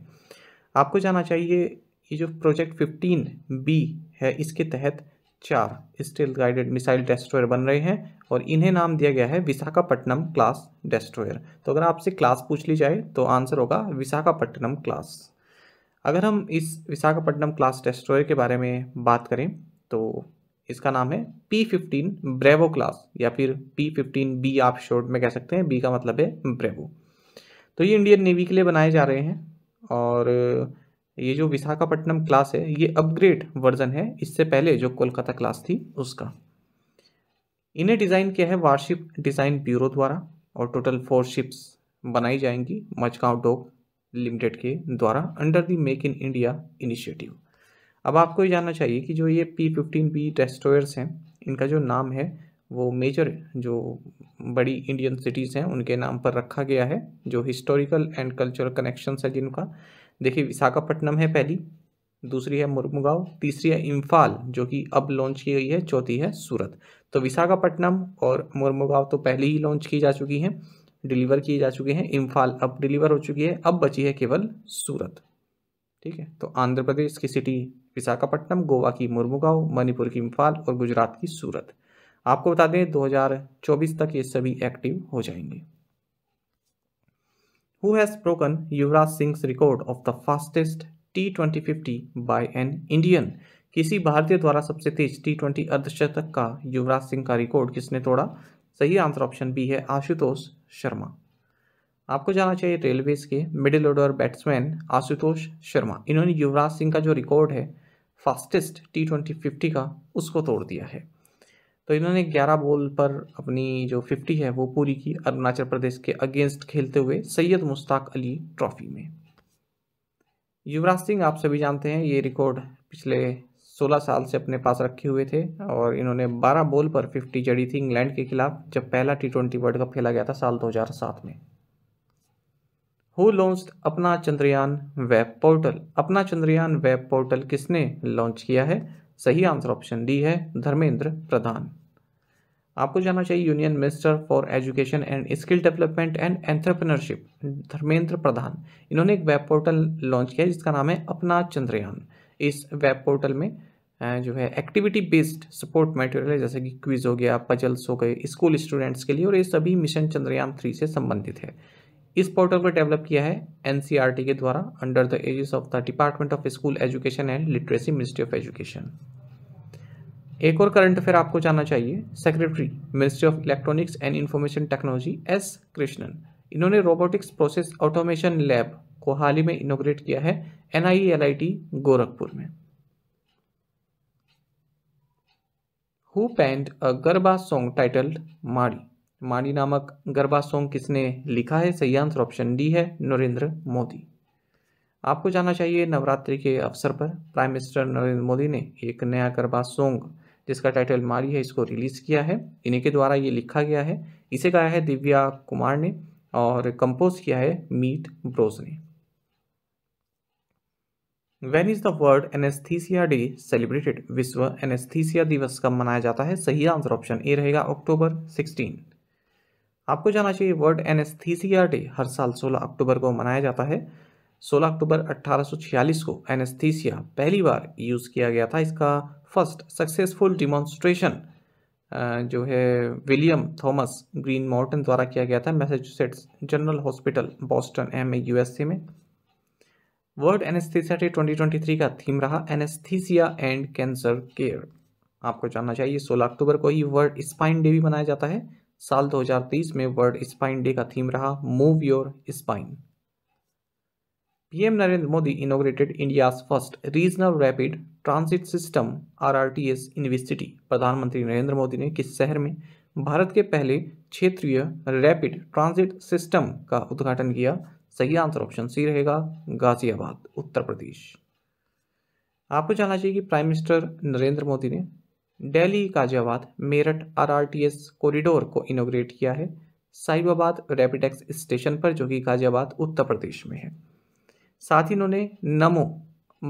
आपको जाना चाहिए ये जो प्रोजेक्ट फिफ्टीन बी है इसके तहत चार स्टेल्थ गाइडेड मिसाइल डेस्ट्रॉयर बन रहे हैं और इन्हें नाम दिया गया है विशाखापट्टनम क्लास डेस्ट्रॉयर तो अगर आपसे क्लास पूछ ली जाए तो आंसर होगा विशाखापट्टनम क्लास अगर हम इस विशाखापट्टनम क्लास डेस्ट्रोयर के बारे में बात करें तो इसका नाम है पी फिफ्टीन ब्रेवो क्लास या फिर पी फिफ्टीन बी आप शॉर्ट में कह सकते हैं बी का मतलब है ब्रेवो तो ये इंडियन नेवी के लिए बनाए जा रहे हैं और ये जो विशाखापट्टनम क्लास है ये अपग्रेड वर्जन है इससे पहले जो कोलकाता क्लास थी उसका इन्हें डिज़ाइन किया है वारशिप डिज़ाइन ब्यूरो द्वारा और टोटल फोर शिप्स बनाई जाएंगी मचगांव डॉक लिमिटेड के द्वारा under the make in India initiative अब आपको ये जानना चाहिए कि जो ये पी फिफ्टीन बी टेस्टोयर्स हैं इनका जो नाम है वो मेजर जो बड़ी इंडियन सिटीज़ हैं उनके नाम पर रखा गया है जो हिस्टोरिकल एंड कल्चरल कनेक्शंस है जिनका देखिए विशाखापट्टनम है पहली दूसरी है मुर्मुगांव तीसरी है इम्फाल जो कि अब लॉन्च की गई है चौथी है सूरत तो विशाखापट्टनम और मुर्मुगांव तो पहले ही लॉन्च की जा चुकी हैं डिलीवर किए जा चुके हैं इम्फाल अब डिलीवर हो चुकी है अब बची है केवल सूरत ठीक है तो आंध्र प्रदेश की सिटी विशाखापट्टनम गोवा की मुर्मुगांव मणिपुर की इम्फाल और गुजरात की सूरत आपको बता दें 2024 तक ये सभी एक्टिव हो जाएंगे who has broken Yuvraj Singh record of the fastest T twenty fifty by an Indian किसी भारतीय द्वारा सबसे तेज टी ट्वेंटी अर्धशतक का युवराज सिंह का रिकॉर्ड किसने तोड़ा सही आंसर ऑप्शन बी है आशुतोष शर्मा आपको जाना चाहिए रेलवेज के middle order batsman Ashutosh Sharma इन्होंने युवराज सिंह का जो रिकॉर्ड है फास्टेस्ट टी ट्वेंटी फिफ्टी का उसको तोड़ दिया है तो इन्होंने 11 बॉल पर अपनी जो 50 है वो पूरी की अरुणाचल प्रदेश के अगेंस्ट खेलते हुए सैयद मुश्ताक अली ट्रॉफी में युवराज सिंह आप सभी जानते हैं ये रिकॉर्ड पिछले 16 साल से अपने पास रखे हुए थे और इन्होंने 12 बॉल पर 50 जड़ी थी इंग्लैंड के खिलाफ जब पहला टी ट्वेंटी वर्ल्ड कप खेला गया था साल 2007 में हु लॉन्च अपना चंद्रयान वेब पोर्टल अपना चंद्रयान वेब पोर्टल किसने लॉन्च किया है सही आंसर ऑप्शन डी है धर्मेंद्र प्रधान आपको जाना चाहिए union minister for education and skill development and entrepreneurship Dharmendra Pradhan इन्होंने एक वेब पोर्टल लॉन्च किया जिसका नाम है अपना चंद्रयान इस वेब पोर्टल में जो है एक्टिविटी बेस्ड सपोर्ट मटेरियल है जैसे कि क्विज हो गया पजल्स हो गए स्कूल स्टूडेंट्स के लिए और ये सभी मिशन चंद्रयान थ्री से संबंधित है इस पोर्टल को डेवलप किया है एन e के द्वारा under the aegis of the department of school education and literacy ministry of education एक और करंट अफेयर आपको जानना चाहिए secretary ministry of electronics and information technology S Krishnan इन्होंने रोबोटिक्स प्रोसेस ऑटोमेशन लैब को हाल ही में इनोग्रेट किया है एन e गोरखपुर में who penned a garba song titled Maadi मानी नामक गरबा सॉन्ग किसने लिखा है सही आंसर ऑप्शन डी है नरेंद्र मोदी आपको जाना चाहिए नवरात्रि के अवसर पर प्राइम मिनिस्टर नरेंद्र मोदी ने एक नया गरबा सॉन्ग जिसका टाइटल मारी है इसको रिलीज़ किया है इन्हीं के द्वारा ये लिखा गया है इसे गाया है दिव्या कुमार ने और कंपोज किया है मीट ब्रोज ने when is the world anaesthesia day celebrated विश्व एनेस्थीसिया दिवस कब मनाया जाता है सही आंसर ऑप्शन ए रहेगा अक्टूबर सिक्सटीन आपको जाना चाहिए वर्ल्ड एनेस्थीसिया डे हर साल 16 अक्टूबर को मनाया जाता है 16 अक्टूबर 1846 को एनेस्थीसिया पहली बार यूज़ किया गया था इसका फर्स्ट सक्सेसफुल डिमॉन्स्ट्रेशन जो है विलियम थॉमस ग्रीन मॉर्टन द्वारा किया गया था Massachusetts general hospital Boston M A USA में वर्ल्ड एनेस्थीसिया डे 2023 का थीम रहा एनेस्थीसिया एंड कैंसर केयर आपको जानना चाहिए 16 अक्टूबर को ही वर्ल्ड स्पाइन डे भी मनाया जाता है साल 2023 में वर्ल्ड स्पाइन डे का थीम रहा move your spine PM Narendra Modi inaugurated India first regional rapid transit system RRTS in which city प्रधानमंत्री नरेंद्र मोदी ने किस शहर में भारत के पहले क्षेत्रीय रैपिड ट्रांसिट सिस्टम का उद्घाटन किया सही आंसर ऑप्शन सी रहेगा गाजियाबाद उत्तर प्रदेश आपको जानना चाहिए कि प्राइम मिनिस्टर नरेंद्र मोदी ने दिल्ली गाजियाबाद मेरठ आरआरटीएस कॉरिडोर को इनोग्रेट किया है साहिबाबाद रैपिडेक्स स्टेशन पर जो कि गाजियाबाद उत्तर प्रदेश में है साथ ही इन्होंने नमो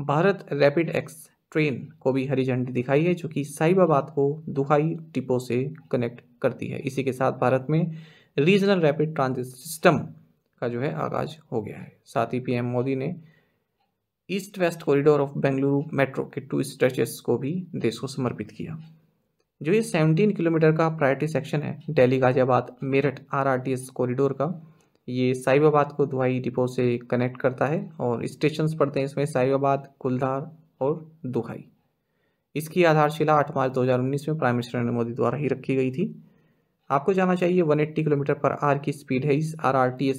भारत रैपिड एक्स ट्रेन को भी हरी झंडी दिखाई है जो कि साहिबाबाद को दुहाई डिपो से कनेक्ट करती है इसी के साथ भारत में रीजनल रैपिड ट्रांजिट सिस्टम का जो है आगाज हो गया है साथ ही पीएम मोदी ने east west corridor of Bengaluru metro के टू स्ट्रेचेस को भी देश को समर्पित किया जो ये 17 किलोमीटर का प्रायोरिटी सेक्शन है दिल्ली गाजियाबाद मेरठ आरआरटीएस कॉरिडोर का ये साहिबाबाद को दुहाई डिपो से कनेक्ट करता है और स्टेशन पड़ते हैं इसमें साहिबाबाद कुलधार और दुहाई इसकी आधारशिला आठ मार्च 2019 में प्राइम मिनिस्टर नरेंद्र मोदी द्वारा ही रखी गई थी आपको जाना चाहिए 180 किलोमीटर पर आर की स्पीड है इस आर की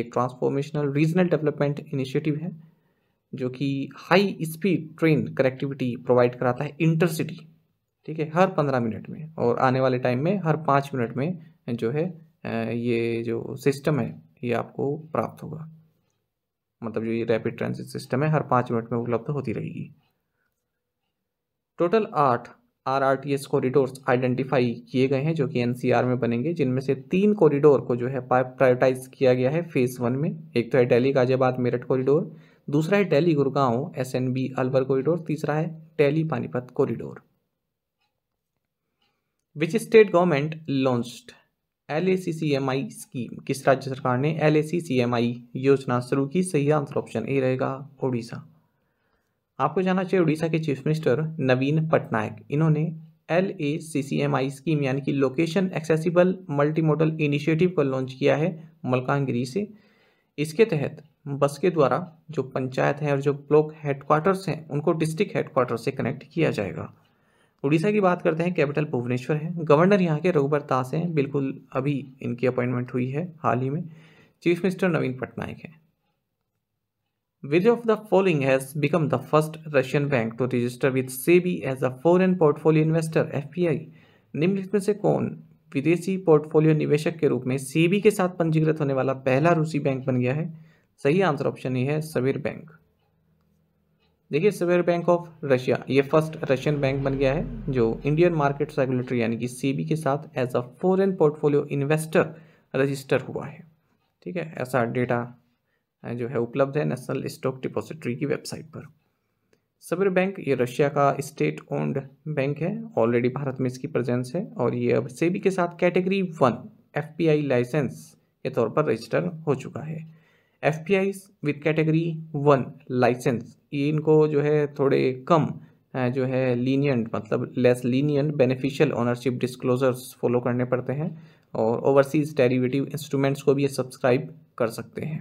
एक ट्रांसफॉर्मेशनल रीजनल डेवलपमेंट इनिशिएटिव है जो कि high speed train connectivity provide कराता है इंटरसिटी ठीक है हर पंद्रह मिनट में और आने वाले टाइम में हर पाँच मिनट में जो है ये जो सिस्टम है ये आपको प्राप्त होगा मतलब जो ये रैपिड ट्रांसिट सिस्टम है हर पाँच मिनट में उपलब्ध होती रहेगी टोटल आठ R R T S corridors identify किए गए हैं जो कि एन सी आर में बनेंगे जिनमें से तीन कॉरिडोर को जो है प्रायोरिटाइज किया गया है फेज़ वन में एक तो है दिल्ली गाजियाबाद मेरठ कॉरिडोर दूसरा है Delhi Gurgaon S N B Alwar corridor तीसरा है Delhi Panipat corridor which state government launched L A C C M I scheme किस राज्य सरकार ने L A C C M आई योजना शुरू की सही आंसर ऑप्शन ए रहेगा उड़ीसा आपको जाना चाहिए उड़ीसा के चीफ मिनिस्टर नवीन पटनायक इन्होंने L A C C M I scheme यानी कि लोकेशन एक्सेसिबल मल्टीमोडल इनिशिएटिव को लॉन्च किया है मलकानगिरी से इसके तहत बस के द्वारा जो पंचायत हैं और जो ब्लॉक हेडक्वार्टर्स हैं उनको डिस्ट्रिक्ट हेडक्वार्टर से कनेक्ट किया जाएगा उड़ीसा की बात करते हैं कैपिटल भुवनेश्वर है गवर्नर यहाँ के रघुबर दास हैं बिल्कुल अभी इनकी अपॉइंटमेंट हुई है हाल ही में चीफ मिनिस्टर नवीन पटनायक हैं which of the following has become the first Russian bank to register with SEBI as a foreign portfolio investor F निम्नलिखित में से कौन विदेशी पोर्टफोलियो निवेशक के रूप में सेबी के साथ पंजीकृत होने वाला पहला रूसी बैंक बन गया है सही आंसर ऑप्शन ये है सवेर बैंक देखिए सवेर बैंक ऑफ रशिया ये फर्स्ट रशियन बैंक बन गया है जो इंडियन मार्केट रेगुलेटरी यानी कि सी के साथ as a foreign portfolio investor register हुआ है ठीक है ऐसा डेटा जो है उपलब्ध है नेशनल स्टॉक डिपोजिटरी की वेबसाइट पर सबर बैंक ये रशिया का स्टेट ओन्ड बैंक है ऑलरेडी भारत में इसकी प्रेजेंस है और ये अब सेबी के साथ कैटेगरी वन एफ लाइसेंस के तौर पर रजिस्टर हो चुका है F P I with category one licence ये इनको जो है थोड़े कम जो है लीनियंट मतलब less lenient beneficial ownership disclosures follow करने पड़ते हैं और ओवरसीज डेरिवेटिव इंस्ट्रूमेंट्स को भी ये सब्सक्राइब कर सकते हैं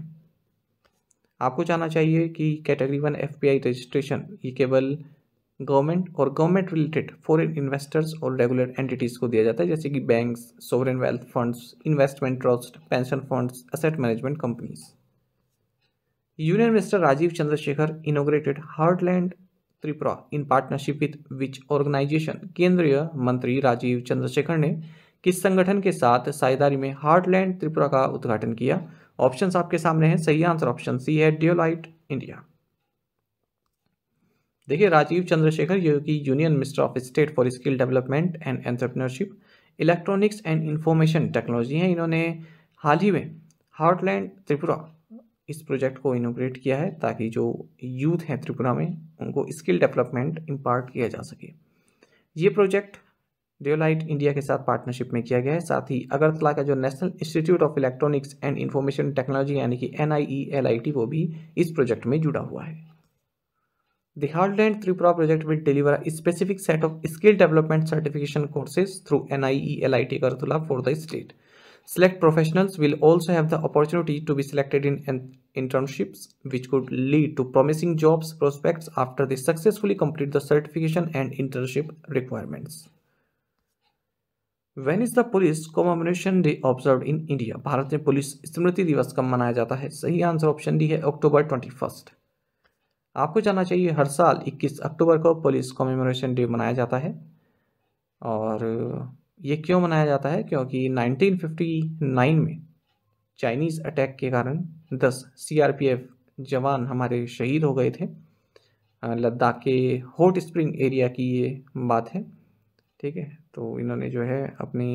आपको जानना चाहिए कि कैटेगरी वन एफ रजिस्ट्रेशन ये केवल गवर्नमेंट और गवर्नमेंट रिलेटेड फॉरेन इन्वेस्टर्स और रेगुलर एंटिटीज़ को दिया जाता है जैसे कि banks sovereign wealth funds investment trust pension funds asset management companies union minister Rajeev Chandrasekhar inaugurated heartland Tripura in partnership with which organisation केंद्रीय मंत्री राजीव चंद्रशेखर ने किस संगठन के साथ साझेदारी में हार्टलैंड त्रिपुरा का उद्घाटन किया ऑप्शन आपके सामने हैं सही आंसर ऑप्शन सी है डियोलाइट इंडिया देखिए राजीव चंद्रशेखर जो कि union minister of state for skill development and entrepreneurship electronics and information technology हैं इन्होंने हाल ही में हार्टलैंड त्रिपुरा इस प्रोजेक्ट को इनोग्रेट किया है ताकि जो यूथ हैं त्रिपुरा में उनको स्किल डेवलपमेंट इम्पार्ट किया जा सके ये प्रोजेक्ट डियोलाइट इंडिया के साथ पार्टनरशिप में किया गया है साथ ही अगरतला का जो national institute of electronics and information technology यानी कि एन आई वो भी इस प्रोजेक्ट में जुड़ा हुआ है The Heartland Tripura project will deliver a specific set of skill development certification courses through NIE LIT Kartula for the state. Select professionals will also have the opportunity to be selected in internships, which could lead to promising jobs prospects after they successfully complete the certification and internship requirements. when is the police commemoration day observed in india bharat mein police smriti divas kab manaya jata hai sahi answer option d hai october 21st first आपको जानना चाहिए हर साल 21 अक्टूबर को police commemoration day मनाया जाता है और ये क्यों मनाया जाता है क्योंकि 1959 में चाइनीज़ अटैक के कारण 10 सीआरपीएफ जवान हमारे शहीद हो गए थे लद्दाख के हॉट स्प्रिंग एरिया की ये बात है ठीक है तो इन्होंने जो है अपनी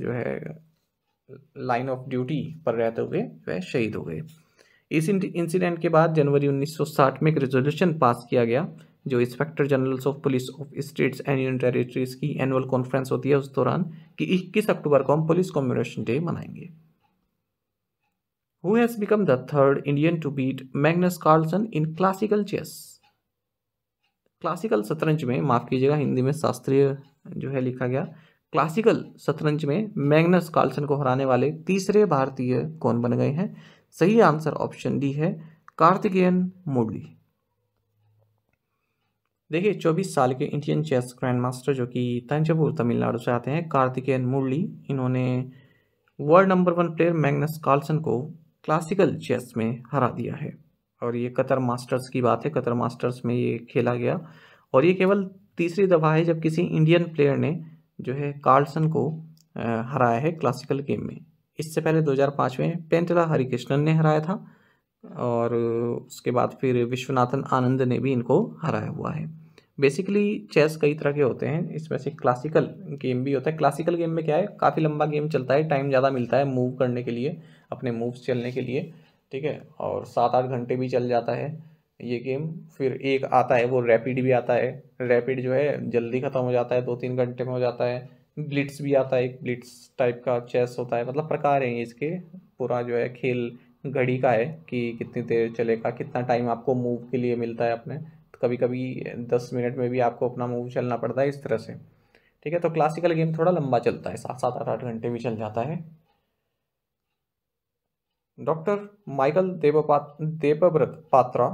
जो है लाइन ऑफ ड्यूटी पर रहते हुए वह शहीद हो गए इस इंसिडेंट के बाद जनवरी 1960 में एक रेजोल्यूशन पास किया गया जो inspector generals of police of states and union territories की एनुअल कॉन्फ्रेंस होती है उस दौरान कि 21 अक्टूबर को हम पुलिस कॉम्बिनेशन डे मनाएंगे who has become the third Indian to beat Magnus Carlsen in classical chess classical शतरंज में माफ कीजिएगा हिंदी में शास्त्रीय जो है लिखा गया क्लासिकल शतरंज में मैग्नस कार्लसन को हराने वाले तीसरे भारतीय कौन बन गए हैं सही आंसर ऑप्शन डी है कार्तिकेयन मुरली देखिए 24 साल के इंडियन चेस ग्रैंड मास्टर जो कि तंजबूर तमिलनाडु से आते हैं कार्तिकेन मुरली इन्होंने world number one player Magnus Carlsen को क्लासिकल चेस में हरा दिया है और ये कतर मास्टर्स की बात है कतर मास्टर्स में ये खेला गया और ये केवल तीसरी दफा है जब किसी इंडियन प्लेयर ने जो है कार्लसन को हराया है क्लासिकल गेम में इससे पहले 2005 में पेंटला हरिकृष्णन ने हराया था और उसके बाद फिर विश्वनाथन आनंद ने भी इनको हराया हुआ है बेसिकली चेस कई तरह के होते हैं इसमें से क्लासिकल गेम भी होता है क्लासिकल गेम में क्या है काफ़ी लंबा गेम चलता है टाइम ज़्यादा मिलता है मूव करने के लिए अपने मूव्स चलने के लिए ठीक है और सात आठ घंटे भी चल जाता है ये गेम फिर एक आता है वो रैपिड भी आता है रैपिड जो है जल्दी ख़त्म हो जाता है दो तीन घंटे में हो जाता है ब्लिट्स भी आता है एक ब्लिट्स टाइप का चेस होता है मतलब प्रकार हैं इसके पूरा जो है खेल घड़ी का है कि कितनी देर चलेगा कितना टाइम आपको मूव के लिए मिलता है अपने कभी कभी दस मिनट में भी आपको अपना मूव चलना पड़ता है इस तरह से ठीक है तो क्लासिकल गेम थोड़ा लंबा चलता है सात सात आठ आठ घंटे भी चल जाता है डॉक्टर माइकल देवपात Debabrata Patra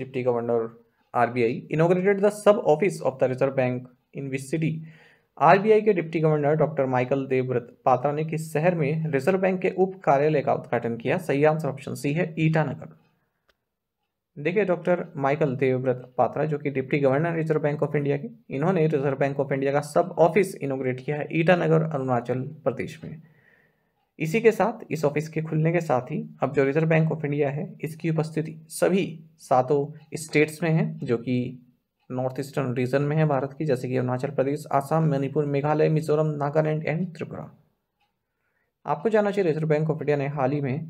deputy governor RBI inaugurated the sub office of the reserve bank in which city RBI के deputy governor doctor Michael Debabrata Patra ने किस शहर में रिजर्व बैंक के उप कार्यालय का उद्घाटन किया सही आंसर ऑप्शन सी है ईटानगर देखिए डॉक्टर माइकल देवव्रत पात्रा जो कि deputy governor reserve bank of India के इन्होंने रिजर्व बैंक ऑफ इंडिया का सब ऑफिस इनोग्रेट किया है ईटानगर अरुणाचल प्रदेश में इसी के साथ इस ऑफिस के खुलने के साथ ही अब जो रिजर्व बैंक ऑफ इंडिया है इसकी उपस्थिति सभी सातों स्टेट्स में है जो कि नॉर्थ ईस्टर्न रीजन में है भारत की जैसे कि अरुणाचल प्रदेश आसाम मणिपुर मेघालय मिजोरम नागालैंड एंड त्रिपुरा आपको जानना चाहिए रिजर्व बैंक ऑफ इंडिया ने हाल ही में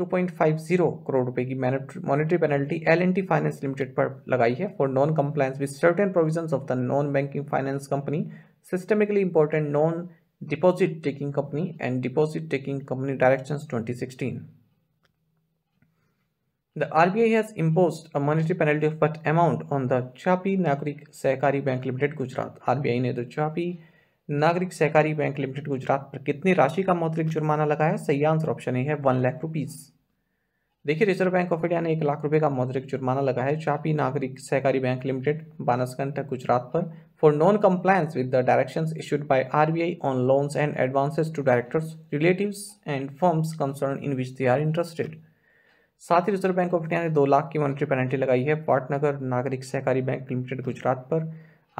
2.50 करोड़ रुपए की monetary penalty L and T finance limited पर लगाई है for non compliance with certain provisions of the non banking finance company systemically important non deposit taking company and deposit taking company directions 2016 The RBI has imposed a monetary penalty of what amount on the Chapi Nagrik Sahakari Bank Limited Gujarat. RBI ने तो Chapi नागरिक सहकारी bank limited Gujarat पर कितनी राशि का मौद्रिक जुर्माना लगाया सही आंसर ऑप्शन ए है वन लाख रुपीज़ देखिए रिजर्व बैंक ऑफ इंडिया ने एक लाख रुपए का मौद्रिक जुर्माना लगाया है चापी नागरिक सहकारी बैंक लिमिटेड बानसकंठा गुजरात पर for non compliance with the directions issued by RBI on loans and advances to directors relatives and firms concern in which they are interested साथ ही रिजर्व बैंक ऑफ इंडिया ने दो लाख की मॉनिटरी पेनल्टी लगाई है पाटनगर नागरिक सहकारी बैंक लिमिटेड गुजरात पर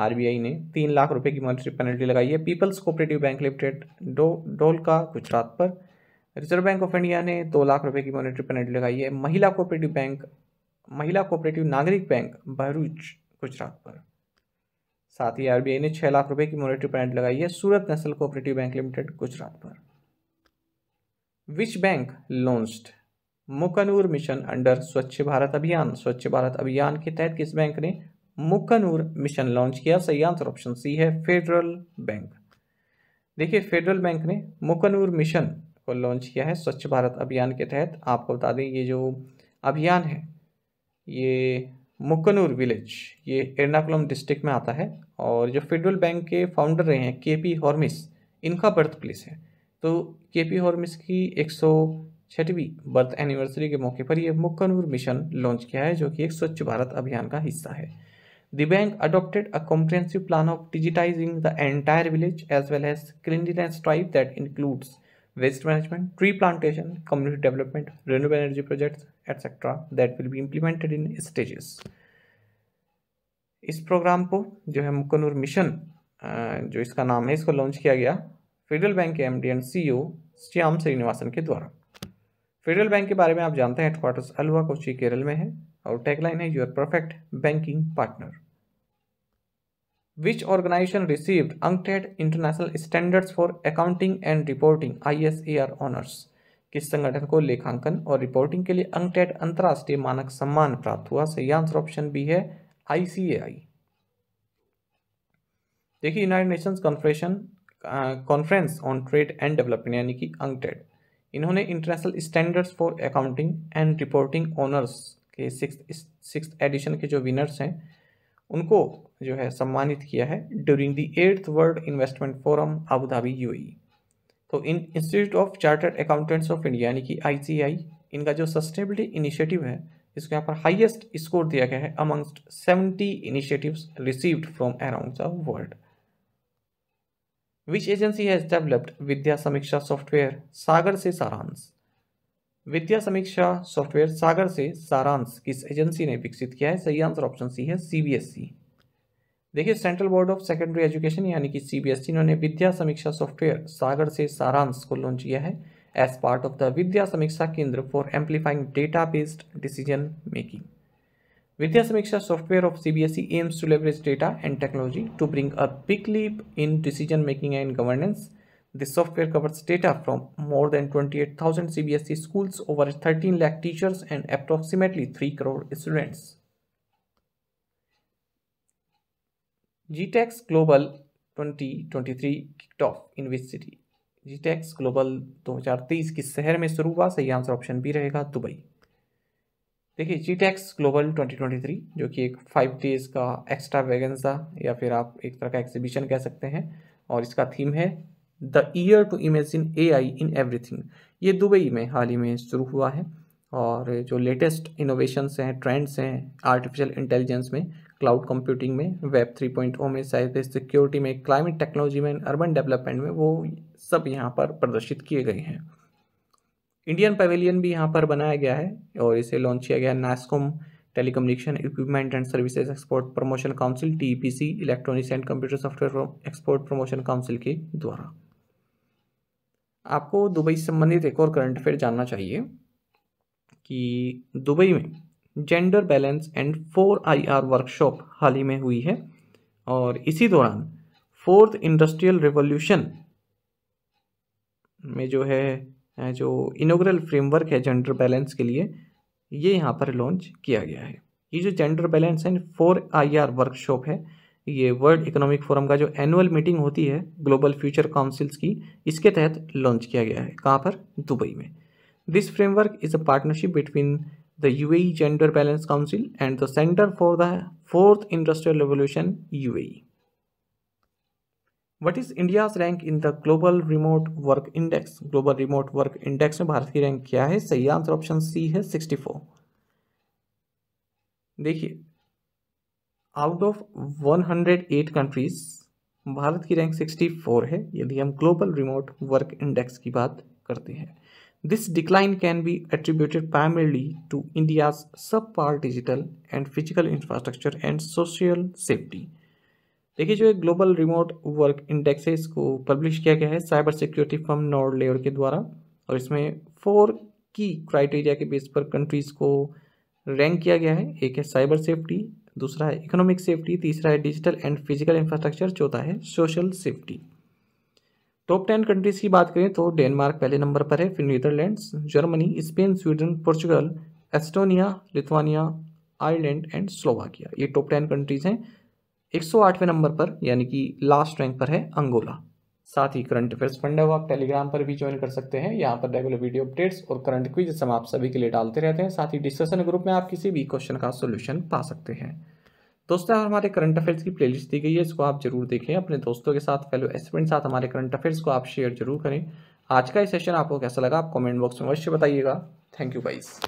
आरबीआई ने तीन लाख रुपए की मॉनिटरी पेनल्टी लगाई है पीपल्स कोऑपरेटिव बैंक लिमिटेड डो का गुजरात पर रिजर्व बैंक ऑफ इंडिया ने दो लाख रुपए की मॉनिटरी पेनल्टी लगाई है Mahila cooperative bank Mahila cooperative Nagrik bank Bharuch Gujarat पर साथ ही आरबीआई ने छः लाख रुपए की मॉनिटरी पेनल्टी लगाई है Surat national cooperative bank limited Gujarat पर which bank launched Mookkannoor mission under Swachh Bharat अभियान स्वच्छ भारत अभियान के तहत किस बैंक ने मुक्कानूर मिशन लॉन्च किया सही आंसर ऑप्शन सी है फेडरल बैंक देखिए फेडरल बैंक ने मुक्कानूर मिशन को लॉन्च किया है स्वच्छ भारत अभियान के तहत आपको बता दें ये जो अभियान है ये मुक्कनूर विलेज ये एर्नाकुलम डिस्ट्रिक्ट में आता है और जो फेडरल बैंक के फाउंडर रहे हैं के पी हॉर्मिस इनका बर्थ प्लेस है तो के पी हॉर्मिस की एक सौ छठवीं बर्थ एनिवर्सरी के मौके पर यह मुक्कनूर मिशन लॉन्च किया है जो कि एक स्वच्छ भारत अभियान का हिस्सा है The bank adopted a comprehensive plan of digitizing the entire village as well as cleanliness drive that includes waste management, tree plantation, community development, renewable energy projects, etc. that will be implemented in stages. इस programme को जो है मुकनूर mission जो इसका नाम है इसको launch किया गया फेडरल बैंक के M D and C O Shyam Srinivasan के द्वारा फेडरल बैंक के बारे में आप जानते हैं हेडक्वार्टर्स अलवा कोची केरल में है और टैगलाइन है your perfect banking partner which organization received UNCTAD International Standards for Accounting and Reporting ISAR honors किस संगठन को लेखांकन और रिपोर्टिंग के लिए अंगटेड अंतर्राष्ट्रीय मानक सम्मान प्राप्त हुआ सही आंसर ऑप्शन बी है आईसीएआई देखिए United Nations conference conference on trade and development यानी कि अंगटेड इन्होंने international standards for accounting and reporting honours के सिक्स सिक्स एडिशन के जो विनर्स हैं उनको जो है सम्मानित किया है during the eighth world investment forum Abu Dhabi U तो in institute of chartered accountants of India यानी कि आई इनका जो सस्टेनेबिलिटी इनिशिएटिव है इसको यहाँ पर हाईएस्ट स्कोर दिया गया है amongst seventy initiatives received from around the world which agency has developed Vidya Samiksha software सागर से सारांश विद्या समीक्षा सॉफ्टवेयर सागर से सारांश किस एजेंसी ने विकसित किया है सही आंसर ऑप्शन सी है सी देखिए central board of secondary education यानी कि सी बी e, इन्होंने विद्या समीक्षा सॉफ्टवेयर सागर से सारांश को लॉन्च किया है as part of the Vidya Samiksha Kendra for amplifying data based decision making Vidya Samiksha software of C B aims to leverage data and technology to bring a big leap in decision making and governance more than twenty eight thousand C B S E schools over thirteen lakh teachers and approximately three crore students GTEx Global 2023 kicked off in which city tax global तेईस किस शहर में शुरू हुआ सही answer option B रहेगा Dubai देखिए tax global 2023 जो कि एक फाइव डेज का एक्स्ट्रा वैगन्सा या फिर आप एक तरह का एग्जीबिशन कह सकते हैं और इसका थीम है the year to imagine A I in everything ये दुबई में हाल ही में शुरू हुआ है और जो लेटेस्ट इनोवेशंस हैं ट्रेंड्स हैं आर्टिफिशियल इंटेलिजेंस में क्लाउड कंप्यूटिंग में वेब 3.0 में साइबर सिक्योरिटी में क्लाइमेट टेक्नोलॉजी में अर्बन डेवलपमेंट में वो सब यहाँ पर प्रदर्शित किए गए हैं इंडियन पवेलियन भी यहाँ पर बनाया गया है और इसे लॉन्च किया गया NASSCOM telecommunication equipment and services export promotion council TPC electronics and computer software export promotion council के द्वारा आपको दुबई से संबंधित एक और करंट अफेयर जानना चाहिए कि दुबई में gender balance and four IR workshop हाल ही में हुई है और इसी दौरान फोर्थ इंडस्ट्रियल रिवॉल्यूशन में जो है जो इनोग्रल फ्रेमवर्क है जेंडर बैलेंस के लिए ये यहाँ पर लॉन्च किया गया है ये जो gender balance and four R workshop है ये वर्ल्ड इकोनॉमिक फोरम का जो एनुअल मीटिंग होती है ग्लोबल फ्यूचर काउंसिल्स की इसके तहत लॉन्च किया गया है कहाँ पर दुबई में this framework is a partnership between the UAE Gender Balance Council and the Center for the Fourth Industrial Revolution UAE. What is India's rank in the Global Remote Work Index? Global Remote Work Index में भारत की rank क्या है सही answer option C है 64. देखिए out of 108 countries Bharat की rank 64 है यदि हम ग्लोबल रिमोट वर्क इंडेक्स की बात करते हैं This decline can be attributed primarily to India's subpar digital and physical infrastructure and social safety. देखिए जो एक ग्लोबल रिमोट वर्क है को पब्लिश किया गया है cyber security from NordLayer के द्वारा और इसमें फोर की क्राइटेरिया के बेस पर कंट्रीज़ को रैंक किया गया है एक है साइबर सेफ्टी दूसरा है इकोनॉमिक सेफ्टी तीसरा है डिजिटल एंड फिजिकल इंफ्रास्ट्रक्चर चौथा है social safety top ten countries की बात करें तो डेनमार्क पहले नंबर पर है फिर Netherlands Germany Spain Sweden Portugal Estonia Lithuania Ireland and Slovakia ये टॉप टेन कंट्रीज़ हैं 108वें नंबर पर यानी कि लास्ट रैंक पर है अंगोला साथ ही करंट अफेयर्स फंड है वो आप टेलीग्राम पर भी ज्वाइन कर सकते हैं यहाँ पर रेगुलर वीडियो अपडेट्स और करंट क्विज हम आप सभी के लिए डालते रहते हैं साथ ही डिस्कशन ग्रुप में आप किसी भी क्वेश्चन का सोल्यूशन पा सकते हैं दोस्तों हमारे करंट अफेयर्स की प्लेलिस्ट दी गई है इसको आप जरूर देखें अपने दोस्तों के साथ फेलो एस्पिरेंट साथ हमारे करंट अफेयर्स को आप शेयर जरूर करें आज का ये सेशन आपको कैसा लगा आप कमेंट बॉक्स में अवश्य बताइएगा थैंक यू बाइस